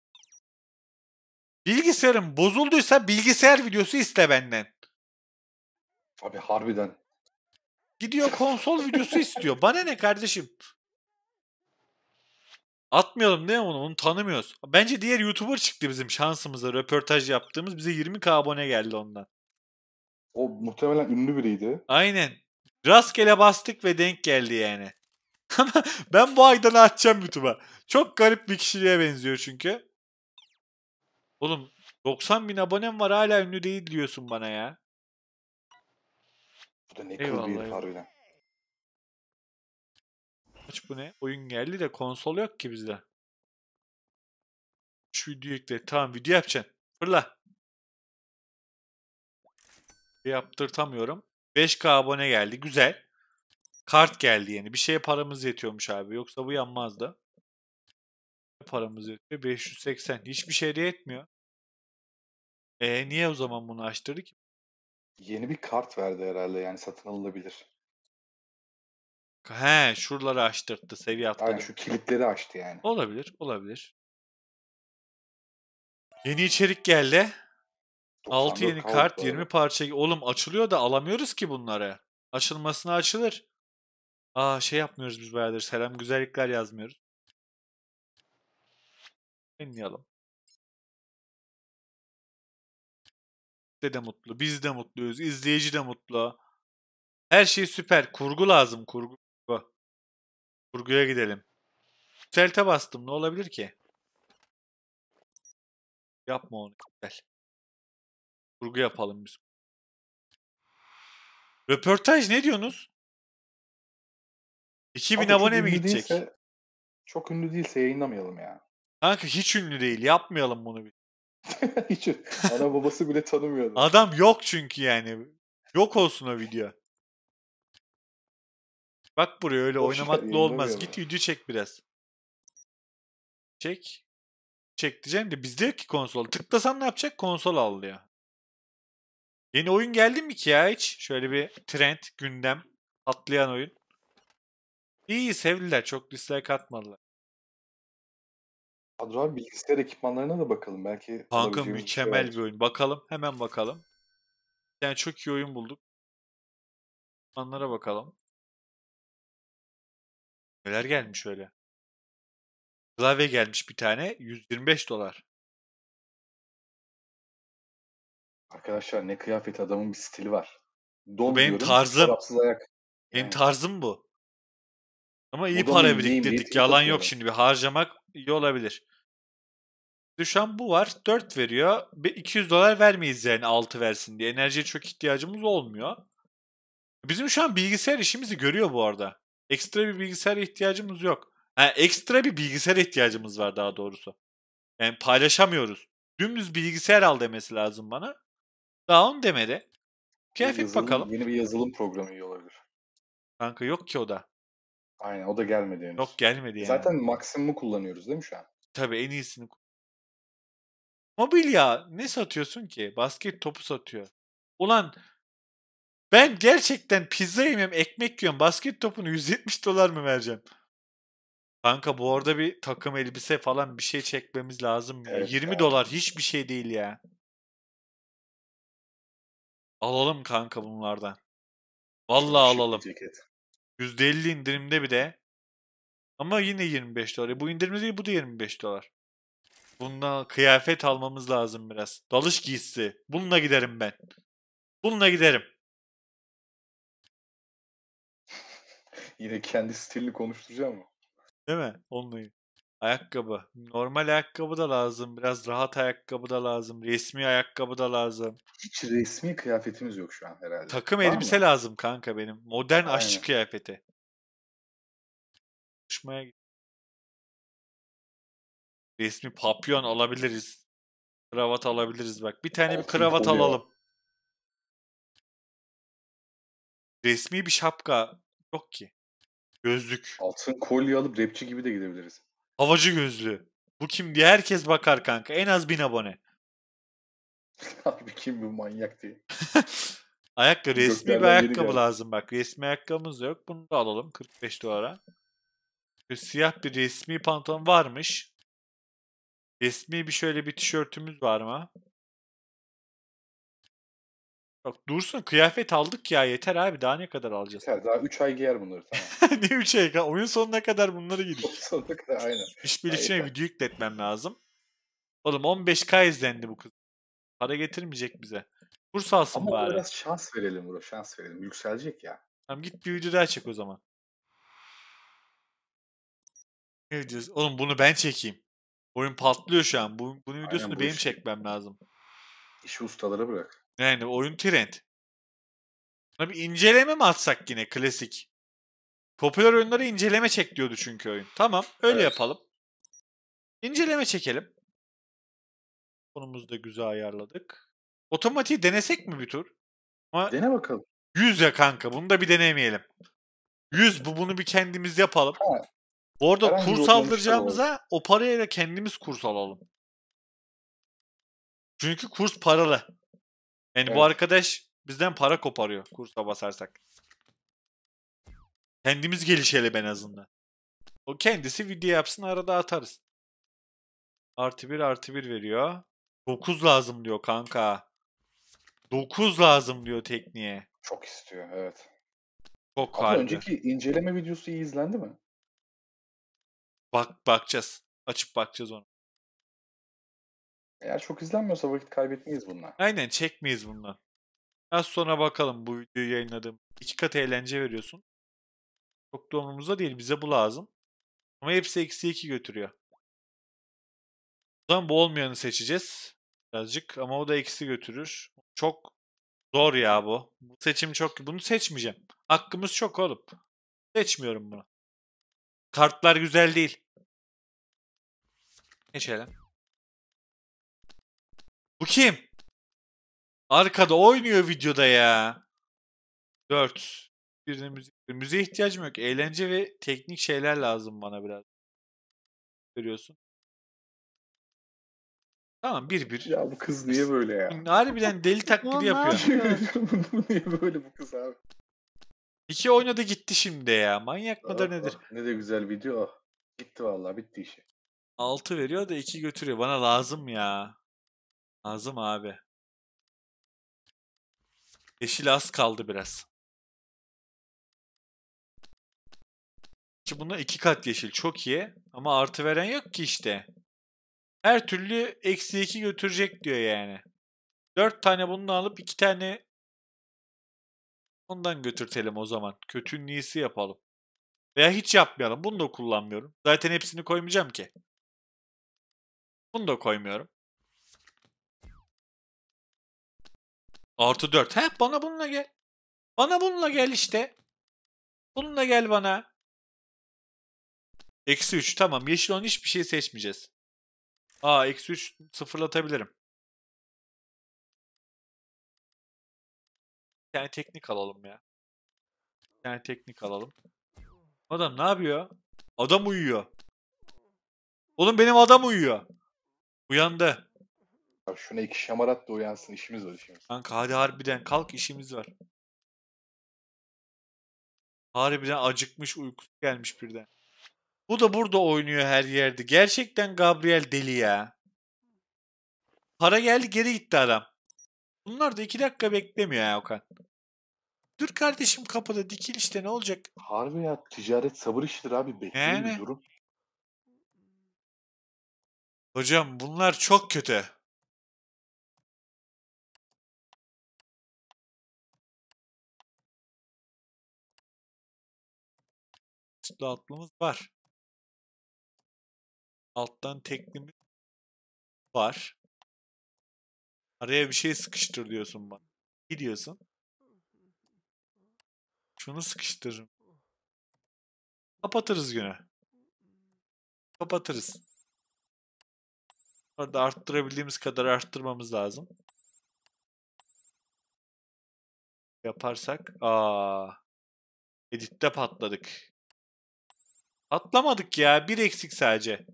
Bilgisayarım bozulduysa bilgisayar videosu iste benden. Abi harbiden. Gidiyor konsol videosu istiyor. Bana ne kardeşim? Atmayalım değil onu? Onu tanımıyoruz. Bence diğer YouTuber çıktı bizim şansımıza. Röportaj yaptığımız. Bize 20k abone geldi ondan. O muhtemelen ünlü biriydi. Aynen. Rastgele bastık ve denk geldi yani. [laughs] ben bu aydan atacağım YouTube'a. Çok garip bir kişiliğe benziyor çünkü. Oğlum 90 bin abonem var hala ünlü değil diyorsun bana ya. Bu da ne kıl bir harbiden. Aç bu ne? Oyun geldi de konsol yok ki bizde. Şu videoyu ekle. Tamam video yapacaksın. Fırla. Yaptırtamıyorum. 5K abone geldi. Güzel. Kart geldi yani. Bir şeye paramız yetiyormuş abi. Yoksa bu yanmazdı. Paramız yetiyor. 580. Hiçbir şey de yetmiyor. E niye o zaman bunu açtırdık? Yeni bir kart verdi herhalde yani satın alınabilir. He şuraları açtırttı seviye atladı. Aynen şu kilitleri açtı yani. Olabilir olabilir. Yeni içerik geldi. 6 yeni kart 20 parça. Oğlum açılıyor da alamıyoruz ki bunları. Açılmasına açılır. Aa şey yapmıyoruz biz bayağıdır. Selam güzellikler yazmıyoruz. Dinleyelim. De, de mutlu. Biz de mutluyuz. izleyici de mutlu. Her şey süper. Kurgu lazım kurgu. Kurguya gidelim. Yükselte bastım. Ne olabilir ki? Yapma onu. Güzel. Kurgu yapalım biz. Röportaj ne diyorsunuz? 2000 Abi abone mi gidecek? Değilse, çok ünlü değilse yayınlamayalım ya. Kanka hiç ünlü değil. Yapmayalım bunu. bir. [laughs] hiç. Ana babası bile tanımıyordu. Adam yok çünkü yani. Yok olsun o video. Bak buraya öyle Boş oynamakla olmaz. Git video çek biraz. Çek. Çek diyeceğim de bizde yok ki konsol. Tıklasan ne yapacak? Konsol alıyor Yeni oyun geldi mi ki ya hiç? Şöyle bir trend, gündem, atlayan oyun. İyi sevdiler. Çok dislike atmadılar. Kadro bilgisayar ekipmanlarına da bakalım. Belki Kanka şey mükemmel bir, şey bir oyun. Bakalım. Hemen bakalım. Yani çok iyi oyun bulduk. Ekipmanlara bakalım. Neler gelmiş öyle? Klavye gelmiş bir tane 125 dolar. Arkadaşlar ne kıyafet adamın bir stili var. Don Bu benim tarzım. ayak. Benim Yani tarzım bu. Ama iyi para miyim, biriktirdik. Yalan yok şimdi. Bir harcamak iyi olabilir. Düşen bu var. 4 veriyor. Bir 200 dolar vermeyiz yani 6 versin diye. Enerjiye çok ihtiyacımız olmuyor. Bizim şu an bilgisayar işimizi görüyor bu arada. Ekstra bir bilgisayar ihtiyacımız yok. Yani ekstra bir bilgisayar ihtiyacımız var daha doğrusu. Yani paylaşamıyoruz. Dümdüz bilgisayar al demesi lazım bana. Daha on demedi. Keyfim bakalım. Yeni bir yazılım programı iyi olabilir. Kanka yok ki o da. Aynen o da gelmedi henüz. Yok gelmedi yani. Zaten maksimumu kullanıyoruz değil mi şu an? Tabii en iyisini Mobilya ne satıyorsun ki? Basket topu satıyor. Ulan ben gerçekten pizza yemiyorum, ekmek yiyorum. Basket topunu 170 dolar mı vereceğim? Kanka bu arada bir takım elbise falan bir şey çekmemiz lazım. Evet, 20 ya. dolar hiçbir şey değil ya. Alalım kanka bunlardan. Vallahi alalım. %50 indirimde bir de. Ama yine 25 dolar. E, bu indirimde değil bu da 25 dolar. Bundan kıyafet almamız lazım biraz. Dalış giysisi. Bununla giderim ben. Bununla giderim. Yine kendi stilini konuşturacağım mı? Değil mi? Onunla Ayakkabı. Normal ayakkabı da lazım. Biraz rahat ayakkabı da lazım. Resmi ayakkabı da lazım. Hiç resmi kıyafetimiz yok şu an herhalde. Takım Var elbise mı? lazım kanka benim. Modern Aynen. aşçı kıyafeti. Konuşmaya Resmi papyon alabiliriz. Kravat alabiliriz bak. Bir tane Altın bir kravat oluyor. alalım. Resmi bir şapka yok ki. Gözlük. Altın kolye alıp rapçi gibi de gidebiliriz. Havacı gözlüğü. Bu kim diye herkes bakar kanka. En az bin abone. [laughs] Abi kim bu manyak diye. [laughs] Ayakkabı resmi bir ayakkabı lazım bak. Resmi ayakkabımız yok. Bunu da alalım 45 dolara. Böyle siyah bir resmi pantolon varmış. Resmi bir şöyle bir tişörtümüz var mı? Bak dursun kıyafet aldık ya yeter abi daha ne kadar alacağız? Yeter daha 3 ay giyer bunları tamam. [laughs] ne 3 ay? Oyun sonuna kadar bunları gidiyor. sonuna kadar aynen. İş birlikçine video yükletmem lazım. Oğlum 15k izlendi bu kız. Para getirmeyecek bize. Burs alsın Ama bari. Ama biraz şans verelim bro şans verelim. Yükselecek ya. Tamam git bir video daha çek o zaman. Ne diyeceğiz? Oğlum bunu ben çekeyim. Oyun patlıyor şu an. Bu, bunun videosunu aynen, bu benim iş. çekmem lazım. İşi ustalara bırak. Yani oyun trend. Bir inceleme mi atsak yine klasik? Popüler oyunları inceleme çek diyordu çünkü oyun. Tamam öyle evet. yapalım. İnceleme çekelim. Konumuzu da güzel ayarladık. Otomatiği denesek mi bir tur? Ama Dene bakalım. 100 ya kanka bunu da bir denemeyelim. 100 bu bunu bir kendimiz yapalım. Ha. Bu arada Herhangi kurs şey aldıracağımıza o parayla kendimiz kurs alalım. Çünkü kurs paralı. Yani evet. bu arkadaş bizden para koparıyor kursa basarsak. Kendimiz gelişelim en azından. O kendisi video yapsın arada atarız. Artı bir artı bir veriyor. dokuz lazım diyor kanka. dokuz lazım diyor tekniğe. Çok istiyor evet. Çok Ama harbi. önceki inceleme videosu iyi izlendi mi? Bak bakacağız. Açıp bakacağız onu. Eğer çok izlenmiyorsa vakit kaybetmeyiz bununla. Aynen çekmeyiz bundan. Az sonra bakalım bu videoyu yayınladım. İki kat eğlence veriyorsun. Çok da umurumuzda değil bize bu lazım. Ama hepsi eksi 2 götürüyor. O zaman bu olmayanı seçeceğiz. Birazcık ama o da eksi götürür. Çok zor ya bu. Bu seçim çok. Bunu seçmeyeceğim. Hakkımız çok oğlum. Seçmiyorum bunu. Kartlar güzel değil. Geçelim. Bu kim? Arkada oynuyor videoda ya. 4. Birine müzik. Müziğe ihtiyacım yok. Eğlence ve teknik şeyler lazım bana biraz. Görüyorsun. Tamam bir bir. Ya bu kız niye böyle ya? Harbiden deli taklidi yapıyor. [laughs] bu niye böyle bu kız abi? İki oynadı gitti şimdi ya. Manyak mıdır oh, nedir? ne de güzel video. Gitti vallahi bitti işi. Altı veriyor da iki götürüyor. Bana lazım ya. Lazım abi. Yeşil az kaldı biraz. Ki buna iki kat yeşil çok iyi. Ama artı veren yok ki işte. Her türlü eksi iki götürecek diyor yani. Dört tane bunu alıp iki tane ondan götürtelim o zaman. Kötünün iyisi yapalım. Veya hiç yapmayalım. Bunu da kullanmıyorum. Zaten hepsini koymayacağım ki. Bunu da koymuyorum. Artı 4. He bana bununla gel. Bana bununla gel işte. Bununla gel bana. Eksi 3 tamam. Yeşil 10 hiçbir şey seçmeyeceğiz. Aa eksi 3 sıfırlatabilirim. Bir tane teknik alalım ya. Bir tane teknik alalım. Adam ne yapıyor? Adam uyuyor. Oğlum benim adam uyuyor. Uyandı. Bak şuna iki şamarat da uyansın işimiz var işimiz. Kanka hadi harbiden kalk işimiz var. Harbiden acıkmış uykusu gelmiş birden. Bu da burada oynuyor her yerde. Gerçekten Gabriel deli ya. Para geldi geri gitti adam. Bunlar da iki dakika beklemiyor ya Okan. Dur kardeşim kapıda dikil işte ne olacak? Harbi ya ticaret sabır işidir abi. Bekleyin yani. durum. Hocam bunlar çok kötü. toplu atlımız var. Alttan teknimiz var. Araya bir şey sıkıştır diyorsun bana. Gidiyorsun. Şunu sıkıştırırım. Kapatırız güne. Kapatırız. Orada arttırabildiğimiz kadar arttırmamız lazım. Yaparsak. Aa. Editte patladık. Atlamadık ya. Bir eksik sadece.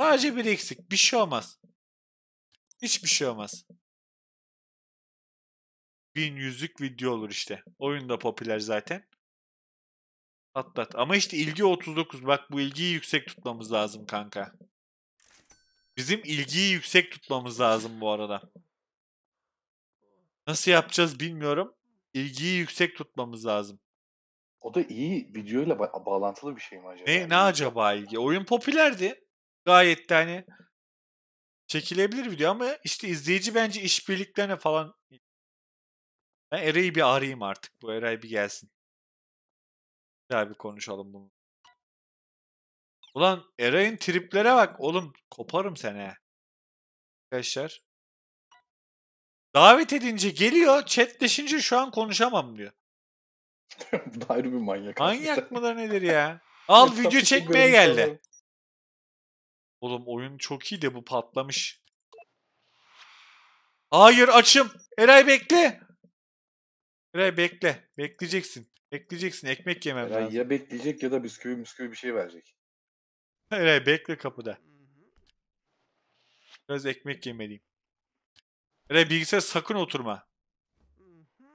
Sadece bir eksik. Bir şey olmaz. Hiçbir şey olmaz. Bin yüzlük video olur işte. Oyun da popüler zaten. Atlat. Ama işte ilgi 39. Bak bu ilgiyi yüksek tutmamız lazım kanka. Bizim ilgiyi yüksek tutmamız lazım bu arada. Nasıl yapacağız bilmiyorum. İlgiyi yüksek tutmamız lazım. O da iyi videoyla ba- bağlantılı bir şey mi acaba? Ne, ne acaba ilgi? Oyun popülerdi. Gayet de hani çekilebilir video ama işte izleyici bence işbirliklerine falan ben Eray'ı bir arayayım artık. Bu Eray bir gelsin. Güzel bir konuşalım bunu. Ulan Eray'ın triplere bak. Oğlum koparım seni. Arkadaşlar. Davet edince geliyor. Chatleşince şu an konuşamam diyor. [laughs] Bu da ayrı bir manyak. Manyak mıdır nedir ya? [laughs] Al video çekmeye geldi. Oğlum oyun çok iyi de bu patlamış. Hayır açım. Eray bekle. Eray bekle. Bekleyeceksin. Bekleyeceksin. Ekmek yemem Eray lazım. Ya bekleyecek ya da bisküvi bisküvi bir şey verecek. [laughs] Eray bekle kapıda. Biraz ekmek yemeliyim. Eray bilgisayar sakın oturma.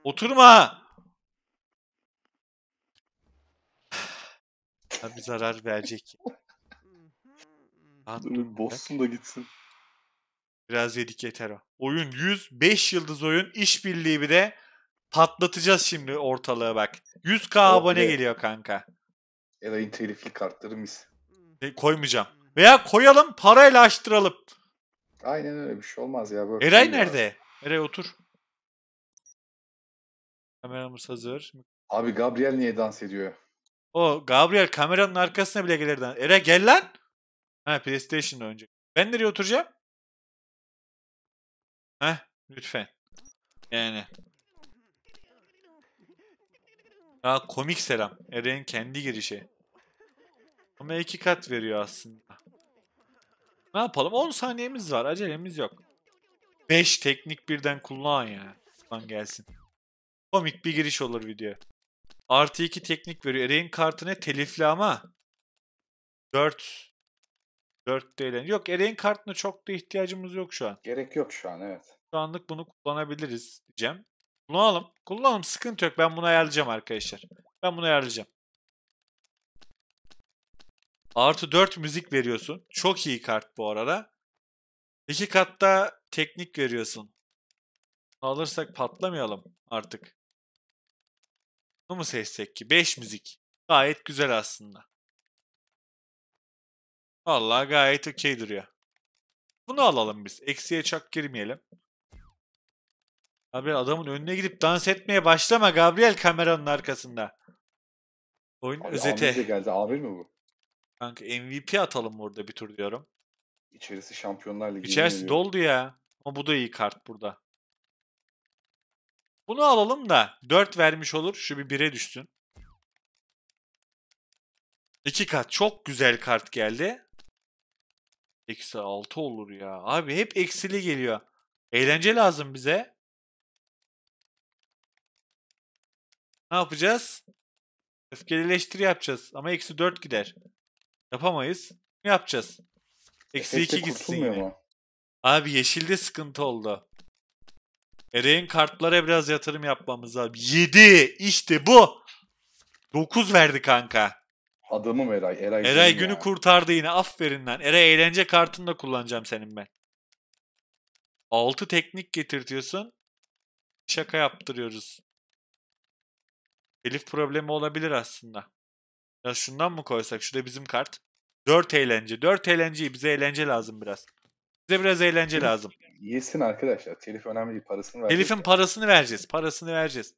Oturma! Abi zarar verecek. Dur, bozsun da gitsin. Biraz yedik yeter o. Oyun 100. 5 yıldız oyun. işbirliği bir de patlatacağız şimdi ortalığı bak. 100k oh, abone be. geliyor kanka. Eray'ın telifli kartları mis. E, koymayacağım. Veya koyalım parayla açtıralım. Aynen öyle bir şey olmaz ya. Böyle Eray şey nerede? Ya. Eray otur. Kameramız hazır. Abi Gabriel niye dans ediyor? O Gabriel kameranın arkasına bile gelirdi. Ere gel lan. Ha PlayStation'da önce. Ben nereye oturacağım? Ha lütfen. Yani. Ya komik selam. Eren kendi girişi. Ama iki kat veriyor aslında. Ne yapalım? 10 saniyemiz var. Acelemiz yok. 5 teknik birden kullan ya. Lan gelsin. Komik bir giriş olur video. Artı 2 teknik veriyor. Ereğin kartı Telifli ama. 4. 4 değil. Yok Ereğin kartına çok da ihtiyacımız yok şu an. Gerek yok şu an evet. Şu anlık bunu kullanabiliriz Cem. Kullanalım. Kullanalım sıkıntı yok. Ben bunu ayarlayacağım arkadaşlar. Ben bunu ayarlayacağım. Artı 4 müzik veriyorsun. Çok iyi kart bu arada. İki katta teknik veriyorsun. Alırsak patlamayalım artık. Bunu mu seçsek ki? 5 müzik. Gayet güzel aslında. Vallahi gayet okey duruyor. Bunu alalım biz. Eksiye çak girmeyelim. Gabriel adamın önüne gidip dans etmeye başlama Gabriel kameranın arkasında. Oyun Abi, özeti. Amir geldi. Amir mi bu? Kanka MVP atalım burada bir tur diyorum. İçerisi Şampiyonlar Ligi. İçerisi doldu ya. Ama bu da iyi kart burada. Bunu alalım da 4 vermiş olur. Şu bir 1'e düşsün. 2 kat. Çok güzel kart geldi. Eksi 6 olur ya. Abi hep eksili geliyor. Eğlence lazım bize. Ne yapacağız? Öfkelileştiri yapacağız. Ama eksi 4 gider. Yapamayız. Ne yapacağız? Eksi 2 gitsin yine. Mu? Abi yeşilde sıkıntı oldu. Ereğin kartlara biraz yatırım yapmamız lazım. 7 işte bu. 9 verdi kanka. Adamım Eray. Eray, Eray günü ya. kurtardı yine. Aferin lan. Eray eğlence kartını da kullanacağım senin ben. 6 teknik getirtiyorsun. Şaka yaptırıyoruz. Elif problemi olabilir aslında. Ya şundan mı koysak? Şurada bizim kart. 4 eğlence. 4 eğlenceyi bize eğlence lazım biraz. Bize biraz eğlence lazım yesin arkadaşlar. Telif önemli değil. Parasını vereceğiz. Telifin parasını vereceğiz. Parasını vereceğiz.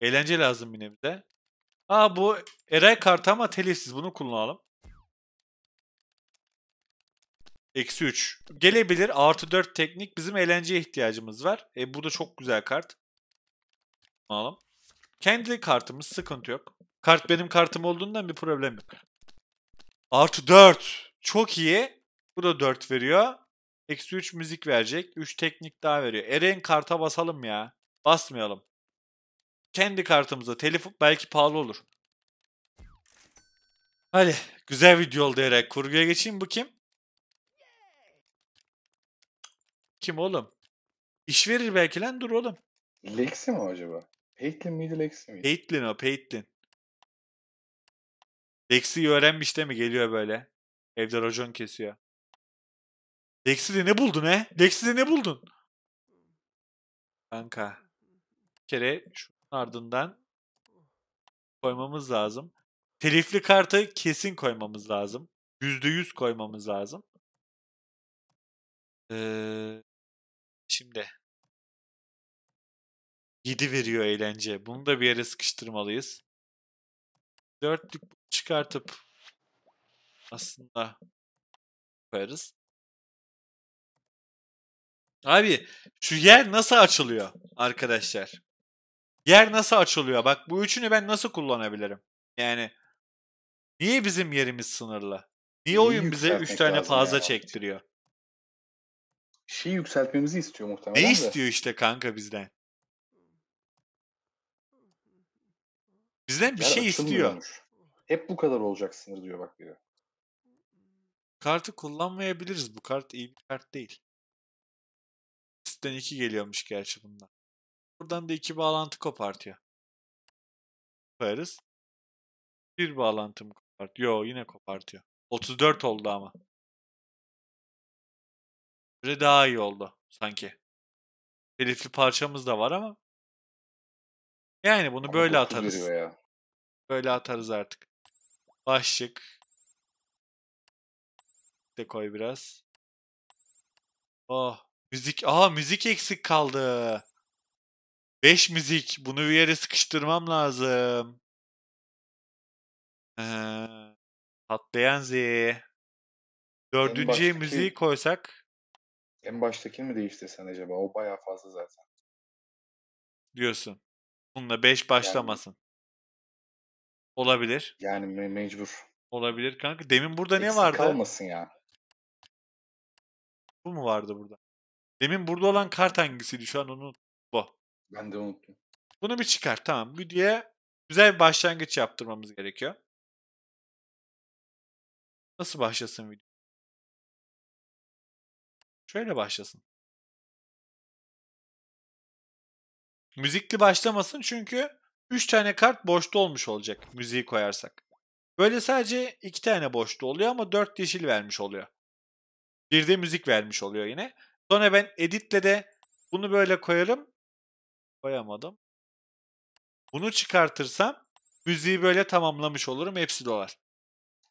Eğlence lazım bir nebze. Aa bu Eray kartı ama telifsiz. Bunu kullanalım. Eksi 3. Gelebilir. Artı 4 teknik. Bizim eğlenceye ihtiyacımız var. E, bu da çok güzel kart. Alalım. Kendi kartımız. Sıkıntı yok. Kart benim kartım olduğundan bir problem yok. Artı 4. Çok iyi. Bu da 4 veriyor. Eksi 3 müzik verecek. 3 teknik daha veriyor. Eren karta basalım ya. Basmayalım. Kendi kartımıza. Telif belki pahalı olur. Hadi. Güzel video oldu Eren. Kurguya geçeyim. Bu kim? Kim oğlum? İş verir belki lan. Dur oğlum. Lexi mi acaba? Peyton miydi Lexi miydi? Peyton o Peyton. Lexi'yi öğrenmiş değil mi? Geliyor böyle. Evde racon kesiyor. Lexi'de ne buldun he? Lexi'de ne buldun? Kanka. Bir kere şunun ardından koymamız lazım. Telifli kartı kesin koymamız lazım. Yüzde yüz koymamız lazım. Ee, şimdi. 7 veriyor eğlence. Bunu da bir yere sıkıştırmalıyız. Dörtlük çıkartıp aslında koyarız. Abi şu yer nasıl açılıyor arkadaşlar? Yer nasıl açılıyor? Bak bu üçünü ben nasıl kullanabilirim? Yani niye bizim yerimiz sınırlı? Niye oyun bize üç tane fazla ya. çektiriyor? Bir şeyi yükseltmemizi istiyor muhtemelen. Ne de. istiyor işte kanka bizden? Bizden bir yer şey istiyor. Hep bu kadar olacak sınır diyor bak biri. Kartı kullanmayabiliriz. Bu kart iyi bir kart değil üstten 2 geliyormuş gerçi bunlar. Buradan da 2 bağlantı kopartıyor. Koyarız. 1 bağlantı mı kopartıyor? Yo yine kopartıyor. 34 oldu ama. Böyle daha iyi oldu sanki. Telifli parçamız da var ama. Yani bunu ama böyle atarız. Ya. Böyle atarız artık. Başlık. De koy biraz. Oh. Müzik. Aa müzik eksik kaldı. 5 müzik. Bunu bir yere sıkıştırmam lazım. Ee, patlayan Z. Dördüncüye baştaki... müziği koysak. En baştakini mi değiştirsen acaba? O baya fazla zaten. Diyorsun. Bununla 5 başlamasın. Yani... Olabilir. Yani me- mecbur. Olabilir kanka. Demin burada Eksik ne vardı? Eksik kalmasın ya. Bu mu vardı burada? Demin burada olan kart hangisiydi? Şu an onu bu. Ben de unuttum. Bunu bir çıkar. Tamam. Güdü'ye güzel bir başlangıç yaptırmamız gerekiyor. Nasıl başlasın video? Şöyle başlasın. Müzikli başlamasın çünkü 3 tane kart boşta olmuş olacak müziği koyarsak. Böyle sadece 2 tane boşta oluyor ama 4 yeşil vermiş oluyor. Bir de müzik vermiş oluyor yine. Sonra ben editle de bunu böyle koyarım. Koyamadım. Bunu çıkartırsam müziği böyle tamamlamış olurum. Hepsi dolar.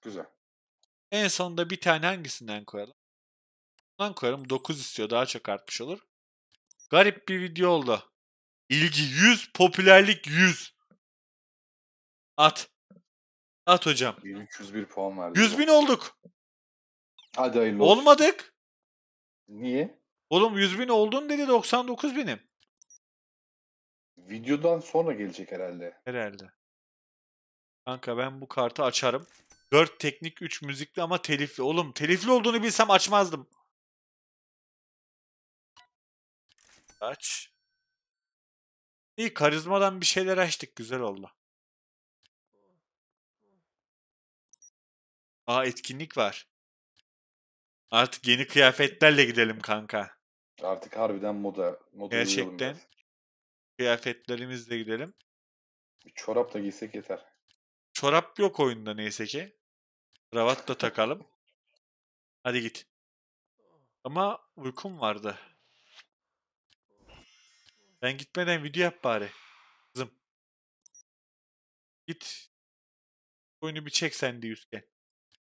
Güzel. En sonunda bir tane hangisinden koyalım? Bundan koyarım. 9 istiyor. Daha çok artmış olur. Garip bir video oldu. İlgi 100, popülerlik 100. At. At hocam. 1301 puan verdi. 100 bin olduk. Hadi hayırlı olsun. Olmadık. Niye? Oğlum 100 bin oldun dedi 99 binim. Videodan sonra gelecek herhalde. Herhalde. Kanka ben bu kartı açarım. 4 teknik 3 müzikli ama telifli. Oğlum telifli olduğunu bilsem açmazdım. Aç. İyi karizmadan bir şeyler açtık. Güzel oldu. Aa etkinlik var. Artık yeni kıyafetlerle gidelim kanka. Artık harbiden moda. moda Gerçekten. Kıyafetlerimizle gidelim. Bir çorap da giysek yeter. Çorap yok oyunda neyse ki. Kravat da takalım. Hadi git. Ama uykum vardı. Ben gitmeden video yap bari. Kızım. Git. Oyunu bir çek sen de Yüzgen.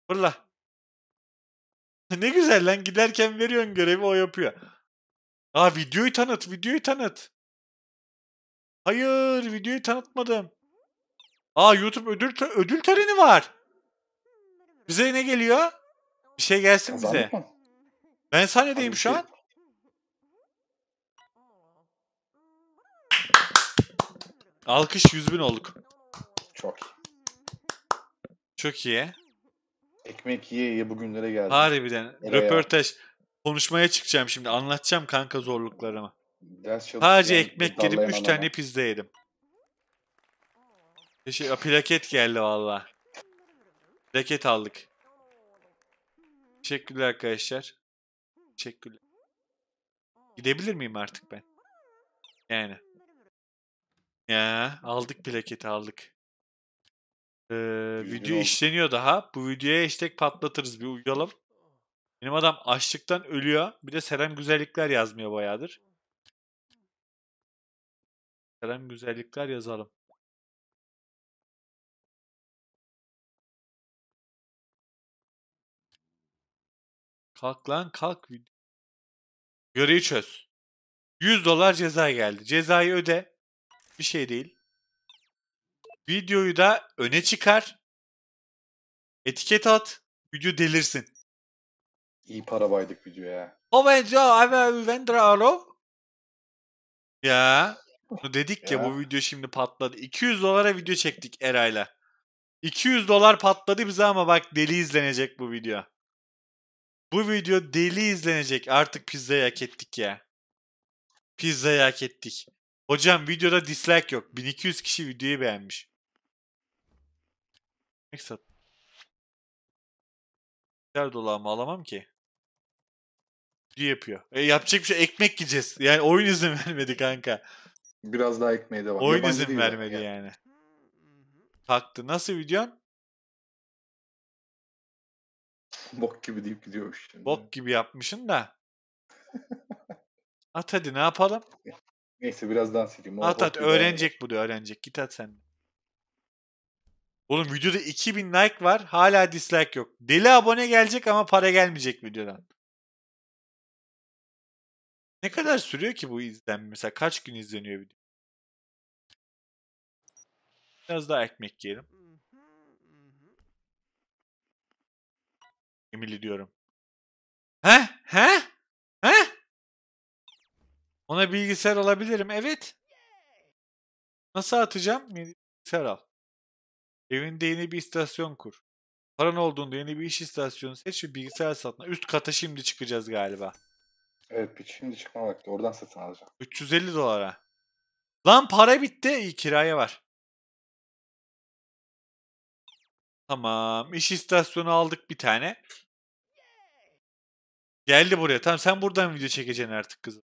Fırla. [laughs] ne güzel lan giderken veriyorsun görevi o yapıyor. Aa videoyu tanıt, videoyu tanıt. Hayır, videoyu tanıtmadım. Aa YouTube ödül ödül töreni var. Bize ne geliyor? Bir şey gelsin Kazandık bize. Mı? Ben sahnedeyim şu an. Alkış 100 bin olduk. Çok iyi. Çok iyi. Ekmek yiye yiye bugünlere geldik. Harbiden. Nereye? Röportaj. Konuşmaya çıkacağım şimdi. Anlatacağım kanka zorluklarımı. Ders Sadece ekmek girip 3 tane pizza yedim. Şey, plaket geldi valla. Plaket aldık. Teşekkürler arkadaşlar. Teşekkürler. Gidebilir miyim artık ben? Yani. Ya aldık plaketi aldık. Ee, video işleniyor daha. Bu videoya hashtag patlatırız bir uyalım. Benim adam açlıktan ölüyor. Bir de Serem Güzellikler yazmıyor bayağıdır. Serem Güzellikler yazalım. Kalk lan kalk. Göreyi çöz. 100 dolar ceza geldi. Cezayı öde. Bir şey değil. Videoyu da öne çıkar. Etiket at. Video delirsin. İyi para baydık videoya. Ama Joe, ama Vendra Ya. Dedik ya. ya bu video şimdi patladı. 200 dolara video çektik Eray'la. 200 dolar patladı bize ama bak deli izlenecek bu video. Bu video deli izlenecek. Artık pizzayı hak ettik ya. Pizzayı hak ettik. Hocam videoda dislike yok. 1200 kişi videoyu beğenmiş. Maksat. Her dolağımı alamam ki yapıyor. E, yapacak bir şey ekmek yiyeceğiz. Yani oyun izin [laughs] vermedi kanka. Biraz daha ekmeğe devam. Oyun Yabancı izin vermedi yani. yani. Taktı. Nasıl videon? Bok gibi deyip gidiyormuş şimdi. Bok gibi yapmışın da. [laughs] at hadi ne yapalım? Neyse biraz dans edeyim. O at at öğrenecek bu diyor öğrenecek. Git at sen. Oğlum videoda 2000 like var. Hala dislike yok. Deli abone gelecek ama para gelmeyecek videodan. Ne kadar sürüyor ki bu izlenme? Mesela kaç gün izleniyor video? Biraz daha ekmek yiyelim. Emili diyorum. He? He? He? Ona bilgisayar alabilirim. Evet. Nasıl atacağım? Bilgisayar al. Evinde yeni bir istasyon kur. Paran olduğunda yeni bir iş istasyonu seç ve bilgisayar satma. Üst kata şimdi çıkacağız galiba. Evet peki şimdi çıkma vakti. Oradan satın alacağım. 350 dolara. Lan para bitti. İyi kiraya var. Tamam. iş istasyonu aldık bir tane. Geldi buraya. Tamam sen buradan video çekeceksin artık kızım.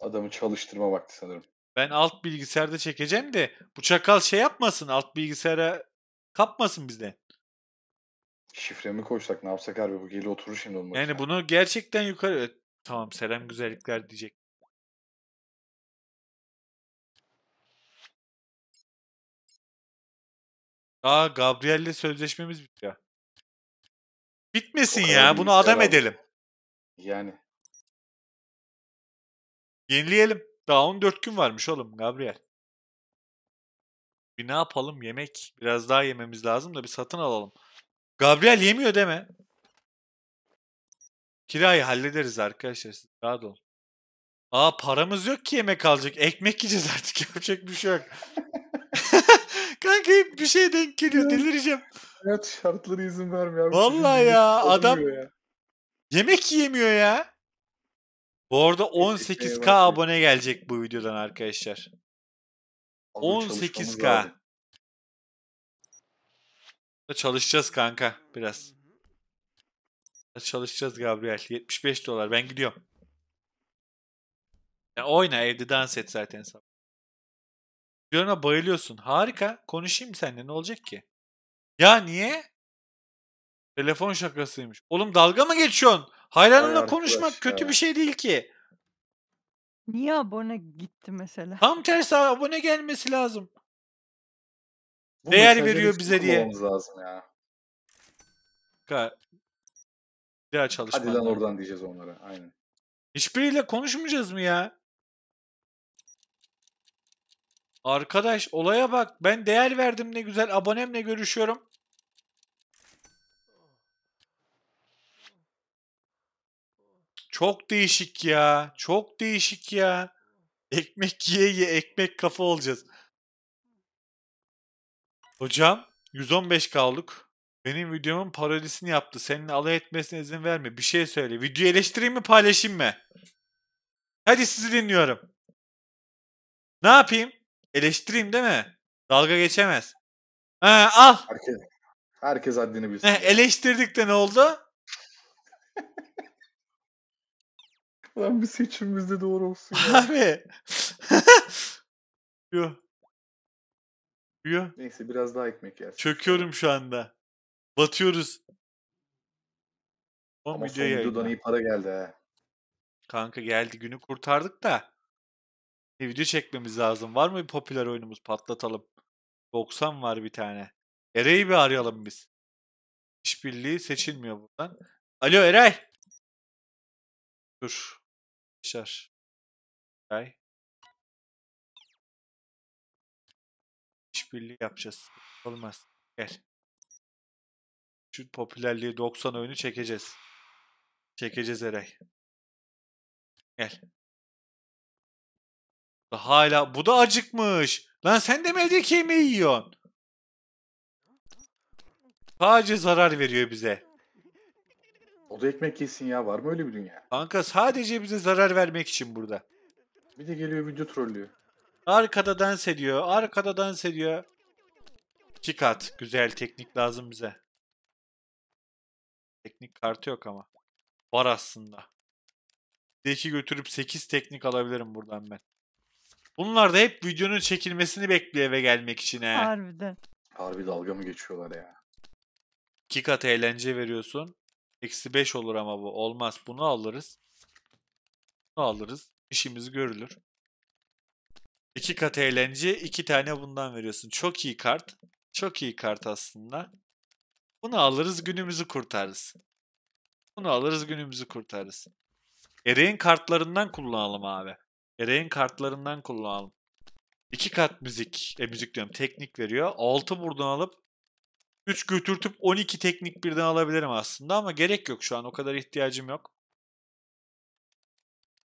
Adamı çalıştırma vakti sanırım. Ben alt bilgisayarda çekeceğim de bu çakal şey yapmasın. Alt bilgisayara kapmasın bizde. Şifremi koysak ne yapsak harbi bu geli oturur şimdi olmak. Yani bunu gerçekten yukarı Tamam selam güzellikler diyecek. Aa Gabriel'le sözleşmemiz bitiyor. Bitmesin ya. Bunu adam selam. edelim. Yani. Yenileyelim. Daha 14 gün varmış oğlum Gabriel. Bir ne yapalım? Yemek. Biraz daha yememiz lazım da bir satın alalım. Gabriel yemiyor deme. Kirayı hallederiz arkadaşlar. Siz rahat olun. Aa paramız yok ki yemek alacak. Ekmek yiyeceğiz artık. [laughs] Yapacak bir şey yok. [laughs] Kanka bir şey denk geliyor. Delireceğim. Hayat şartları izin vermiyor. Vallahi ya adam ya. yemek yemiyor ya. Bu arada 18k abone gelecek bu videodan arkadaşlar. 18k. Çalışacağız kanka biraz çalışacağız Gabriel. 75 dolar. Ben gidiyorum. Ya oyna evde dans et zaten sabah. Diyorum bayılıyorsun. Harika. Konuşayım seninle ne olacak ki? Ya niye? Telefon şakasıymış. Oğlum dalga mı geçiyorsun? Hayranımla konuşmak kötü bir şey değil ki. Niye abone gitti mesela? Tam tersi abone gelmesi lazım. Bu Değer veriyor bize diye. Lazım ya. Bir daha çalışma. Hadi lan oradan diyeceğiz onlara. Aynen. Hiçbiriyle konuşmayacağız mı ya? Arkadaş olaya bak. Ben değer verdim ne güzel. Abonemle görüşüyorum. Çok değişik ya. Çok değişik ya. Ekmek yiye ye ekmek kafa olacağız. Hocam 115 kaldık. Benim videomun parodisini yaptı. Senin alay etmesine izin verme. Bir şey söyle. Videoyu eleştireyim mi paylaşayım mı? Hadi sizi dinliyorum. Ne yapayım? Eleştireyim değil mi? Dalga geçemez. Ha, al. Herkes, herkes haddini bilsin. Heh, eleştirdik de ne oldu? [laughs] Lan bir seçimimiz de doğru olsun. Ya. Abi. [laughs] Yuh. Yuh. Neyse biraz daha ekmek yersin. Çöküyorum şu anda. Batıyoruz. O Ama son videodan iyi para geldi ha. Kanka geldi günü kurtardık da. Bir video çekmemiz lazım. Var mı bir popüler oyunumuz patlatalım. 90 var bir tane. Ereği bir arayalım biz. İşbirliği seçilmiyor buradan. Alo Eray. Dur. Başlar. Eray. İşbirliği yapacağız. Olmaz. Gel. Şu popülerliği 90 oyunu çekeceğiz. Çekeceğiz Eray. Gel. Hala bu da acıkmış. Lan sen de mi evdeki yemeği yiyorsun? Sadece zarar veriyor bize. O da ekmek yesin ya var mı öyle bir dünya? Kanka sadece bize zarar vermek için burada. Bir de geliyor video trollüyor. Arkada dans ediyor, arkada dans ediyor. İki kat. Güzel teknik lazım bize. Teknik kartı yok ama. Var aslında. Deki götürüp 8 teknik alabilirim buradan ben. Bunlar da hep videonun çekilmesini bekliyor eve gelmek için he. Harbiden. Harbi dalga mı geçiyorlar ya? İki kat eğlence veriyorsun. Eksi 5 olur ama bu. Olmaz. Bunu alırız. Bunu alırız. İşimiz görülür. İki kat eğlence. iki tane bundan veriyorsun. Çok iyi kart. Çok iyi kart aslında. Bunu alırız günümüzü kurtarız. Bunu alırız günümüzü kurtarız. Ereğin kartlarından kullanalım abi. Ereğin kartlarından kullanalım. İki kat müzik, e müzik diyorum teknik veriyor. Altı buradan alıp 3 götürtüp 12 teknik birden alabilirim aslında ama gerek yok şu an o kadar ihtiyacım yok.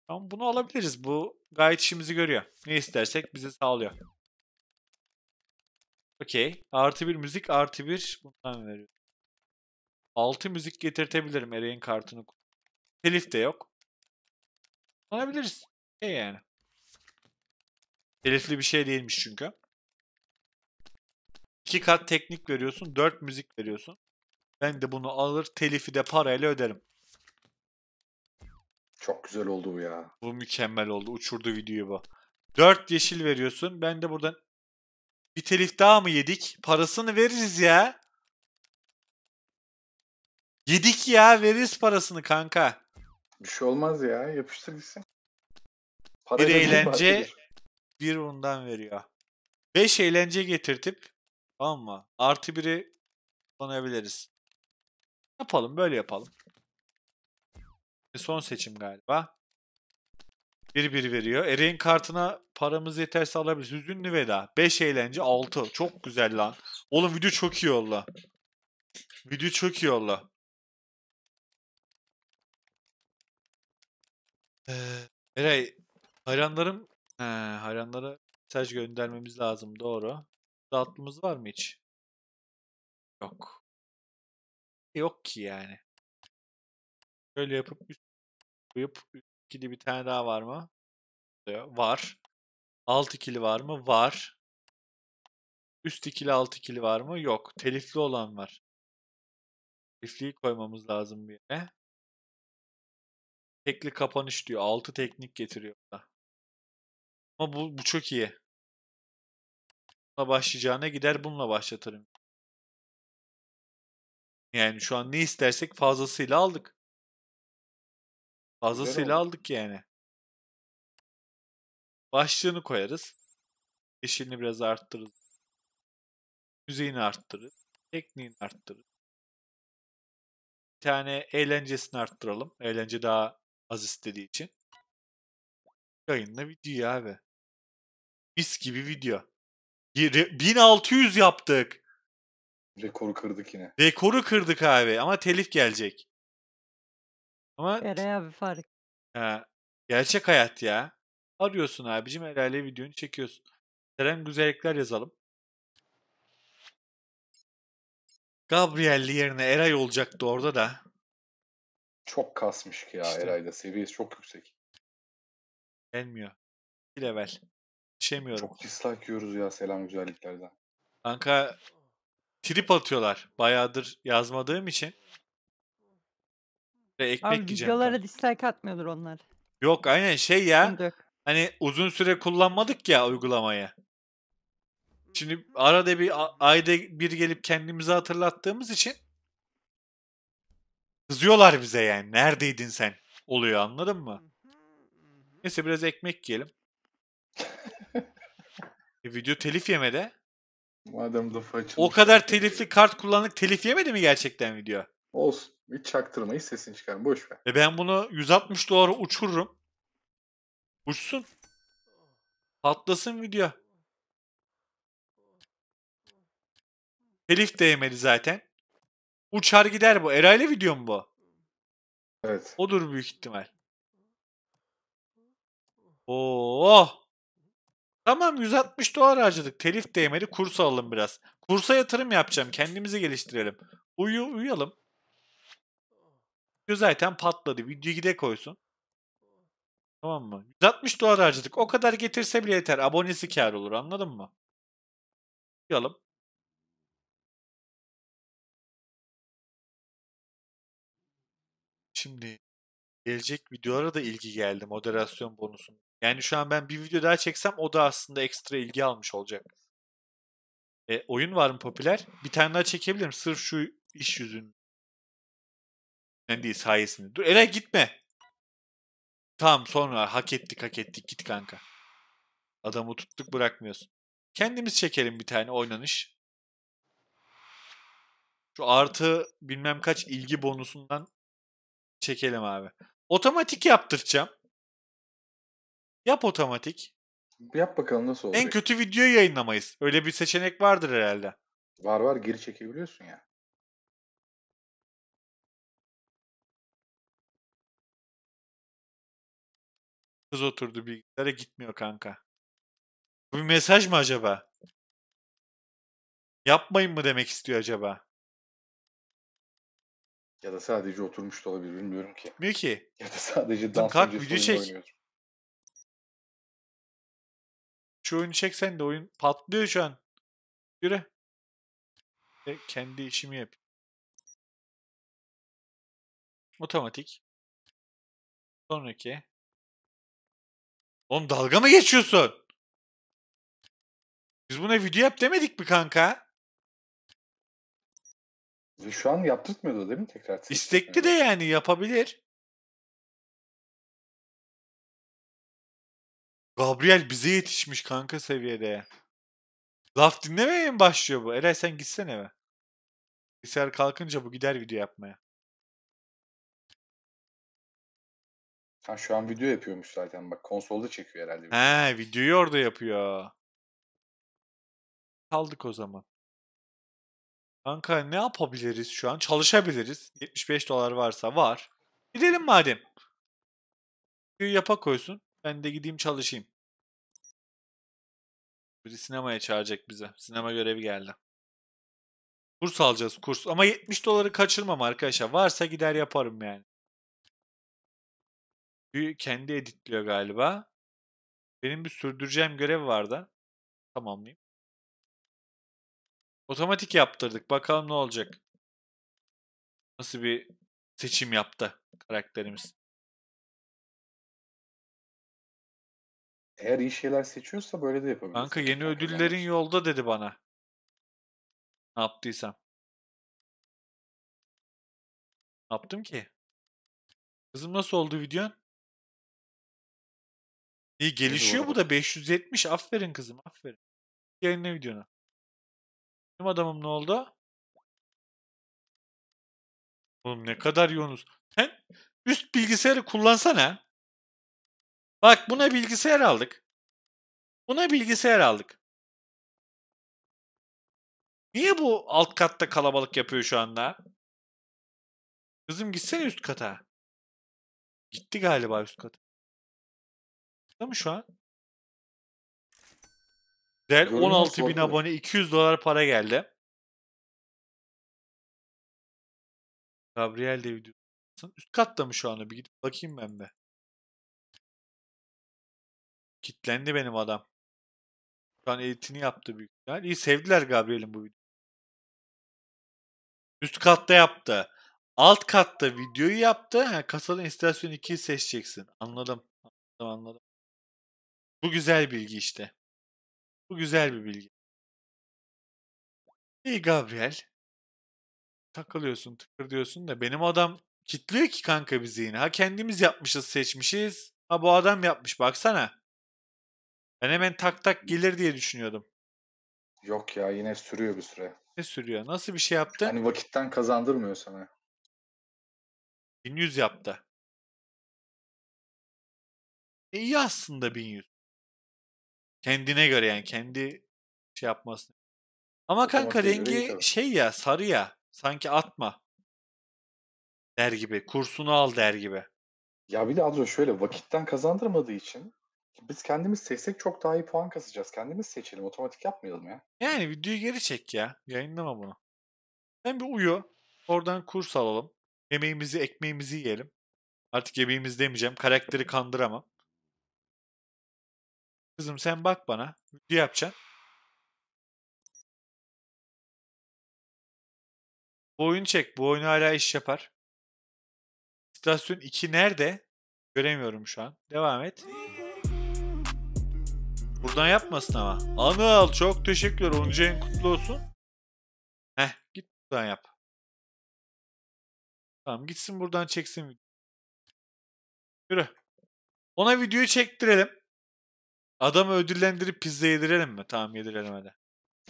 Ama bunu alabiliriz. Bu gayet işimizi görüyor. Ne istersek bize sağlıyor. Okey. Artı bir müzik artı bir bundan veriyor. 6 müzik getirtebilirim Ereğin kartını. Telif de yok. Alabiliriz. E yani. Telifli bir şey değilmiş çünkü. 2 kat teknik veriyorsun. 4 müzik veriyorsun. Ben de bunu alır telifi de parayla öderim. Çok güzel oldu bu ya. Bu mükemmel oldu. Uçurdu videoyu bu. 4 yeşil veriyorsun. Ben de buradan bir telif daha mı yedik? Parasını veririz ya. Yedik ya veririz parasını kanka. Bir şey olmaz ya yapıştır gitsin. Parayla bir eğlence bir bundan veriyor. Beş eğlence getirtip tamam mı? Artı biri kullanabiliriz. Yapalım böyle yapalım. E, son seçim galiba. Bir bir veriyor. Eren kartına paramız yeterse alabiliriz. Hüzünlü veda. beş eğlence altı Çok güzel lan. Oğlum video çok iyi yolla. Video çok iyi yolla. Ee, Eray, hayranlarım, he, hayranlara mesaj göndermemiz lazım, doğru. Dağıtımız var mı hiç? Yok. Yok ki yani. Şöyle yapıp üst koyup ikili bir tane daha var mı? Var. Alt ikili var mı? Var. Üst ikili alt ikili var mı? Yok. Telifli olan var. Telifliyi koymamız lazım bir yere. Tekli kapanış diyor. 6 teknik getiriyor. Ama bu, bu çok iyi. Bununla başlayacağına gider bununla başlatırım. Yani şu an ne istersek fazlasıyla aldık. Fazlasıyla aldık yani. Başlığını koyarız. Yeşilini biraz arttırırız. Müziğini arttırırız. Tekniğini arttırırız. Bir tane eğlencesini arttıralım. Eğlence daha Az istediği için. Yayınla video abi. Biz gibi video. 1600 yaptık. Rekoru kırdık yine. Rekoru kırdık abi ama telif gelecek. Ama Eray abi fark. Ha, gerçek hayat ya. Arıyorsun abicim herhalde videonu çekiyorsun. Seren güzellikler yazalım. Gabriel'li yerine Eray olacaktı orada da. Çok kasmış ki ya işte. Eray'da. Seviyesi çok yüksek. Gelmiyor. Bir level. Düşemiyorum. Çok dislike yiyoruz ya selam güzelliklerden. Kanka trip atıyorlar. Bayağıdır yazmadığım için. Ve ekmek Abi yiyeceğim. videolara kanka. dislike atmıyordur onlar. Yok aynen şey ya. Bence. Hani uzun süre kullanmadık ya uygulamayı. Şimdi arada bir ayda bir gelip kendimizi hatırlattığımız için Kızıyorlar bize yani. Neredeydin sen? Oluyor anladın mı? Neyse biraz ekmek yiyelim. [laughs] e, video telif yemedi. Madem lafı açılmış. O kadar telifli kart kullandık telif yemedi mi gerçekten video? Olsun. Hiç çaktırmayı sesini çıkar. Boş ver. E ben bunu 160 dolara uçururum. Uçsun. Patlasın video. Telif de yemedi zaten. Uçar gider bu. Eray'la video mu bu? Evet. Odur büyük ihtimal. Oo. Tamam 160 dolar harcadık. Telif değmedi. Kursa alalım biraz. Kursa yatırım yapacağım. Kendimizi geliştirelim. Uyu, uyuyalım. Video zaten patladı. Video gide koysun. Tamam mı? 160 dolar harcadık. O kadar getirse bile yeter. Abonesi kar olur. Anladın mı? Uyuyalım. şimdi gelecek videolara da ilgi geldi moderasyon bonusunda. Yani şu an ben bir video daha çeksem o da aslında ekstra ilgi almış olacak. E, oyun var mı popüler? Bir tane daha çekebilirim sırf şu iş yüzün yani değil sayesinde. Dur ele gitme. Tamam sonra hak ettik hak ettik git kanka. Adamı tuttuk bırakmıyorsun. Kendimiz çekelim bir tane oynanış. Şu artı bilmem kaç ilgi bonusundan çekelim abi. Otomatik yaptıracağım. Yap otomatik. Yap bakalım nasıl olacak. En kötü videoyu yayınlamayız. Öyle bir seçenek vardır herhalde. Var var geri çekebiliyorsun ya. Kız oturdu bilgisayara gitmiyor kanka. Bu bir mesaj mı acaba? Yapmayın mı demek istiyor acaba? Ya da sadece oturmuş da olabilir bilmiyorum ki. Bilmiyor ki. Ya da sadece dans Kalk video çek. Oynuyordur. Şu oyunu çeksen de oyun patlıyor şu an. Yürü. Ve kendi işimi yap. Otomatik. Sonraki. Oğlum dalga mı geçiyorsun? Biz buna video yap demedik mi kanka? Şu an yaptırtmıyordu değil mi tekrar? İstekli de yani yapabilir. Gabriel bize yetişmiş kanka seviyede. Laf dinlemeye mi başlıyor bu? Eray sen gitsene eve. Bilgisayar kalkınca bu gider video yapmaya. Ha şu an video yapıyormuş zaten. Bak konsolda çekiyor herhalde. He videoyu orada yapıyor. Kaldık o zaman. Kanka ne yapabiliriz şu an? Çalışabiliriz. 75 dolar varsa var. Gidelim madem. Yapa koysun. Ben de gideyim çalışayım. Biri sinemaya çağıracak bize. Sinema görevi geldi. Kurs alacağız kurs. Ama 70 doları kaçırmam arkadaşlar. Varsa gider yaparım yani. Kendi editliyor galiba. Benim bir sürdüreceğim görev vardı. da. Tamamlayayım. Otomatik yaptırdık. Bakalım ne olacak. Nasıl bir seçim yaptı karakterimiz. Eğer iyi şeyler seçiyorsa böyle de yapabiliriz. Kanka yeni Kanka ödüllerin yani. Şey yolda dedi bana. Ne yaptıysam. Ne yaptım ki? Kızım nasıl oldu videon? İyi gelişiyor bu da 570. Aferin kızım aferin. Yayınla videona. Benim adamım ne oldu? Oğlum ne kadar yoğunuz. Sen üst bilgisayarı kullansana. Bak buna bilgisayar aldık. Buna bilgisayar aldık. Niye bu alt katta kalabalık yapıyor şu anda? Kızım gitsene üst kata. Gitti galiba üst kata. Burada mı şu an? Güzel. 16 bin abone 200 dolar para geldi. Gabriel de video. Üst katta mı şu anda? Bir gidip bakayım ben de. Kitlendi benim adam. Şu an editini yaptı büyük ihtimal. İyi sevdiler Gabriel'in bu videoyu. Üst katta yaptı. Alt katta videoyu yaptı. Ha, kasadan istasyon 2'yi seçeceksin. Anladım. Anladım anladım. Bu güzel bilgi işte. Bu güzel bir bilgi. İyi Gabriel. Takılıyorsun, tıkır diyorsun da benim adam kitliyor ki kanka bizi yine. Ha kendimiz yapmışız, seçmişiz. Ha bu adam yapmış baksana. Ben hemen tak tak gelir diye düşünüyordum. Yok ya yine sürüyor bir süre. Ne sürüyor? Nasıl bir şey yaptı? Hani vakitten kazandırmıyor sana. 1100 yaptı. E iyi aslında 1100. Kendine göre yani kendi şey yapması. Ama kanka rengi şey ya sarı ya. Sanki atma der gibi. Kursunu al der gibi. Ya bir de Adro şöyle vakitten kazandırmadığı için biz kendimiz seçsek çok daha iyi puan kasacağız. Kendimiz seçelim. Otomatik yapmayalım ya. Yani videoyu geri çek ya. Yayınlama bunu. Sen bir uyu. Oradan kurs alalım. Yemeğimizi, ekmeğimizi yiyelim. Artık yemeğimizi demeyeceğim. Karakteri kandıramam. Kızım sen bak bana. Video yapacaksın. Bu oyun çek. Bu oyun hala iş yapar. İstasyon 2 nerede? Göremiyorum şu an. Devam et. Buradan yapmasın ama. Anıl çok teşekkürler. Onca kutlu olsun. Heh git buradan yap. Tamam gitsin buradan çeksin. Yürü. Ona videoyu çektirelim. Adamı ödüllendirip pizza yedirelim mi? Tamam yedirelim hadi.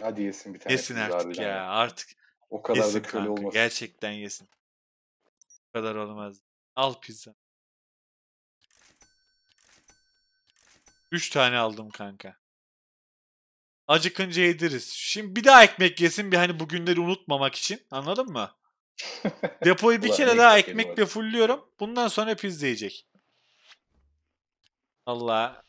Hadi yesin bir tane. Yesin artık ya. Yani. Artık o kadar yesin da köle kanka. olmasın. Gerçekten yesin. O kadar olmaz. Al pizza. Üç tane aldım kanka. Acıkınca yediriz. Şimdi bir daha ekmek yesin bir hani bugünleri unutmamak için. Anladın mı? [laughs] Depoyu bir kere daha ekmekle fulluyorum. Bundan sonra pizza yiyecek. Allah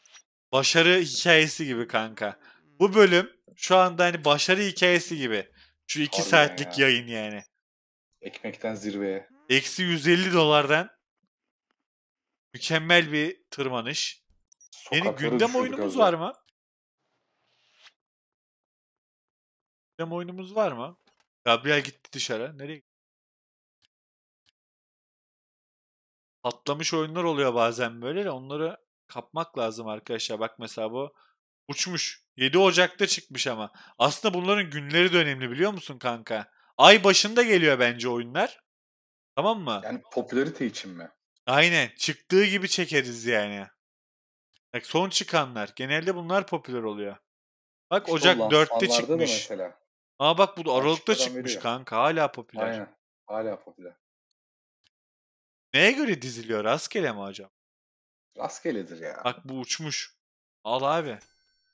Başarı hikayesi gibi kanka. Bu hmm. bölüm şu anda hani başarı hikayesi gibi. Şu iki Harbiden saatlik ya. yayın yani. Ekmekten zirveye. Eksi 150 dolardan mükemmel bir tırmanış. Yeni gündem oyunumuz var mı? Gündem oyunumuz var mı? Gabriel gitti dışarı. Nereye gitti? Patlamış oyunlar oluyor bazen böyle de onları kapmak lazım arkadaşlar. Bak mesela bu uçmuş. 7 Ocak'ta çıkmış ama. Aslında bunların günleri de önemli biliyor musun kanka? Ay başında geliyor bence oyunlar. Tamam mı? Yani popülarite için mi? Aynen. Çıktığı gibi çekeriz yani. Bak son çıkanlar. Genelde bunlar popüler oluyor. Bak işte Ocak Allah, 4'te çıkmış. Aa bak bu Aralık'ta çıkmış veriyor. kanka. Hala popüler. Aynen. Hala popüler. Neye göre diziliyor? Rastgele mi hocam? Rastgeledir ya. Bak bu uçmuş. Al abi.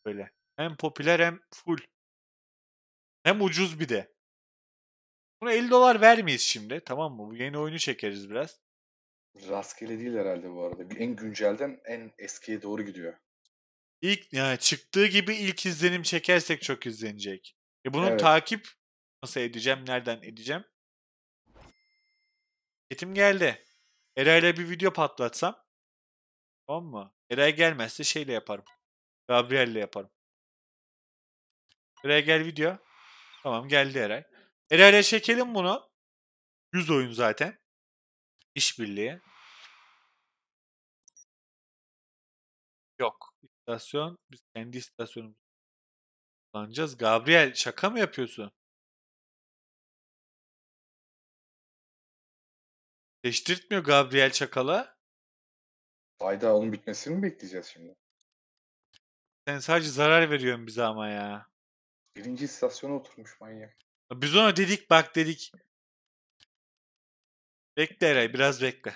Böyle. Hem popüler hem full. Hem ucuz bir de. Buna 50 dolar vermeyiz şimdi. Tamam mı? Bu yeni oyunu çekeriz biraz. Rastgele değil herhalde bu arada. En güncelden en eskiye doğru gidiyor. İlk yani çıktığı gibi ilk izlenim çekersek çok izlenecek. E bunun evet. takip nasıl edeceğim? Nereden edeceğim? Etim geldi. Eray'la bir video patlatsam Tamam mı? Eray gelmezse şeyle yaparım. Gabriel'le yaparım. Eray gel video. Tamam geldi Eray. Eray'le çekelim bunu. 100 oyun zaten. İşbirliği. Yok. İstasyon. Biz kendi istasyonumuzu kullanacağız. Gabriel şaka mı yapıyorsun? Değiştirtmiyor Gabriel Çakal'a. Ayda onun bitmesini mi bekleyeceğiz şimdi? Sen sadece zarar veriyorsun bize ama ya. Birinci istasyona oturmuş manyak. Biz ona dedik bak dedik. Bekle Eray biraz bekle.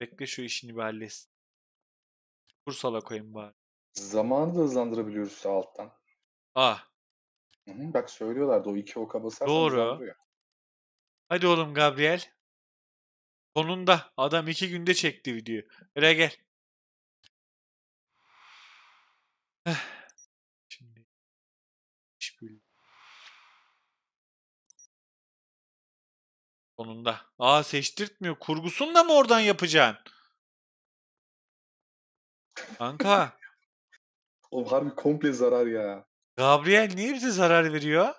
Bekle şu işini bir halletsin. Kursala koyayım bari. Zamanı da hızlandırabiliyoruz alttan. Ah. Hı hı, bak söylüyorlardı o iki oka basarsan Doğru. hızlandırıyor. Hadi oğlum Gabriel. Sonunda adam iki günde çekti video. Öyle gel. Şimdi Sonunda. Aa seçtirtmiyor. Kurgusunu da mı oradan yapacaksın? Kanka. O harbi komple zarar ya. Gabriel niye bize zarar veriyor?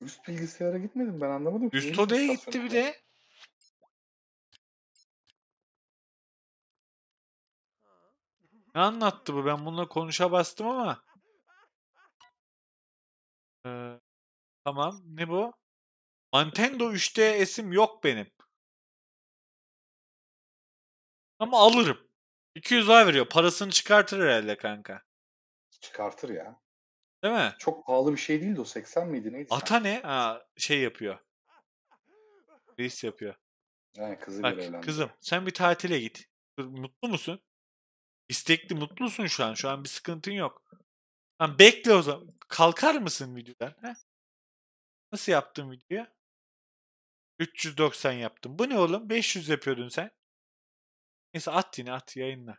Üst bilgisayara gitmedim ben anlamadım. Üst odaya gitti bir de. Ne anlattı bu? Ben bununla konuşa bastım ama. Ee, tamam. Ne bu? Nintendo 3 esim yok benim. Ama alırım. 200 lira veriyor. Parasını çıkartır herhalde kanka. Çıkartır ya. Değil mi? Çok pahalı bir şey değildi o 80 miydi neydi? Ata sen? ne? Ha, şey yapıyor. Reis yapıyor. Yani kızı Bak, Kızım sen bir tatile git. Mutlu musun? İstekli mutlusun şu an. Şu an bir sıkıntın yok. Lan bekle o zaman. Kalkar mısın videodan? He? Nasıl yaptın videoyu? 390 yaptım. Bu ne oğlum? 500 yapıyordun sen. Neyse at yine at yayınla.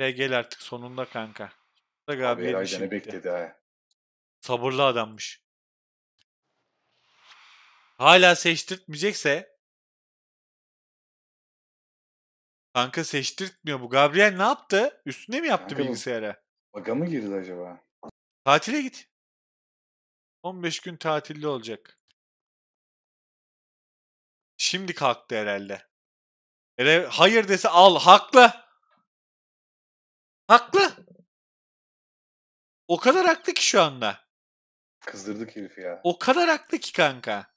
Ve gel artık sonunda kanka. Sonunda abi Eray bekledi ha. Sabırlı adammış. Hala seçtirtmeyecekse Kanka seçtirtmiyor bu. Gabriel ne yaptı? Üstüne mi yaptı Kanka bu- bilgisayara? Baga mı girdi acaba? Tatile git. 15 gün tatilde olacak. Şimdi kalktı herhalde. Hele hayır dese al. Haklı. Haklı. O kadar haklı ki şu anda. Kızdırdık herifi ya. O kadar haklı ki kanka.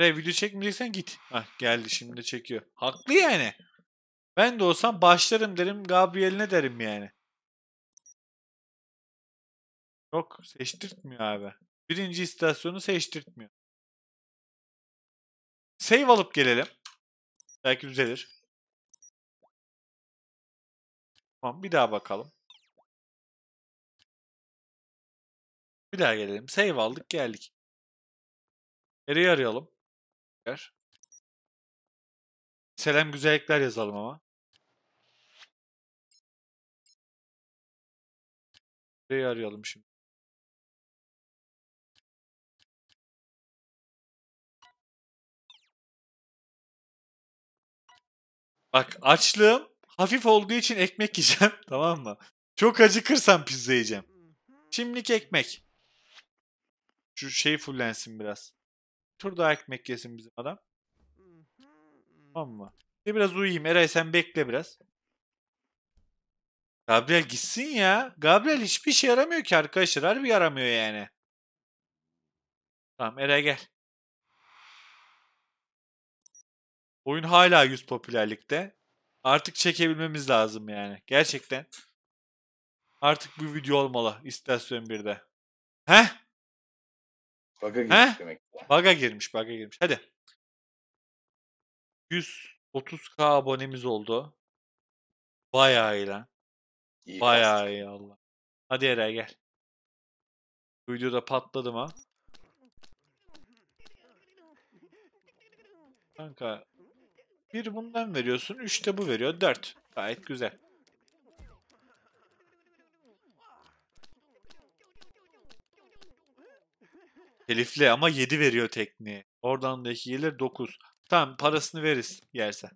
Re video çekmeyeceksen git. Hah geldi şimdi çekiyor. Haklı yani. Ben de olsam başlarım derim Gabriel'ine derim yani. Yok seçtirtmiyor abi. Birinci istasyonu seçtirtmiyor. Save alıp gelelim. Belki düzelir. Tamam bir daha bakalım. Bir daha gelelim. Save aldık geldik. Eri'yi arayalım tekrar. Selam güzellikler yazalım ama. Burayı arayalım şimdi. Bak açlığım hafif olduğu için ekmek yiyeceğim [laughs] tamam mı? Çok acıkırsam pizza yiyeceğim. Şimdilik ekmek. Şu şey fullensin biraz tur daha ekmek yesin bizim adam. Hmm. Tamam mı? İşte biraz uyuyayım. Eray sen bekle biraz. Gabriel gitsin ya. Gabriel hiçbir şey yaramıyor ki arkadaşlar. Harbi yaramıyor yani. Tamam Eray gel. Oyun hala 100 popülerlikte. Artık çekebilmemiz lazım yani. Gerçekten. Artık bu video olmalı. İstasyon 1'de. Heh? Baga girmiş He? demek. Baga girmiş, baga girmiş. Hadi. 130k abonemiz oldu. Bayağı iyi lan. İyi Bayağı iyi Allah. Hadi Eray gel. Bu videoda patladım ha. Kanka bir bundan veriyorsun, üç de bu veriyor. Dört. Gayet güzel. Telifli ama 7 veriyor tekniği. Oradan da 2 gelir 9. Tamam parasını veririz yersen.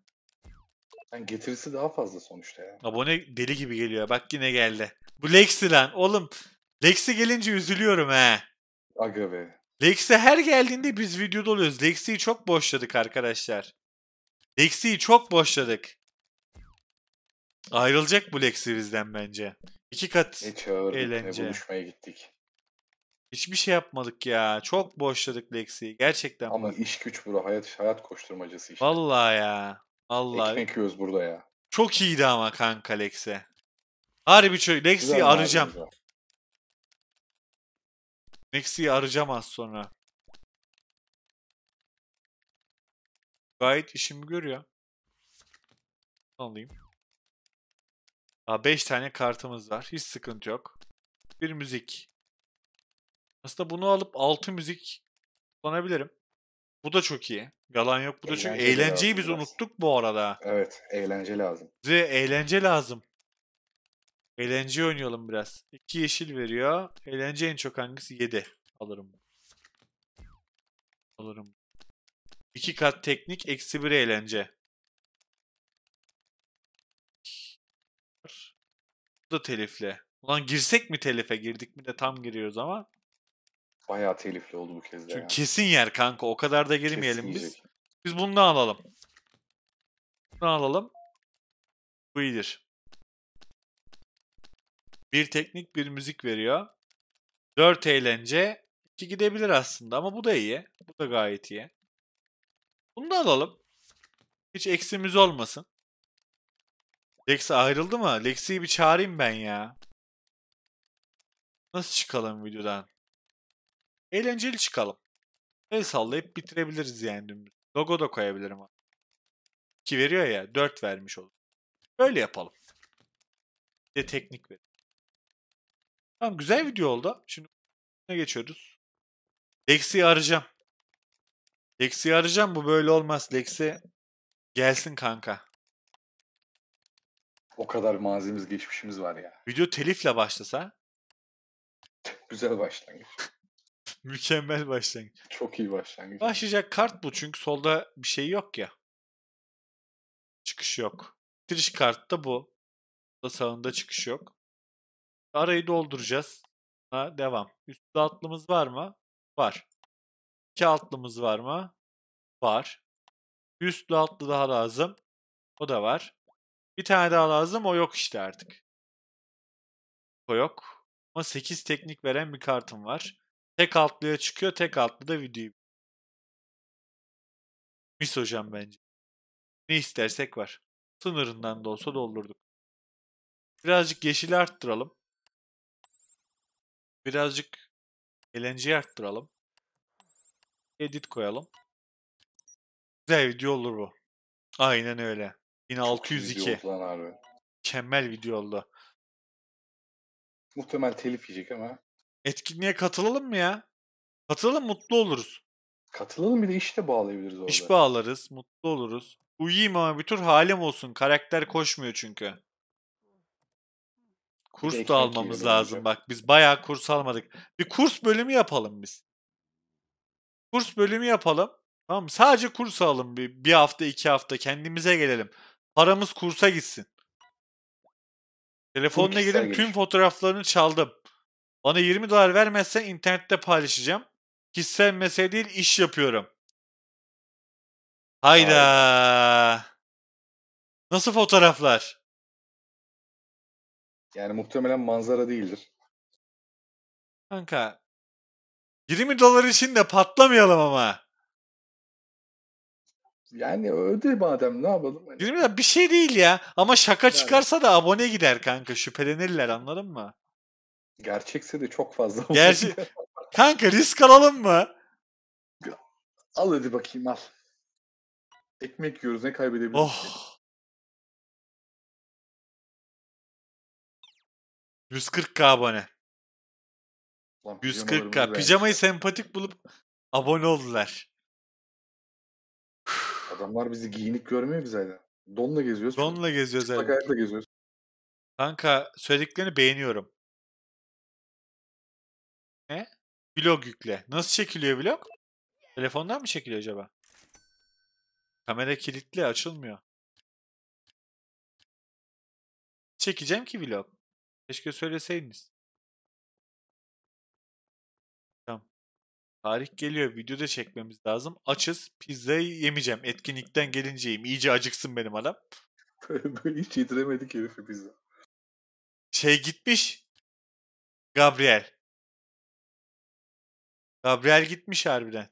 Yani getirisi daha fazla sonuçta ya. Abone deli gibi geliyor. Bak yine geldi. Bu Lexi lan. Oğlum Lexi gelince üzülüyorum he. Aga be. Lexi her geldiğinde biz videoda oluyoruz. Lexi'yi çok boşladık arkadaşlar. Lexi'yi çok boşladık. Ayrılacak bu Lexi bizden bence. İki kat ne çağırdık, eğlence. Ne buluşmaya gittik. Hiçbir şey yapmadık ya. Çok boşladık Lexi. Gerçekten. Ama boş. iş güç burada, Hayat hayat koşturmacası işte. Valla ya. valla. Ekmek yiyoruz burada ya. Çok iyiydi ama kanka Lex'e. Harbi çok. Lexi'yi arayacağım. Lexi'yi arayacağım az sonra. Gayet işimi görüyor. Alayım. Aa, beş tane kartımız var. Hiç sıkıntı yok. Bir müzik. Aslında bunu alıp altı müzik kullanabilirim. Bu da çok iyi. Yalan yok bu da çok Eğlenceyi biz biraz. unuttuk bu arada. Evet, eğlence lazım. Bize eğlence lazım. Eğlence oynayalım biraz. İki yeşil veriyor. Eğlence en çok hangisi? Yedi. Alırım. Alırım. İki kat teknik, eksi bir eğlence. Bu da telifli. Ulan girsek mi telife? Girdik mi de tam giriyoruz ama. Bayağı telifli oldu bu kez de. Çünkü yani. Kesin yer kanka. O kadar da girmeyelim kesin biz. Yiyecek. Biz bunu da alalım. Bunu alalım. Bu iyidir. Bir teknik bir müzik veriyor. Dört eğlence. İki gidebilir aslında ama bu da iyi. Bu da gayet iyi. Bunu da alalım. Hiç eksimiz olmasın. Lex ayrıldı mı? Lex'i bir çağırayım ben ya. Nasıl çıkalım videodan? Eğlenceli çıkalım. El sallayıp bitirebiliriz yani dümdüz. Logo da koyabilirim. Ki veriyor ya 4 vermiş olur. Öyle yapalım. Bir de teknik ver. Tamam güzel video oldu. Şimdi ne geçiyoruz? Lexi arayacağım. Lexi arayacağım. Bu böyle olmaz. Lexi gelsin kanka. O kadar mazimiz geçmişimiz var ya. Video telifle başlasa. Güzel başlangıç. Mükemmel başlangıç. Çok iyi başlangıç. Başlayacak kart bu çünkü solda bir şey yok ya. Çıkış yok. Bitiriş kart da bu. Da sağında çıkış yok. Arayı dolduracağız. Ha, devam. Üstte altlımız var mı? Var. İki altlımız var mı? Var. Üstlü altlı daha lazım. O da var. Bir tane daha lazım. O yok işte artık. O yok. Ama 8 teknik veren bir kartım var. Tek altlıya çıkıyor. Tek altlı da videoyu. Mis hocam bence. Ne istersek var. Sınırından da olsa doldurduk. Birazcık yeşili arttıralım. Birazcık eğlenceyi arttıralım. Edit koyalım. Güzel video olur bu. Aynen öyle. 1602. Video oldu Mükemmel video oldu. Muhtemel telif yiyecek ama Etkinliğe katılalım mı ya? Katılalım mutlu oluruz. Katılalım bir de iş de bağlayabiliriz orada. İş bağlarız, mutlu oluruz. Uyuyayım ama bir tur halim olsun. Karakter koşmuyor çünkü. Kurs da almamız lazım bak. Biz bayağı kurs almadık. Bir kurs bölümü yapalım biz. Kurs bölümü yapalım. Tamam mı? Sadece kurs alalım bir, bir hafta iki hafta kendimize gelelim. Paramız kursa gitsin. Telefonla gidip tüm fotoğraflarını çaldım. Bana 20 dolar vermezsen internette paylaşacağım. Kişisel mesele değil iş yapıyorum. Hayda. Nasıl fotoğraflar? Yani muhtemelen manzara değildir. Kanka 20 dolar için de patlamayalım ama. Yani öde madem ne yapalım. Hani. 20 dolar bir şey değil ya. Ama şaka çıkarsa da abone gider kanka. Şüphelenirler anladın mı? Gerçekse de çok fazla. Gerçi kanka risk alalım mı? Al hadi bakayım al. Ekmek yiyoruz ne kaybedebiliriz? Oh. Ki? 140k abone. Lan, 140k. Pijamayı sempatik bulup abone oldular. Adamlar bizi giyinik görmüyor ki zaten. Donla geziyoruz. Donla geziyoruz. Çıplak geziyoruz. Kanka söylediklerini beğeniyorum. Ne? Vlog yükle. Nasıl çekiliyor blog? Telefondan mı çekiliyor acaba? Kamera kilitli açılmıyor. Çekeceğim ki blog. Keşke söyleseydiniz. Tamam. Tarih geliyor. Video da çekmemiz lazım. Açız. Pizzayı yemeyeceğim. Etkinlikten gelinceyim. İyice acıksın benim adam. [laughs] Böyle hiç yediremedik herifi pizza. Şey gitmiş. Gabriel. Gabriel gitmiş harbiden.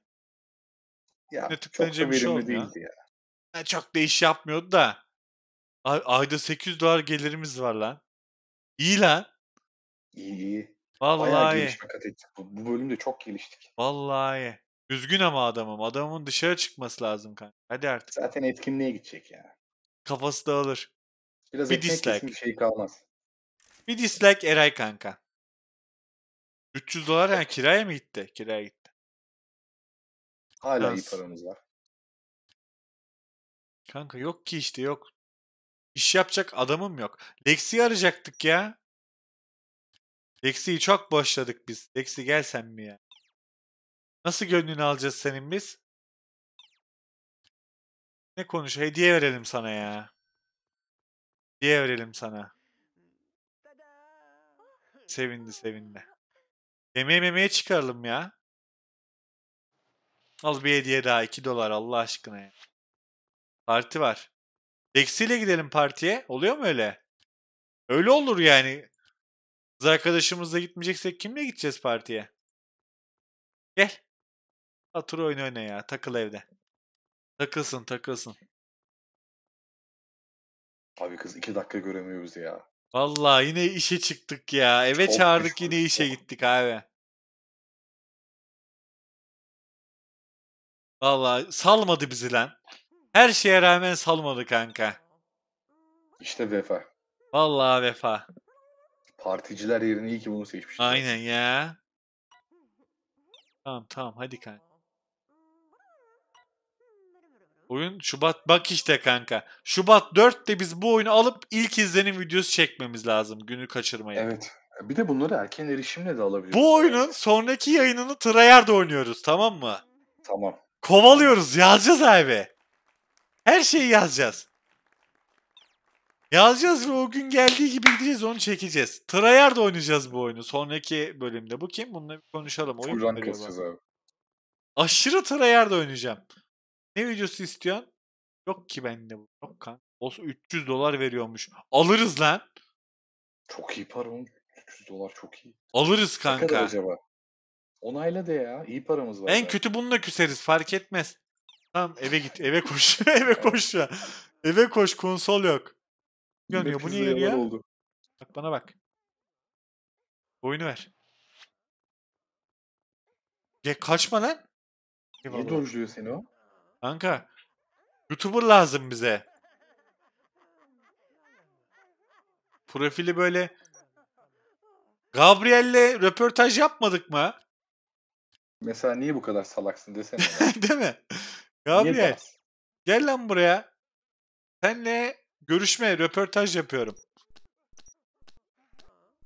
Ya, ne çok da bir şey değildi ya. ya. çok da iş yapmıyordu da. Ay, ayda 800 dolar gelirimiz var lan. İyi lan. İyi iyi. Vallahi. Bayağı gelişme kat ettik. Bu, bu bölümde çok geliştik. Vallahi. Üzgün ama adamım. Adamın dışarı çıkması lazım kanka. Hadi artık. Zaten etkinliğe gidecek ya. Kafası dağılır. Biraz bir dislike. Bir şey kalmaz. Bir dislike Eray kanka. 300 dolar yani kiraya mı gitti? Kiraya gitti. Hala Biraz. iyi paramız var. Kanka yok ki işte yok. İş yapacak adamım yok. Lexi arayacaktık ya. Lexi'yi çok boşladık biz. Lexi gel sen mi ya? Nasıl gönlünü alacağız senin biz? Ne konuş? Hediye verelim sana ya. Hediye verelim sana. Sevindi sevindi. Yemeğe memeye çıkaralım ya. Al bir hediye daha 2 dolar Allah aşkına ya. Parti var. Lexi ile gidelim partiye. Oluyor mu öyle? Öyle olur yani. Kız arkadaşımızla gitmeyeceksek kimle gideceğiz partiye? Gel. Atur oyun oyna ya. Takıl evde. Takılsın takılsın. Abi kız iki dakika göremiyoruz ya. Vallahi yine işe çıktık ya. Eve Çok çağırdık yine işe gittik abi. Vallahi salmadı bizi lan. Her şeye rağmen salmadı kanka. İşte vefa. Vallahi vefa. Particiler yerine iyi ki bunu seçmişler. Aynen ya. Tamam tamam hadi kanka. Oyun Şubat bak işte kanka. Şubat 4'te biz bu oyunu alıp ilk izlenim videosu çekmemiz lazım. Günü kaçırmayın. Evet. Bir de bunları erken erişimle de alabiliyoruz. Bu oyunun sonraki yayınını Treyarch'da oynuyoruz tamam mı? Tamam. Kovalıyoruz yazacağız abi. Her şeyi yazacağız. Yazacağız ve o gün geldiği gibi gideceğiz onu çekeceğiz. Treyarch'da oynayacağız bu oyunu sonraki bölümde. Bu kim? Bununla bir konuşalım. Oyun Full rank abi. Aşırı Treyarch'da oynayacağım. Ne videosu istiyorsun? Yok ki bende bu. Yok kan. Olsa 300 dolar veriyormuş. Alırız lan. Çok iyi para oğlum. 300 dolar çok iyi. Alırız kanka. Ne kadar acaba? Onayla de ya. İyi paramız var. En ya. kötü bununla küseriz. Fark etmez. Tamam eve git. Eve koş. [laughs] eve koş ya. Eve koş. Konsol yok. Yanıyor. Bu niye yanıyor? Oldu. Bak bana bak. Oyunu ver. Ya kaçma lan. Ne dojluyor seni o? Kanka YouTuber lazım bize. Profili böyle Gabriel'le röportaj yapmadık mı? Mesela niye bu kadar salaksın desene. [laughs] Değil mi? Gabriel gel lan buraya. Senle görüşme, röportaj yapıyorum.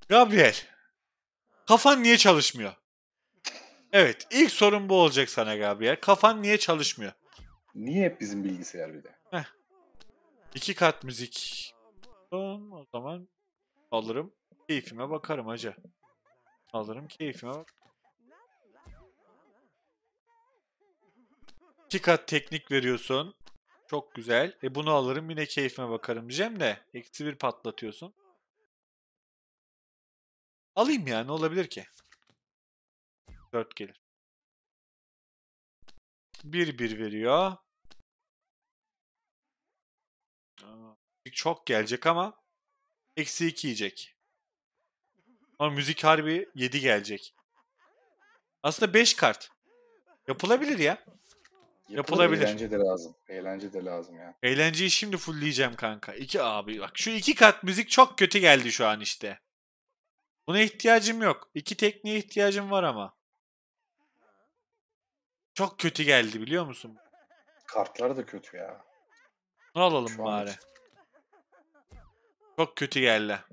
Gabriel kafan niye çalışmıyor? Evet ilk sorun bu olacak sana Gabriel. Kafan niye çalışmıyor? Niye hep bizim bilgisayar bir de? Heh. İki kat müzik. o zaman alırım. Keyfime bakarım hacı. Alırım keyfime bak. İki kat teknik veriyorsun. Çok güzel. E bunu alırım yine keyfime bakarım. Cem de eksi bir patlatıyorsun. Alayım ya ne olabilir ki? 4 gelir. 1-1 veriyor. çok gelecek ama eksi 2 yiyecek. Ama müzik harbi 7 gelecek. Aslında 5 kart. Yapılabilir ya. Yapılabilir. Yapılabilir. Eğlence de lazım. Eğlence de lazım ya. Eğlenceyi şimdi fullleyeceğim kanka. İki abi bak şu iki kat müzik çok kötü geldi şu an işte. Buna ihtiyacım yok. İki tekniğe ihtiyacım var ama. Çok kötü geldi biliyor musun? Kartlar da kötü ya. Ne alalım Şu bari? Için. Çok kötü geldi.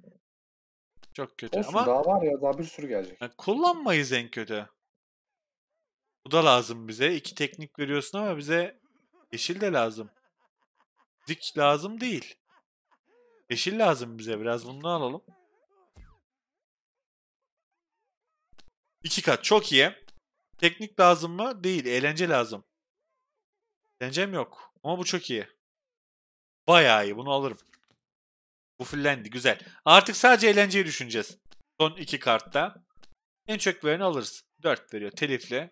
Çok kötü Olsun, ama daha var ya daha bir sürü gelecek. yani kullanmayız en kötü. Bu da lazım bize. İki teknik veriyorsun ama bize yeşil de lazım. Dik lazım değil. Yeşil lazım bize. Biraz bunu alalım. İki kat. Çok iyi. Teknik lazım mı? Değil. Eğlence lazım. Eğlencem yok. Ama bu çok iyi. Bayağı iyi. Bunu alırım. Bu fullendi güzel. Artık sadece eğlenceyi düşüneceğiz. Son iki kartta. En çok vereni alırız. 4 veriyor telifle.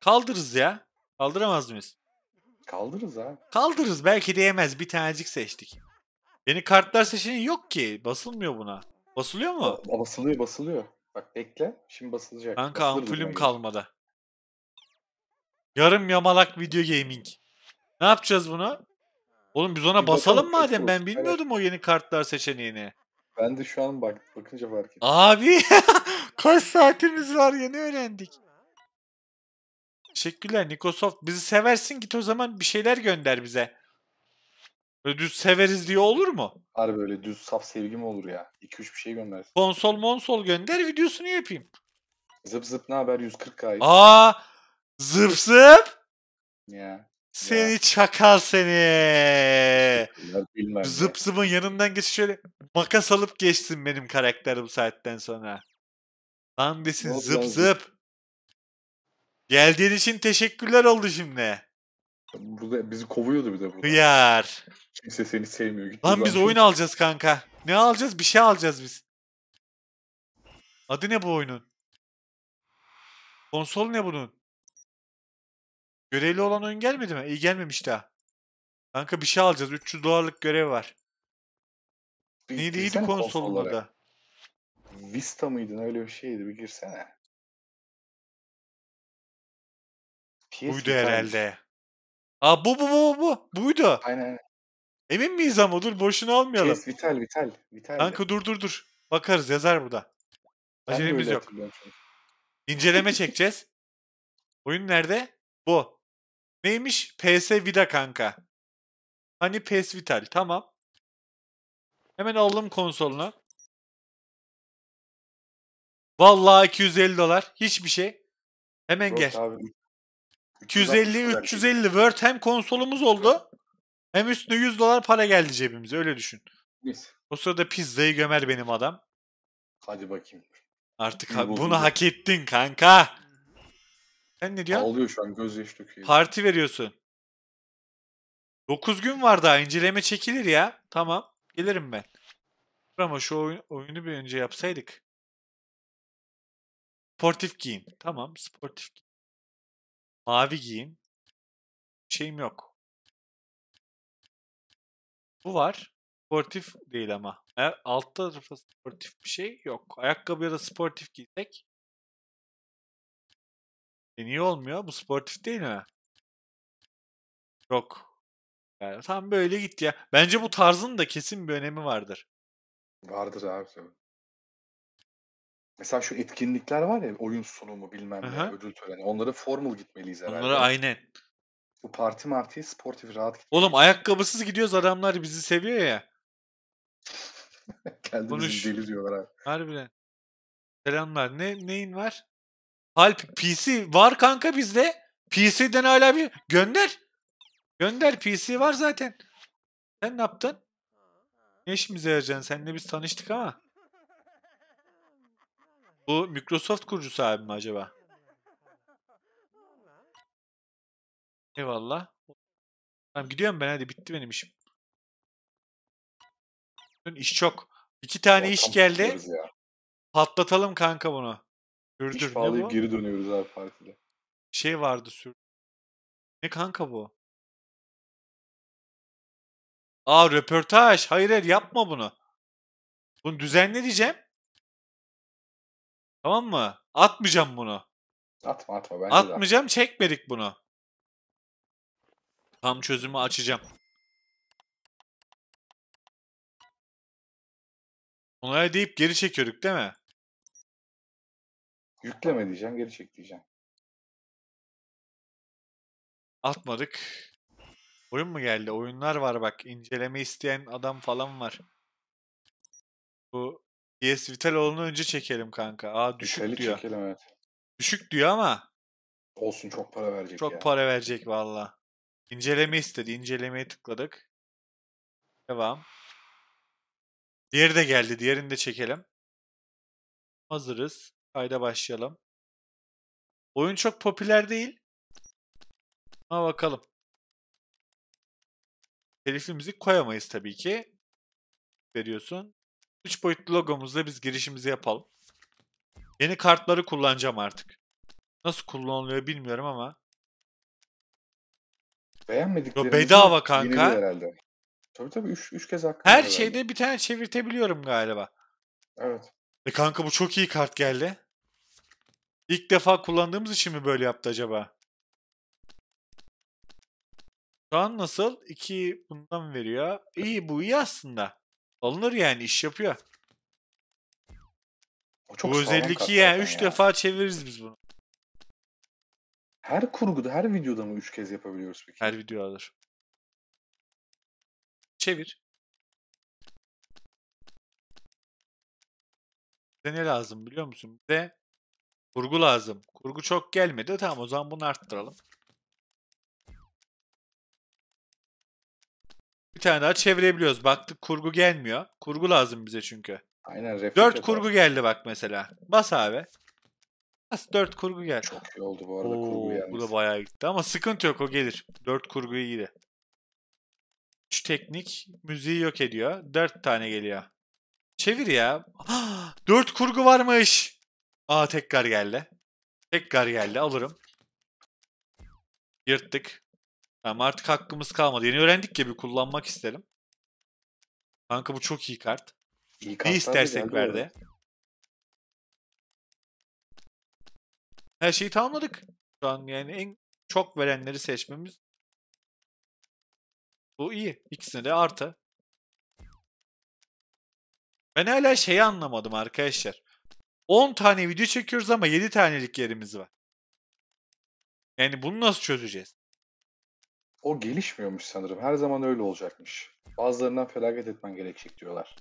Kaldırırız ya. Kaldıramaz mıyız? Kaldırırız ha. Kaldırırız belki değmez. Bir tanecik seçtik. Yeni kartlar seçeneği yok ki. Basılmıyor buna. Basılıyor mu? basılıyor basılıyor. Bak bekle. Şimdi basılacak. Kanka ampulüm kalmadı. Yarım yamalak video gaming. Ne yapacağız bunu? Oğlum biz ona Bir basalım bakalım, madem ben bakıyoruz. bilmiyordum o yeni kartlar seçeneğini. Ben de şu an bak bakınca fark ettim. Abi [laughs] kaç saatimiz var yeni öğrendik. Teşekkürler Nikosoft. Bizi seversin git o zaman bir şeyler gönder bize. Böyle düz severiz diye olur mu? Harbi böyle düz saf sevgi mi olur ya? 2-3 bir şey gönder. Konsol monsol gönder videosunu yapayım. Zıp zıp ne haber 140 k Aa zıp zıp. Ya. Seni ya. çakal seni. Bilmem Zıp zıpın yanından geç şöyle makas alıp geçsin benim karakterim saatten sonra. Lan desin zıp zıp. Geldiğin için teşekkürler oldu şimdi. Burada bizi kovuyordu bir de burada. Hıyar. Kimse seni sevmiyor. Gitti Lan biz oyun alacağız kanka. Ne alacağız? Bir şey alacağız biz. Adı ne bu oyunun? Konsol ne bunun? Görevli olan oyun gelmedi mi? İyi gelmemiş daha. Kanka bir şey alacağız. 300 dolarlık görev var. Neydi iyiydi konsolunda Vista mıydı? öyle bir şeydi bir girsene. PS Buydu herhalde. Aa bu bu bu bu. Buydu. Aynen. Emin miyiz ama dur boşuna almayalım. PS Vital Vital. Vital. Kanka dur dur dur. Bakarız yazar burada. Acelemiz yok. İnceleme çekeceğiz. Oyun nerede? Bu. Neymiş? PS Vita kanka. Hani PS Vital. Tamam. Hemen alalım konsoluna. Vallahi 250 dolar. Hiçbir şey. Hemen Yok gel. 250 350 Word hem konsolumuz oldu. Hem üstüne 100 dolar para geldi cebimize. Öyle düşün. Mis. O sırada pizzayı gömer benim adam. Hadi bakayım. Artık ha- bunu hak ettin kanka. Sen ne diyorsun? Ağlıyor şu an gözyaşı döküyor. Parti veriyorsun. 9 gün var daha inceleme çekilir ya. Tamam gelirim ben. Ama şu oyun, oyunu bir önce yapsaydık. Sportif giyin. Tamam sportif giyin. Mavi giyin. Şeyim yok. Bu var. Sportif değil ama. E, altta tarafa sportif bir şey yok. Ayakkabı ya da sportif giysek e niye olmuyor? Bu sportif değil mi? Yok. Yani tam böyle gitti ya. Bence bu tarzın da kesin bir önemi vardır. Vardır abi Mesela şu etkinlikler var ya oyun sunumu bilmem ne ödül töreni. Onlara formal gitmeliyiz herhalde. Onlara aynen. Bu parti marti sportif rahat gitmeliyiz. Oğlum ayakkabısız gidiyoruz adamlar bizi seviyor ya. [laughs] Kendimizi Konuş. deli diyorlar abi. Harbiden. Selamlar. Ne, neyin var? Alp PC var kanka bizde. PC'den hala bir gönder. Gönder PC var zaten. Sen ne yaptın? Ne işimize yarayacaksın? Seninle biz tanıştık ama. Bu Microsoft kurucusu abi mi acaba? Eyvallah. Tamam gidiyorum ben hadi bitti benim işim. İş çok. İki tane ya, iş geldi. Patlatalım kanka bunu. Sürdür. İş bağlayıp geri dönüyoruz abi partide. Şey vardı sür. Ne kanka bu? Aa röportaj. Hayır hayır yapma bunu. Bunu düzenle diyeceğim. Tamam mı? Atmayacağım bunu. Atma atma. Bence Atmayacağım de. çekmedik bunu. Tam çözümü açacağım. Onay deyip geri çekiyorduk değil mi? Yükleme diyeceğim, geri çek diyeceğim. Atmadık. Oyun mu geldi? Oyunlar var bak. İnceleme isteyen adam falan var. Bu PS Vitaloğlu'nu önce çekelim kanka. Aa düşük Vitali diyor. çekelim evet. Düşük diyor ama. Olsun çok para verecek Çok ya. para verecek valla. İnceleme istedi. İncelemeye tıkladık. Devam. Diğeri de geldi. Diğerini de çekelim. Hazırız. Kayda başlayalım. Oyun çok popüler değil. Ama bakalım. Telifli müzik koyamayız tabii ki. Veriyorsun. 3 boyutlu logomuzla biz girişimizi yapalım. Yeni kartları kullanacağım artık. Nasıl kullanılıyor bilmiyorum ama. Beğenmediklerimiz bedava kanka. herhalde. Tabii tabii 3 kez hakkı Her şeyde herhalde. bir tane çevirtebiliyorum galiba. Evet. E kanka bu çok iyi kart geldi. İlk defa kullandığımız için mi böyle yaptı acaba? Şu an nasıl? 2 bundan veriyor. İyi bu iyi aslında. Alınır yani iş yapıyor. O çok bu özellik iyi yani. 3 defa çeviririz biz bunu. Her kurguda, her videoda mı 3 kez yapabiliyoruz peki? Her video alır. Çevir. Bize ne lazım biliyor musun? Bize Kurgu lazım. Kurgu çok gelmedi. Tamam o zaman bunu arttıralım. Bir tane daha çevirebiliyoruz. Baktık kurgu gelmiyor. Kurgu lazım bize çünkü. Aynen. 4 kurgu abi. geldi bak mesela. Bas abi. Bas 4 kurgu geldi. Çok iyi oldu bu arada Oo, kurgu geldi. Bu da bayağı gitti ama sıkıntı yok o gelir. 4 kurgu iyiydi. 3 teknik müziği yok ediyor. 4 tane geliyor. Çevir ya. 4 [gasps] kurgu varmış. Aa tekrar geldi. Tekrar geldi alırım. Yırttık. Tamam artık hakkımız kalmadı. Yeni öğrendik ya bir kullanmak isterim. Kanka bu çok iyi kart. İyi ne istersek ver de. Her şeyi tamamladık. Şu an yani en çok verenleri seçmemiz bu iyi. İkisine de artı. Ben hala şeyi anlamadım arkadaşlar. 10 tane video çekiyoruz ama 7 tanelik yerimiz var. Yani bunu nasıl çözeceğiz? O gelişmiyormuş sanırım. Her zaman öyle olacakmış. Bazılarından felaket etmen gerekecek diyorlar.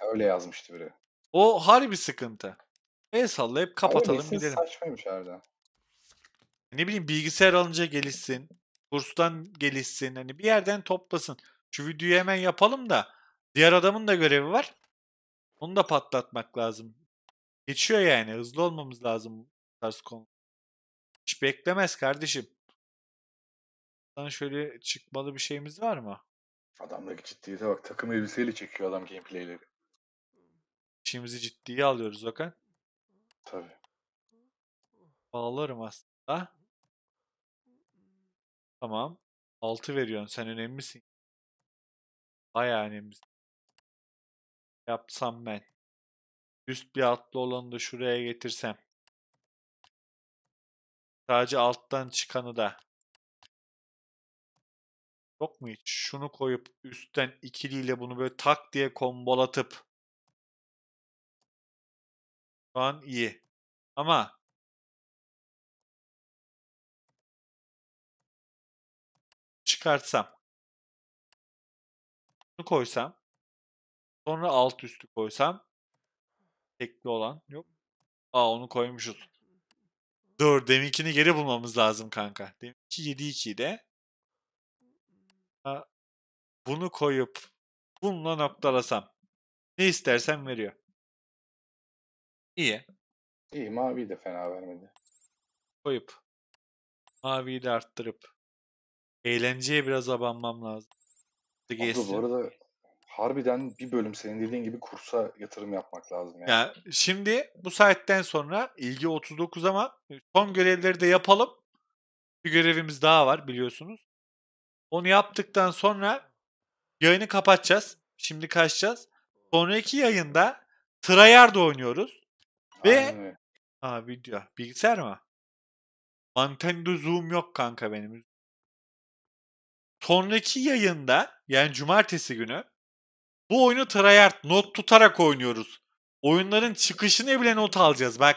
Öyle yazmıştı biri. O harbi sıkıntı. El sallayıp kapatalım Abi, gidelim. Saçmaymış harbiden. Ne bileyim bilgisayar alınca gelişsin. Kurstan gelişsin. Hani bir yerden toplasın. Şu videoyu hemen yapalım da diğer adamın da görevi var. Onu da patlatmak lazım. Geçiyor yani. Hızlı olmamız lazım bu tarz konu. Hiç beklemez kardeşim. Buradan şöyle çıkmalı bir şeyimiz var mı? Adamdaki ciddiyete bak. Takım elbiseyle çekiyor adam gameplayleri. İşimizi ciddiye alıyoruz Okan. Tabii. Bağlarım aslında. Tamam. 6 veriyorsun. Sen önemlisin. Bayağı önemlisin. Yapsam ben. Üst bir altlı olanı da şuraya getirsem. Sadece alttan çıkanı da. Yok mu hiç? Şunu koyup üstten ikiliyle bunu böyle tak diye kombolatıp. Şu an iyi. Ama çıkartsam. Bunu koysam. Sonra alt üstü koysam tekli olan. Yok. Aa onu koymuşuz. Dur deminkini geri bulmamız lazım kanka. Deminki 7 2 de bunu koyup bununla noktalasam ne istersen veriyor. İyi. İyi mavi de fena vermedi. Koyup maviyi de arttırıp eğlenceye biraz abanmam lazım. bu arada harbiden bir bölüm senin dediğin gibi kursa yatırım yapmak lazım. Yani. yani şimdi bu saatten sonra ilgi 39 ama e, son görevleri de yapalım. Bir görevimiz daha var biliyorsunuz. Onu yaptıktan sonra yayını kapatacağız. Şimdi kaçacağız. Sonraki yayında Tryhard oynuyoruz. Ve Aa, video. Bilgisayar mı? Nintendo Zoom yok kanka benim. Sonraki yayında yani cumartesi günü bu oyunu tryhard not tutarak oynuyoruz. Oyunların çıkışını bile not alacağız. Bak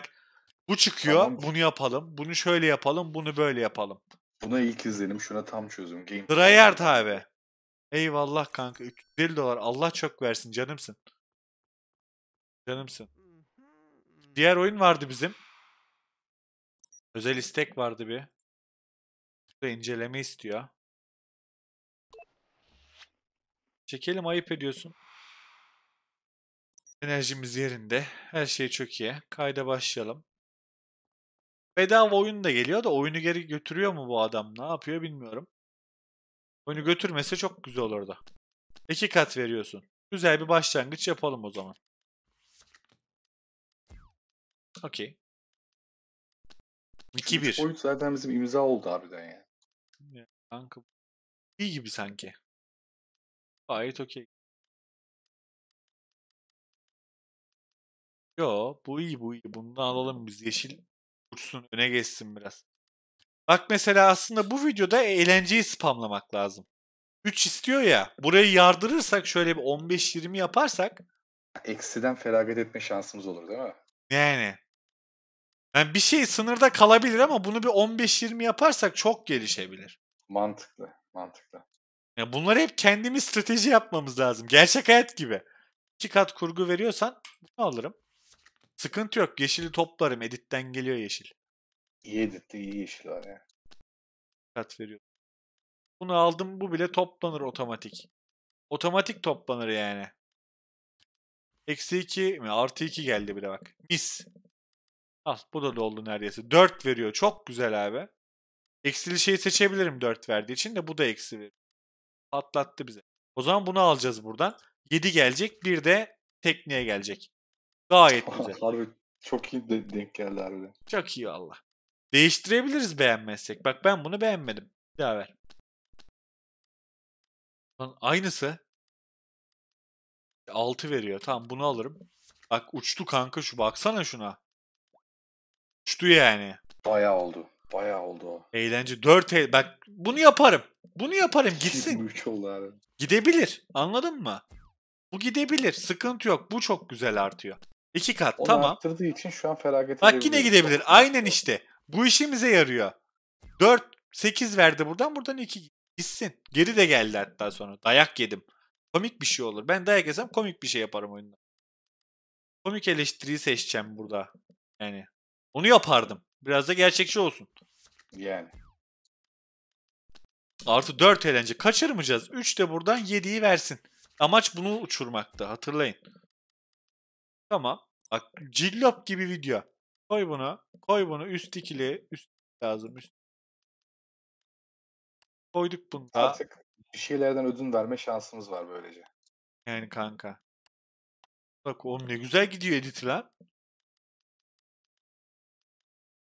bu çıkıyor. Tamam. Bunu yapalım. Bunu şöyle yapalım. Bunu böyle yapalım. Buna ilk izledim, Şuna tam çözüm. Game tryhard abi. Eyvallah kanka. 350 dolar. Allah çok versin canımsın. Canımsın. Diğer oyun vardı bizim. Özel istek vardı bir. Burada inceleme istiyor. Çekelim ayıp ediyorsun. Enerjimiz yerinde. Her şey çok iyi. Kayda başlayalım. Bedava oyun da geliyor da oyunu geri götürüyor mu bu adam? Ne yapıyor bilmiyorum. Oyunu götürmese çok güzel olurdu. İki kat veriyorsun. Güzel bir başlangıç yapalım o zaman. Okey. 2-1. Oyun zaten bizim imza oldu harbiden yani. kanka. İyi gibi sanki. Gayet okey. Yo bu iyi bu iyi. Bundan alalım biz. Yeşil uçsun öne geçsin biraz. Bak mesela aslında bu videoda eğlenceyi spamlamak lazım. 3 istiyor ya. Burayı yardırırsak şöyle bir 15-20 yaparsak. Eksiden feragat etme şansımız olur değil mi? Yani. yani bir şey sınırda kalabilir ama bunu bir 15-20 yaparsak çok gelişebilir. Mantıklı. Mantıklı. Ya bunları hep kendimiz strateji yapmamız lazım. Gerçek hayat gibi. İki kat kurgu veriyorsan bunu alırım. Sıkıntı yok. Yeşili toplarım. Editten geliyor yeşil. İyi editte iyi yeşil var ya. Kat veriyor. Bunu aldım bu bile toplanır otomatik. Otomatik toplanır yani. Eksi 2 mi? Artı 2 geldi bile bak. Mis. Al ah, bu da doldu neredeyse. 4 veriyor. Çok güzel abi. Eksili şeyi seçebilirim 4 verdiği için de bu da eksi veriyor. Atlattı bize. O zaman bunu alacağız buradan. 7 gelecek. Bir de tekniğe gelecek. Gayet ah, güzel. harbi çok iyi de denk geldi harbi. Çok iyi valla. Değiştirebiliriz beğenmezsek. Bak ben bunu beğenmedim. Bir daha ver. Lan aynısı. 6 veriyor. Tamam bunu alırım. Bak uçtu kanka şu. Baksana şuna. Uçtu yani. Bayağı oldu. Bayağı oldu Eğlence. 4 el. Bak bunu yaparım. bunu yaparım gitsin. 3 oldu abi. Gidebilir. Anladın mı? Bu gidebilir. Sıkıntı yok. Bu çok güzel artıyor. İki kat Onu tamam. arttırdığı için şu an felaket Bak yine gidebilir. Aynen işte. Bu işimize yarıyor. 4 8 verdi buradan. Buradan 2 gitsin. Geri de geldi hatta sonra. Dayak yedim. Komik bir şey olur. Ben dayak yesem komik bir şey yaparım oyunda. Komik eleştiriyi seçeceğim burada. Yani onu yapardım. Biraz da gerçekçi olsun. Yani. Artı 4 eğlence. Kaçırmayacağız. 3 de buradan 7'yi versin. Amaç bunu uçurmakta. Hatırlayın. Tamam. Bak cillop gibi video. Koy bunu. Koy bunu. Üst ikili. Üst lazım. Üst. Koyduk bunu da. Artık bir şeylerden ödün verme şansımız var böylece. Yani kanka. Bak oğlum ne güzel gidiyor edit lan.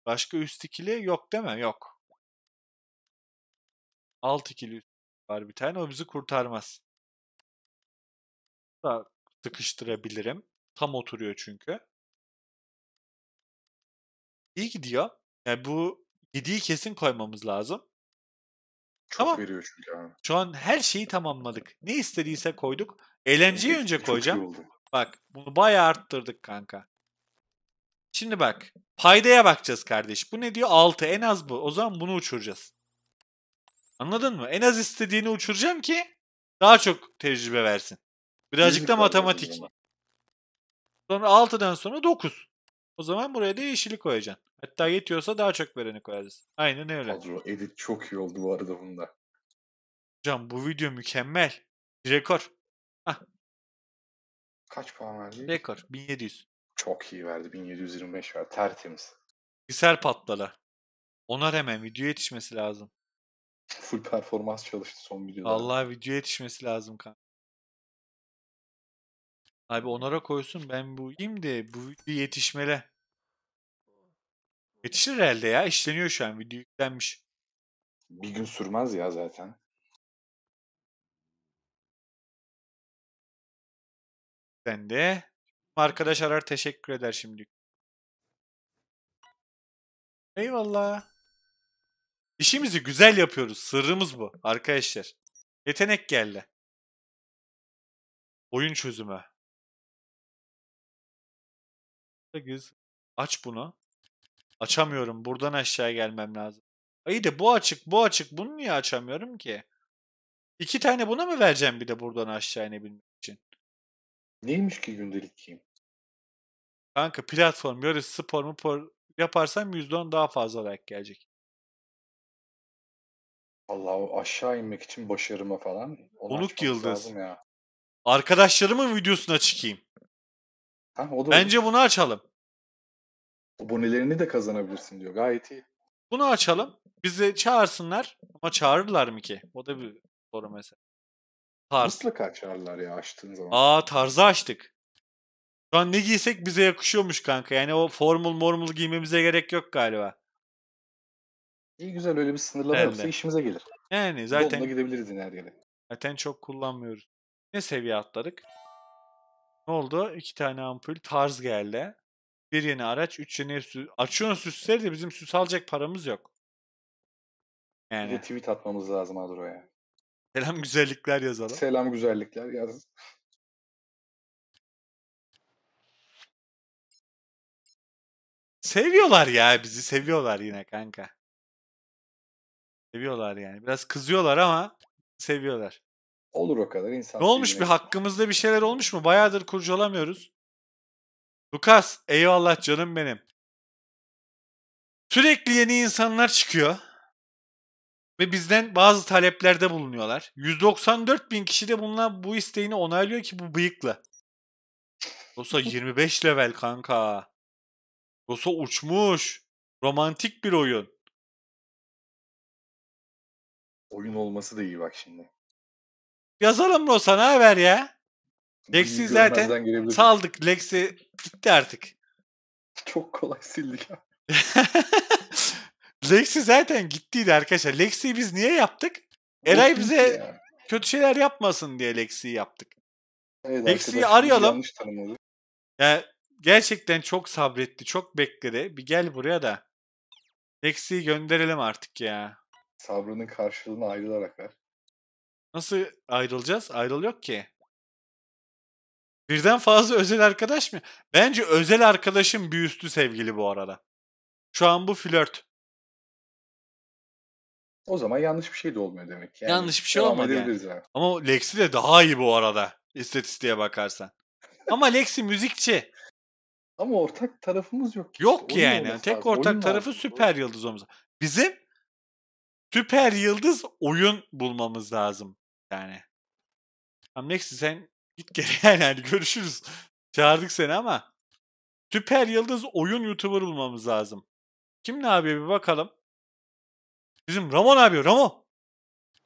Başka üst ikili yok değil mi? Yok. Alt ikili var bir tane. O bizi kurtarmaz. Da sıkıştırabilirim. Tam oturuyor çünkü. İyi gidiyor. Yani bu 7'yi kesin koymamız lazım. Çok tamam. veriyor çünkü abi. Şu an her şeyi tamamladık. Ne istediyse koyduk. Eğlenceyi önce koyacağım. Bak bunu bayağı arttırdık kanka. Şimdi bak paydaya bakacağız kardeş. Bu ne diyor? 6 en az bu. O zaman bunu uçuracağız. Anladın mı? En az istediğini uçuracağım ki daha çok tecrübe versin. Birazcık da matematik. Sonra 6'dan sonra 9. O zaman buraya da yeşili koyacaksın. Hatta yetiyorsa daha çok vereni koyarız. Aynen öyle. Kadro edit çok iyi oldu bu arada bunda. Hocam bu video mükemmel. Rekor. Hah. Kaç puan verdi? Rekor 1700. Çok iyi verdi. 1725 verdi. Tertemiz. Gisel patladı. Onar hemen video yetişmesi lazım. Full performans çalıştı son videoda. Allah video yetişmesi lazım kanka. Abi onara koysun ben bu yiyeyim de bu video yetişmeli. Yetişir herhalde ya. işleniyor şu an. Video yüklenmiş. Bir gün sürmez ya zaten. Sen de Arkadaş arar teşekkür eder şimdi. Eyvallah. İşimizi güzel yapıyoruz. Sırrımız bu arkadaşlar. Yetenek geldi. Oyun çözümü. Göz. Aç bunu. Açamıyorum. Buradan aşağı gelmem lazım. İyi de bu açık, bu açık. Bunu niye açamıyorum ki? İki tane buna mı vereceğim bir de buradan aşağı inebilmek için? Neymiş ki gündelik giyim? Kanka platform, yarış, spor mu por yaparsam %10 daha fazla like gelecek. Allah aşağı inmek için başarıma falan. Onu Onuk açmamız Yıldız. Arkadaşlarımın videosuna çıkayım. Ha, o da Bence bunu açalım. abonelerini de kazanabilirsin diyor. Gayet iyi. Bunu açalım. Bizi çağırsınlar. Ama çağırırlar mı ki? O da bir soru mesela. Tarz. Mutlaka açarlar ya açtığın zaman. Aa tarzı açtık. Şu an ne giysek bize yakışıyormuş kanka. Yani o formal mormal giymemize gerek yok galiba. İyi güzel öyle bir sınırlama işimize gelir. Yani zaten. Donla gidebiliriz yine her yere. Zaten çok kullanmıyoruz. Ne seviye atladık? Ne oldu? İki tane ampul tarz geldi. Bir yeni araç, üç yeni süs. Açıyorsun süsleri de bizim süs alacak paramız yok. Yani. Bir de tweet atmamız lazım Adro'ya. Selam güzellikler yazalım. Selam güzellikler yaz. Seviyorlar ya bizi. Seviyorlar yine kanka. Seviyorlar yani. Biraz kızıyorlar ama seviyorlar. Olur o kadar insan. Ne olmuş bir hakkımızda bir şeyler olmuş mu? Bayağıdır kurcalamıyoruz. Lukas eyvallah canım benim. Sürekli yeni insanlar çıkıyor. Ve bizden bazı taleplerde bulunuyorlar. 194 bin kişi de bununla bu isteğini onaylıyor ki bu bıyıkla. Olsa 25 level kanka. Goso uçmuş. Romantik bir oyun. Oyun olması da iyi bak şimdi. Yazalım Rosa ne haber ya? Lex'i zaten saldık. Lex'i gitti artık. [laughs] Çok kolay sildik ya. [laughs] Lex'i zaten gittiydi arkadaşlar. Lex'i biz niye yaptık? Eray bize ya. kötü şeyler yapmasın diye Lex'i yaptık. Evet, Lexi'yi arayalım. Yanlış tanımladı. Yani gerçekten çok sabretti. Çok bekledi. Bir gel buraya da. Lexi gönderelim artık ya. Sabrının karşılığını ayrılarak ver. Nasıl ayrılacağız? Ayrıl yok ki. Birden fazla özel arkadaş mı? Bence özel arkadaşım bir üstü sevgili bu arada. Şu an bu flört. O zaman yanlış bir şey de olmuyor demek. ki. Yani Yanlış bir şey olmadı yani. Ama Lexi de daha iyi bu arada. İstatistiğe bakarsan. Ama Lexi müzikçi. Ama ortak tarafımız yok. ki. Yok işte. yani. Tek lazım. ortak oyun tarafı lazım. süper yıldız olması. Bizim süper yıldız oyun bulmamız lazım yani. Amnexi sen git [laughs] geri yani, görüşürüz. Çağırdık seni ama süper yıldız oyun YouTuber bulmamız lazım. Kim ne abi bir bakalım. Bizim Ramon abi Ramo.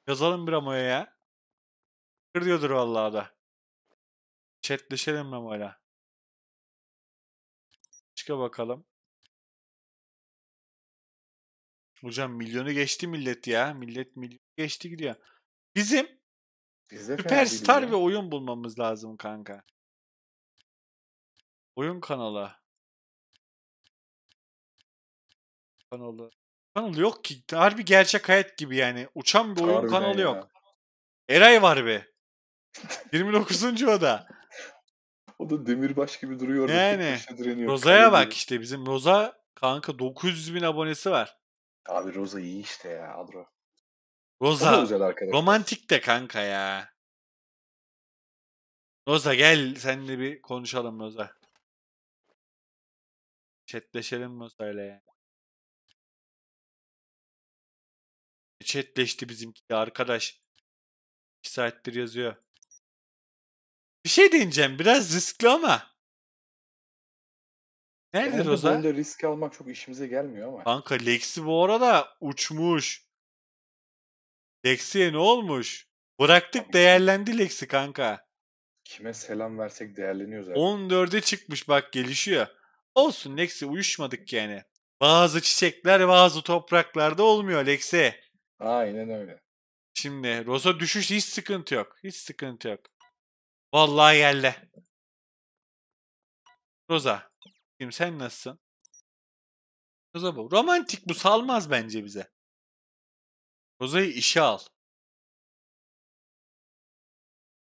Yazalım bir Ramo'ya ya. Kır diyordur vallahi da. Chatleşelim Ramo'yla. Küçüke bakalım. Hocam milyonu geçti millet ya. Millet milyon geçti gidiyor. Bizim Bizde süperstar ve oyun bulmamız lazım kanka. Oyun kanalı. Kanalı. Kanalı yok ki. Harbi gerçek hayat gibi yani. Uçan bir oyun Harbiden kanalı ya. yok. Eray var be. 29. oda. O da demirbaş gibi duruyor. Yani. Roza'ya bak gibi. işte bizim Roza kanka 900 bin abonesi var. Abi Roza iyi işte ya Adro. Roza güzel romantik de kanka ya. Roza gel seninle bir konuşalım Roza. Chatleşelim Roza'yla ya. Chatleşti bizimki de arkadaş. 2 saattir yazıyor. Bir şey deneyeceğim. Biraz riskli ama. Nerede Roza? bende risk almak çok işimize gelmiyor ama. Kanka Lexi bu arada uçmuş. Lexi'ye ne olmuş? Bıraktık değerlendi Lexi kanka. Kime selam versek değerleniyor zaten. 14'e çıkmış bak gelişiyor. Olsun Lexi uyuşmadık yani. Bazı çiçekler bazı topraklarda olmuyor Lexi. Aynen öyle. Şimdi Rosa düşüş hiç sıkıntı yok. Hiç sıkıntı yok. Vallahi geldi. Roza. Kim sen nasılsın? Roza bu. Romantik bu salmaz bence bize. Roza'yı işe al.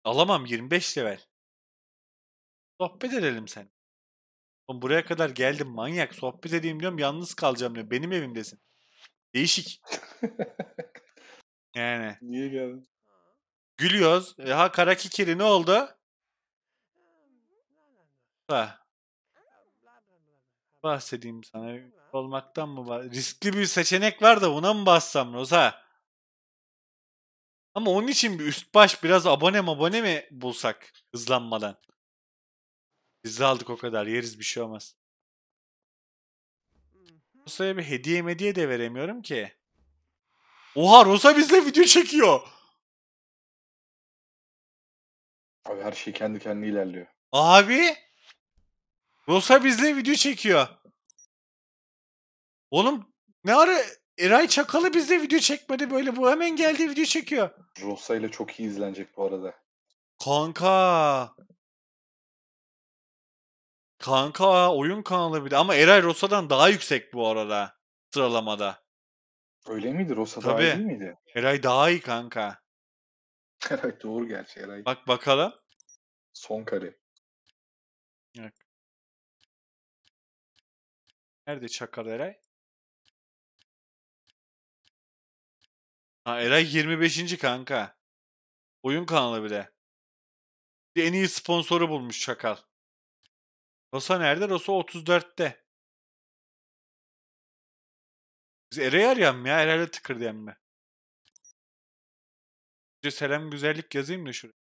Alamam 25 level. Sohbet edelim sen. Oğlum buraya kadar geldim manyak. Sohbet edeyim diyorum yalnız kalacağım diyor. Benim evimdesin. Değişik. [laughs] yani. Niye geldin? Gülüyoruz. ha e, ha Karakikiri ne oldu? Ha. Bahsedeyim sana. Olmaktan mı var? Riskli bir seçenek var da buna mı bassam Roz Ama onun için bir üst baş biraz abone abone mi bulsak hızlanmadan? Biz de aldık o kadar. Yeriz bir şey olmaz. Rosa'ya bir hediye mediye de veremiyorum ki. Oha Rosa bizle video çekiyor. Abi her şey kendi kendine ilerliyor. Abi! Rosa bizle video çekiyor. Oğlum ne ara Eray Çakalı bizle video çekmedi böyle bu hemen geldi video çekiyor. Rosa ile çok iyi izlenecek bu arada. Kanka. Kanka oyun kanalı bir ama Eray Rosa'dan daha yüksek bu arada sıralamada. Öyle miydi? Rosa Tabii. daha iyi miydi? Eray daha iyi kanka. Evet doğru gerçi Eray. Bak bakalım. Son kare. Evet. Nerede çakal Eray? Ha, Eray 25. kanka. Oyun kanalı bile. Bir En iyi sponsoru bulmuş çakal. Rosa nerede? Rosa 34'te. Biz Eray'ı arayan mı ya? Eray'la tıkır diyen mi? Önce selam güzellik yazayım da şuraya.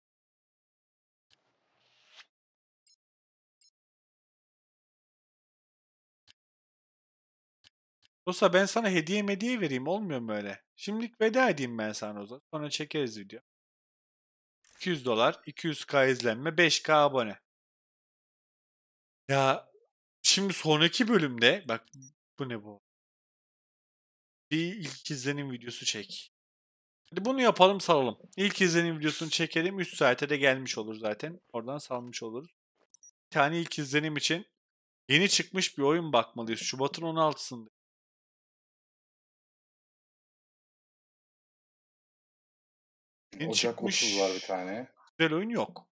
Dosta ben sana hediye hediye vereyim olmuyor mu öyle? Şimdilik veda edeyim ben sana o zaman. Sonra çekeriz video. 200 dolar, 200k izlenme, 5k abone. Ya şimdi sonraki bölümde bak bu ne bu? Bir ilk izlenim videosu çek. Hadi bunu yapalım salalım. İlk izlenim videosunu çekelim. 3 saate de gelmiş olur zaten. Oradan salmış oluruz. Bir tane ilk izlenim için yeni çıkmış bir oyun bakmalıyız. Şubat'ın 16'sında. Yeni Ocak çıkmış. 30 var bir tane. Güzel oyun yok.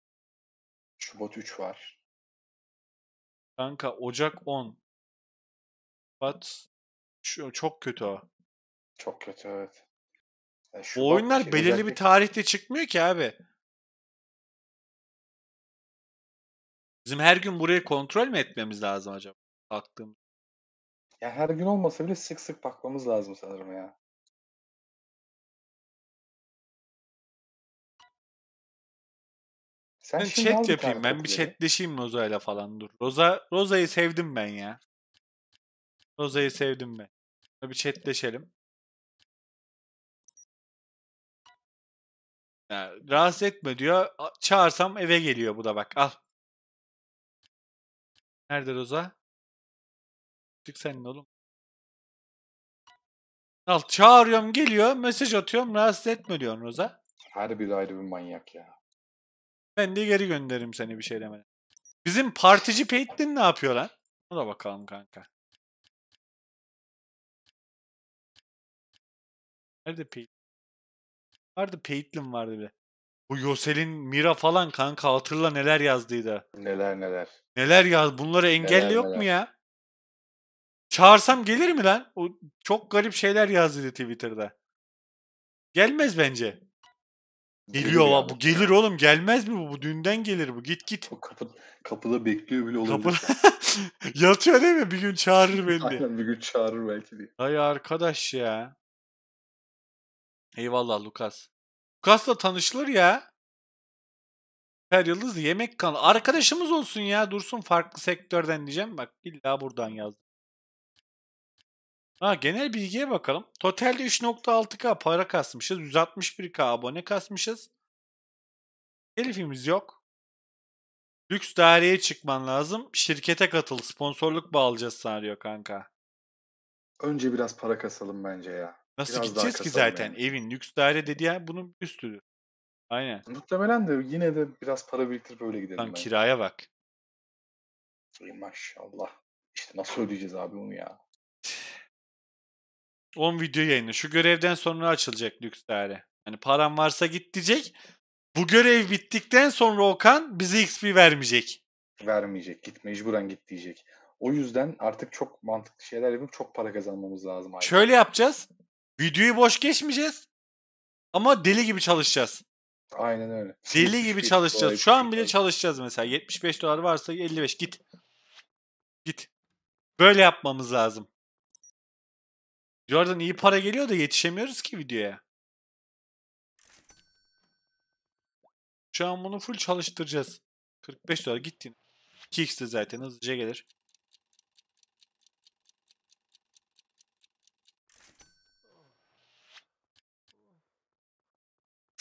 Şubat 3 var. Kanka Ocak 10. Şubat çok kötü o. Çok kötü evet. Yani o oyunlar şey belirli özellikle... bir tarihte çıkmıyor ki abi. Bizim her gün burayı kontrol mü etmemiz lazım acaba? Baktığım. Ya her gün olmasa bile sık sık bakmamız lazım sanırım ya. Sen ben chat yapayım. Ben bir chatleşeyim Roza'yla falan dur. Roza Roza'yı sevdim ben ya. Roza'yı sevdim ben. Bir chatleşelim. Yani rahatsız etme diyor. Çağırsam eve geliyor bu da bak al. Nerede Roza? Çık senin oğlum. Al çağırıyorum geliyor mesaj atıyorum rahatsız etme diyor Roza. Her biri ayrı bir manyak ya. Ben de geri gönderirim seni bir şey demeden. Bizim partici Peyton ne yapıyor lan? Ona da bakalım kanka. Nerede Peyton? vardı. Peytlin vardı bir. Bu Yosel'in Mira falan kanka hatırla neler yazdıydı. Neler neler. Neler yaz bunları engelli neler, yok neler. mu ya? Çağırsam gelir mi lan? O çok garip şeyler yazdıydı Twitter'da. Gelmez bence. Geliyor ya bu gelir oğlum gelmez mi bu? Bu dünden gelir bu git git. O kapı, kapıda bekliyor bile olabilir. Kapı... [laughs] Yatıyor değil mi? Bir gün çağırır [laughs] beni Aynen bir gün çağırır belki diye. Ay arkadaş ya. Eyvallah Lukas. Lukas'la tanışılır ya. Her yıldız yemek kanalı. Arkadaşımız olsun ya. Dursun farklı sektörden diyeceğim. Bak illa buradan yazdım. Ha, genel bilgiye bakalım. Totalde 3.6K para kasmışız. 161K abone kasmışız. Elif'imiz yok. Lüks daireye çıkman lazım. Şirkete katıl. Sponsorluk bağlayacağız sanıyor kanka. Önce biraz para kasalım bence ya. Nasıl Biraz gideceğiz ki zaten? Yani. Evin lüks daire dedi ya bunun üstü. Aynen. Muhtemelen de yine de biraz para biriktirip öyle gidelim. Lan kiraya bak. Ey maşallah. İşte nasıl ödeyeceğiz abi onu ya? 10 video yayını. Şu görevden sonra açılacak lüks daire. Yani param varsa git diyecek. Bu görev bittikten sonra Okan bize XP vermeyecek. Vermeyecek. Git mecburen git diyecek. O yüzden artık çok mantıklı şeyler yapıp çok para kazanmamız lazım. Ayrıca. Şöyle yapacağız. Videoyu boş geçmeyeceğiz. Ama deli gibi çalışacağız. Aynen öyle. Deli gibi çalışacağız. Şu an bile çalışacağız mesela. 75 dolar varsa 55 git. Git. Böyle yapmamız lazım. Jordan iyi para geliyor da yetişemiyoruz ki videoya. Şu an bunu full çalıştıracağız. 45 dolar gittin. 2x'de zaten hızlıca gelir.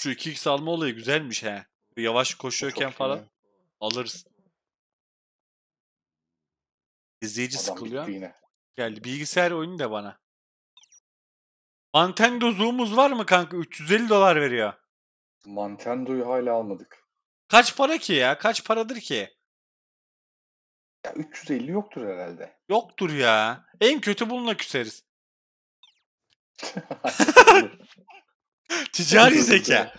Şu 2x alma olayı güzelmiş he. Yavaş koşuyorken falan iyi. alırız. İzleyici Adam sıkılıyor. Yine. Geldi. Bilgisayar oyunu da bana. Nintendo Zoomuz var mı kanka? 350 dolar veriyor. Nintendo'yu hala almadık. Kaç para ki ya? Kaç paradır ki? Ya 350 yoktur herhalde. Yoktur ya. En kötü bununla küseriz. [laughs] [laughs] [laughs] Ticari zeka.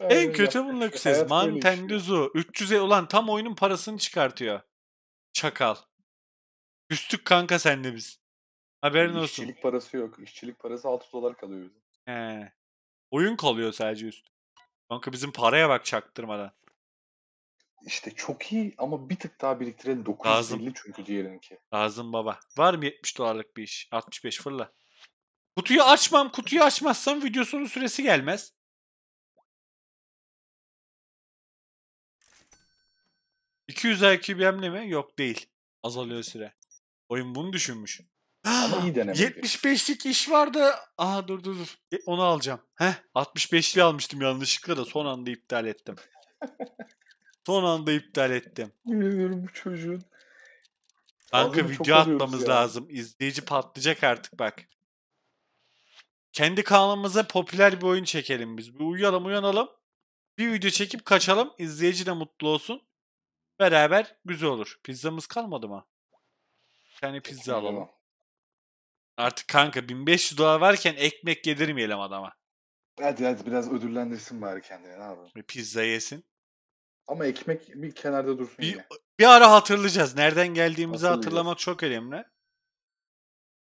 en kötü bununla küses. Mantenduzu. 300 e olan tam oyunun parasını çıkartıyor. Çakal. Üstük kanka senle biz. Haberin işçilik olsun. İşçilik parası yok. İşçilik parası 6 dolar kalıyor bizim. He. Oyun kalıyor sadece üst. Kanka bizim paraya bak çaktırmadan. İşte çok iyi ama bir tık daha biriktirelim. 950 Lazım. çünkü diğerinki. Lazım baba. Var mı 70 dolarlık bir iş? 65 fırla. Kutuyu açmam. Kutuyu açmazsam videosunun süresi gelmez. %200 IQBM'li mi? Yok değil. Azalıyor süre. Oyun bunu düşünmüş. Ama iyi deneme. 75'lik iş vardı. Aha dur dur dur. E, onu alacağım. Heh 65'li almıştım yanlışlıkla da son anda iptal ettim. [laughs] son anda iptal ettim. Bilmiyorum bu çocuğun. Kanka Ağzını video atmamız ya. lazım. İzleyici patlayacak artık bak. Kendi kanalımıza popüler bir oyun çekelim biz. Bir uyuyalım uyanalım. Bir video çekip kaçalım. İzleyici de mutlu olsun. Beraber güzel olur. Pizzamız kalmadı mı? Yani pizza alalım. Artık kanka 1500 dolar varken ekmek yedirmeyelim adama. Hadi hadi biraz ödüllendirsin bari kendini ne Bir pizza yesin. Ama ekmek bir kenarda dursun bir, yine. Bir ara hatırlayacağız. Nereden geldiğimizi hatırlamak çok önemli.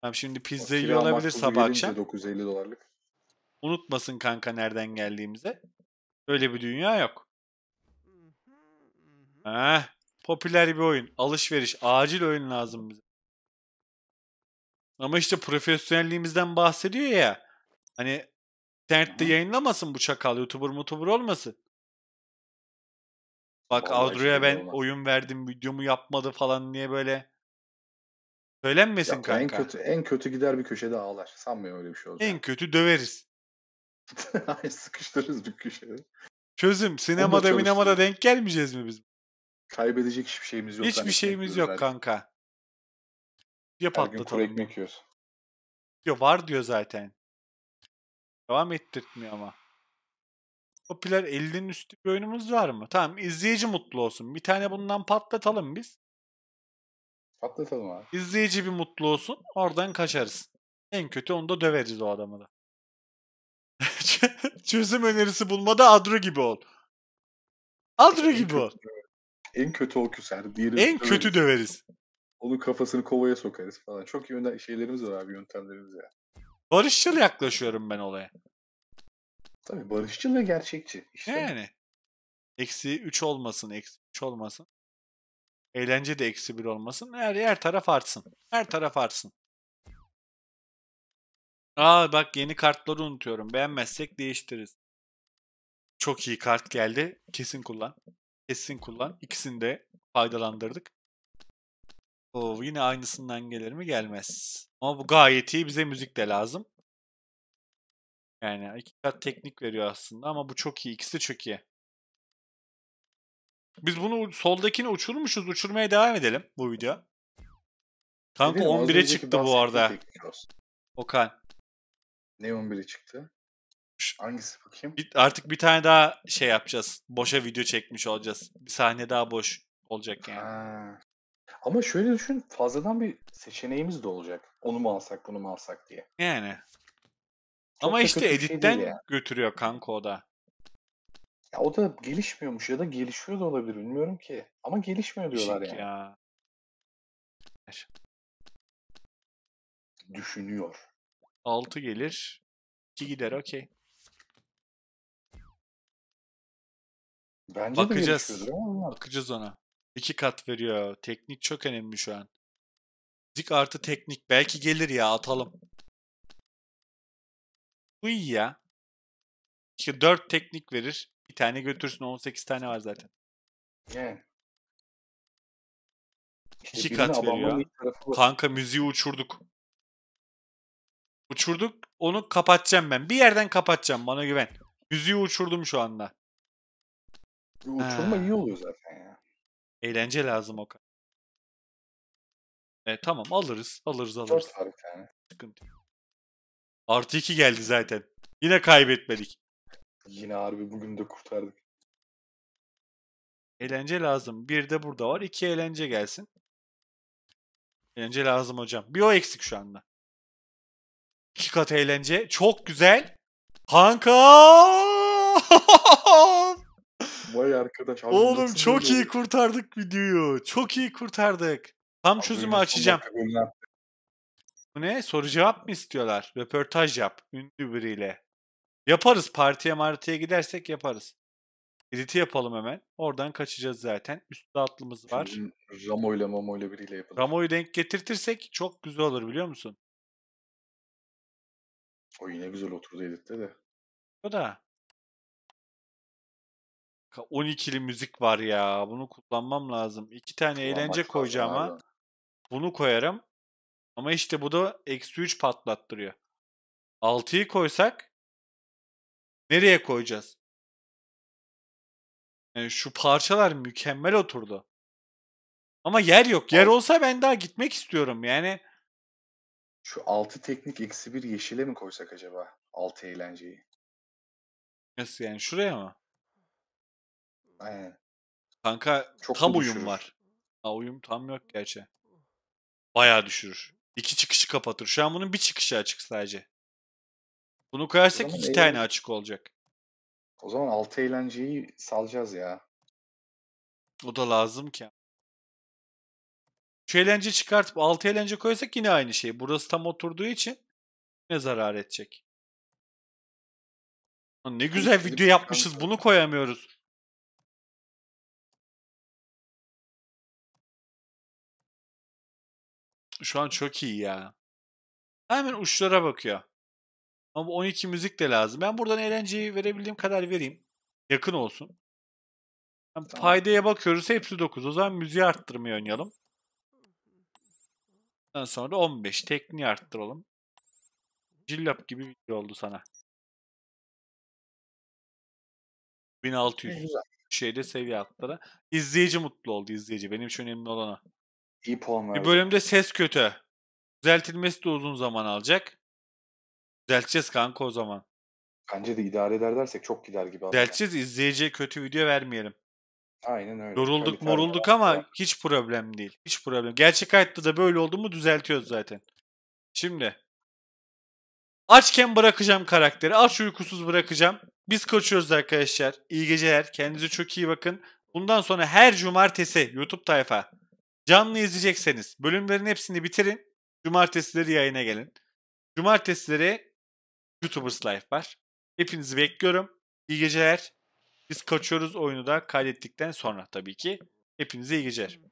Tamam şimdi pizza yiyor olabilir sabah akşam. 950 dolarlık. Unutmasın kanka nereden geldiğimize. Öyle bir dünya yok. Ha? popüler bir oyun. Alışveriş. Acil oyun lazım bize. Ama işte profesyonelliğimizden bahsediyor ya. Hani internette yayınlamasın bu çakal. Youtuber mutubur olmasın. Bak Vallahi Audrey'e ben oyun verdim videomu yapmadı falan niye böyle Söylenmesin Yapma, kanka. En kötü en kötü gider bir köşede ağlar. Sanmıyorum öyle bir şey olacak. En kötü döveriz. [laughs] Hayır sıkıştırırız bir köşede. Çözüm sinemada minemada denk gelmeyeceğiz mi biz? Kaybedecek hiçbir şeyimiz yok. Hiçbir şeyimiz yok herhalde. kanka. Yap Her gün kuru ekmek yiyoruz. Diyor var diyor zaten. Devam ettirtmiyor ama. Popüler 50'nin üstü bir oyunumuz var mı? Tamam izleyici mutlu olsun. Bir tane bundan patlatalım biz. Patlatalım abi. İzleyici bir mutlu olsun. Oradan kaçarız. En kötü onu da döveriz o adamı da. [laughs] Çözüm önerisi bulmada Adro gibi ol. Adro gibi ol. En kötü o küser. En döveriz. kötü döveriz. Onun kafasını kovaya sokarız falan. Çok iyi yönde- şeylerimiz var abi yöntemlerimiz ya. Barışçıl yaklaşıyorum ben olaya. Tabii barışçıl ve gerçekçi. İşte Yani. Eksi 3 olmasın, eksi 3 olmasın. Eğlence de eksi bir olmasın. Her, her taraf artsın. Her taraf artsın. Aa bak yeni kartları unutuyorum. Beğenmezsek değiştiririz. Çok iyi kart geldi. Kesin kullan. Kesin kullan. İkisini de faydalandırdık. Oo, yine aynısından gelir mi? Gelmez. Ama bu gayet iyi. Bize müzik de lazım. Yani iki kat teknik veriyor aslında ama bu çok iyi. İkisi çok iyi. Biz bunu soldakini uçurmuşuz. Uçurmaya devam edelim bu video. Kanka 11'e çıktı bu arada. Okan. Ne 11'e çıktı? Hangisi bakayım? Bir, artık bir tane daha şey yapacağız. Boşa video çekmiş olacağız. Bir sahne daha boş olacak yani. Ha. Ama şöyle düşün fazladan bir seçeneğimiz de olacak. Onu mu alsak bunu mu alsak diye. Yani. Çok Ama işte şey editten şey yani. götürüyor kanka o da. Ya o da gelişmiyormuş ya da gelişiyor da olabilir bilmiyorum ki. Ama gelişmiyor diyorlar Şık yani. ya. Düşünüyor. 6 gelir. 2 gider okey. Bence Bakacağız. gelişiyordur Bakacağız ona. 2 kat veriyor. Teknik çok önemli şu an. Zik artı teknik. Belki gelir ya atalım. Bu iyi ya. 4 teknik verir. Bir tane götürsün 18 tane var zaten. Evet. İşte İki kat veriyor. Kanka müziği uçurduk. Uçurduk. Onu kapatacağım ben. Bir yerden kapatacağım. Bana güven. Müziği uçurdum şu anda. E, uçurma ha. iyi oluyor zaten ya. Eğlence lazım o kadar. E, tamam alırız. Alırız alırız. Dört yani. Sıkıntı yok. Artı 2 geldi zaten. Yine kaybetmedik. Yine harbi bugün de kurtardık. Eğlence lazım. Bir de burada var. İki eğlence gelsin. Eğlence lazım hocam. Bir o eksik şu anda. İki kat eğlence. Çok güzel. Hankam! [laughs] Vay arkadaş. Oğlum çok iyi kurtardık videoyu. Çok iyi kurtardık. Tam abi, çözümü açacağım. Bu ne? Soru cevap mı istiyorlar? Röportaj yap. Ünlü biriyle. Yaparız partiye martiye gidersek yaparız. Edit'i yapalım hemen. Oradan kaçacağız zaten. Üstte atlımız var. Ramo ile Mamo ile biriyle yapalım. Ramo'yu denk getirtirsek çok güzel olur biliyor musun? O yine güzel oturdu Edit'te de. O da. 12'li müzik var ya. Bunu kullanmam lazım. İki tane Kullanmak eğlence koyacağım ha. Bunu koyarım. Ama işte bu da eksi 3 patlattırıyor. 6'yı koysak Nereye koyacağız? Yani e, şu parçalar mükemmel oturdu. Ama yer yok. Yer olsa ben daha gitmek istiyorum. Yani şu 6 teknik eksi 1 yeşile mi koysak acaba? 6 eğlenceyi. Nasıl yani? Şuraya mı? Aynen. Kanka Çok tam uyum düşürür. var. Ha, uyum tam yok gerçi. Bayağı düşürür. İki çıkışı kapatır. Şu an bunun bir çıkışı açık sadece. Bunu koyarsak iki eğlen... tane açık olacak. O zaman altı eğlenceyi salacağız ya. O da lazım ki. Şu eğlence çıkartıp altı eğlence koysak yine aynı şey. Burası tam oturduğu için ne zarar edecek? Lan ne güzel video yapmışız bunu koyamıyoruz. Şu an çok iyi ya. Hemen uçlara bakıyor. Ama onun için müzik de lazım. Ben buradan eğlenceyi verebildiğim kadar vereyim. Yakın olsun. Yani tamam. Paydaya bakıyoruz hepsi 9. O zaman müziği arttırmayı oynayalım. Ondan sonra 15. Tekniği arttıralım. Cillap gibi video şey oldu sana. 1600 Güzel. şeyde seviye atlara. İzleyici mutlu oldu izleyici. Benim için önemli olan o. İyi puan Bir bölümde ses kötü. Düzeltilmesi de uzun zaman alacak. Düzelteceğiz kanka o zaman. Bence de idare eder dersek çok gider gibi. aslında. Düzelteceğiz izleyiciye kötü video vermeyelim. Aynen öyle. Yorulduk Kalite morulduk arada- ama hiç problem değil. Hiç problem. Gerçek hayatta da böyle oldu mu düzeltiyoruz zaten. Şimdi. Açken bırakacağım karakteri. Aç uykusuz bırakacağım. Biz kaçıyoruz arkadaşlar. İyi geceler. Kendinize çok iyi bakın. Bundan sonra her cumartesi YouTube tayfa canlı izleyecekseniz bölümlerin hepsini bitirin. Cumartesileri yayına gelin. Cumartesileri YouTubers Life var. Hepinizi bekliyorum. İyi geceler. Biz kaçıyoruz oyunu da kaydettikten sonra tabii ki. Hepinize iyi geceler.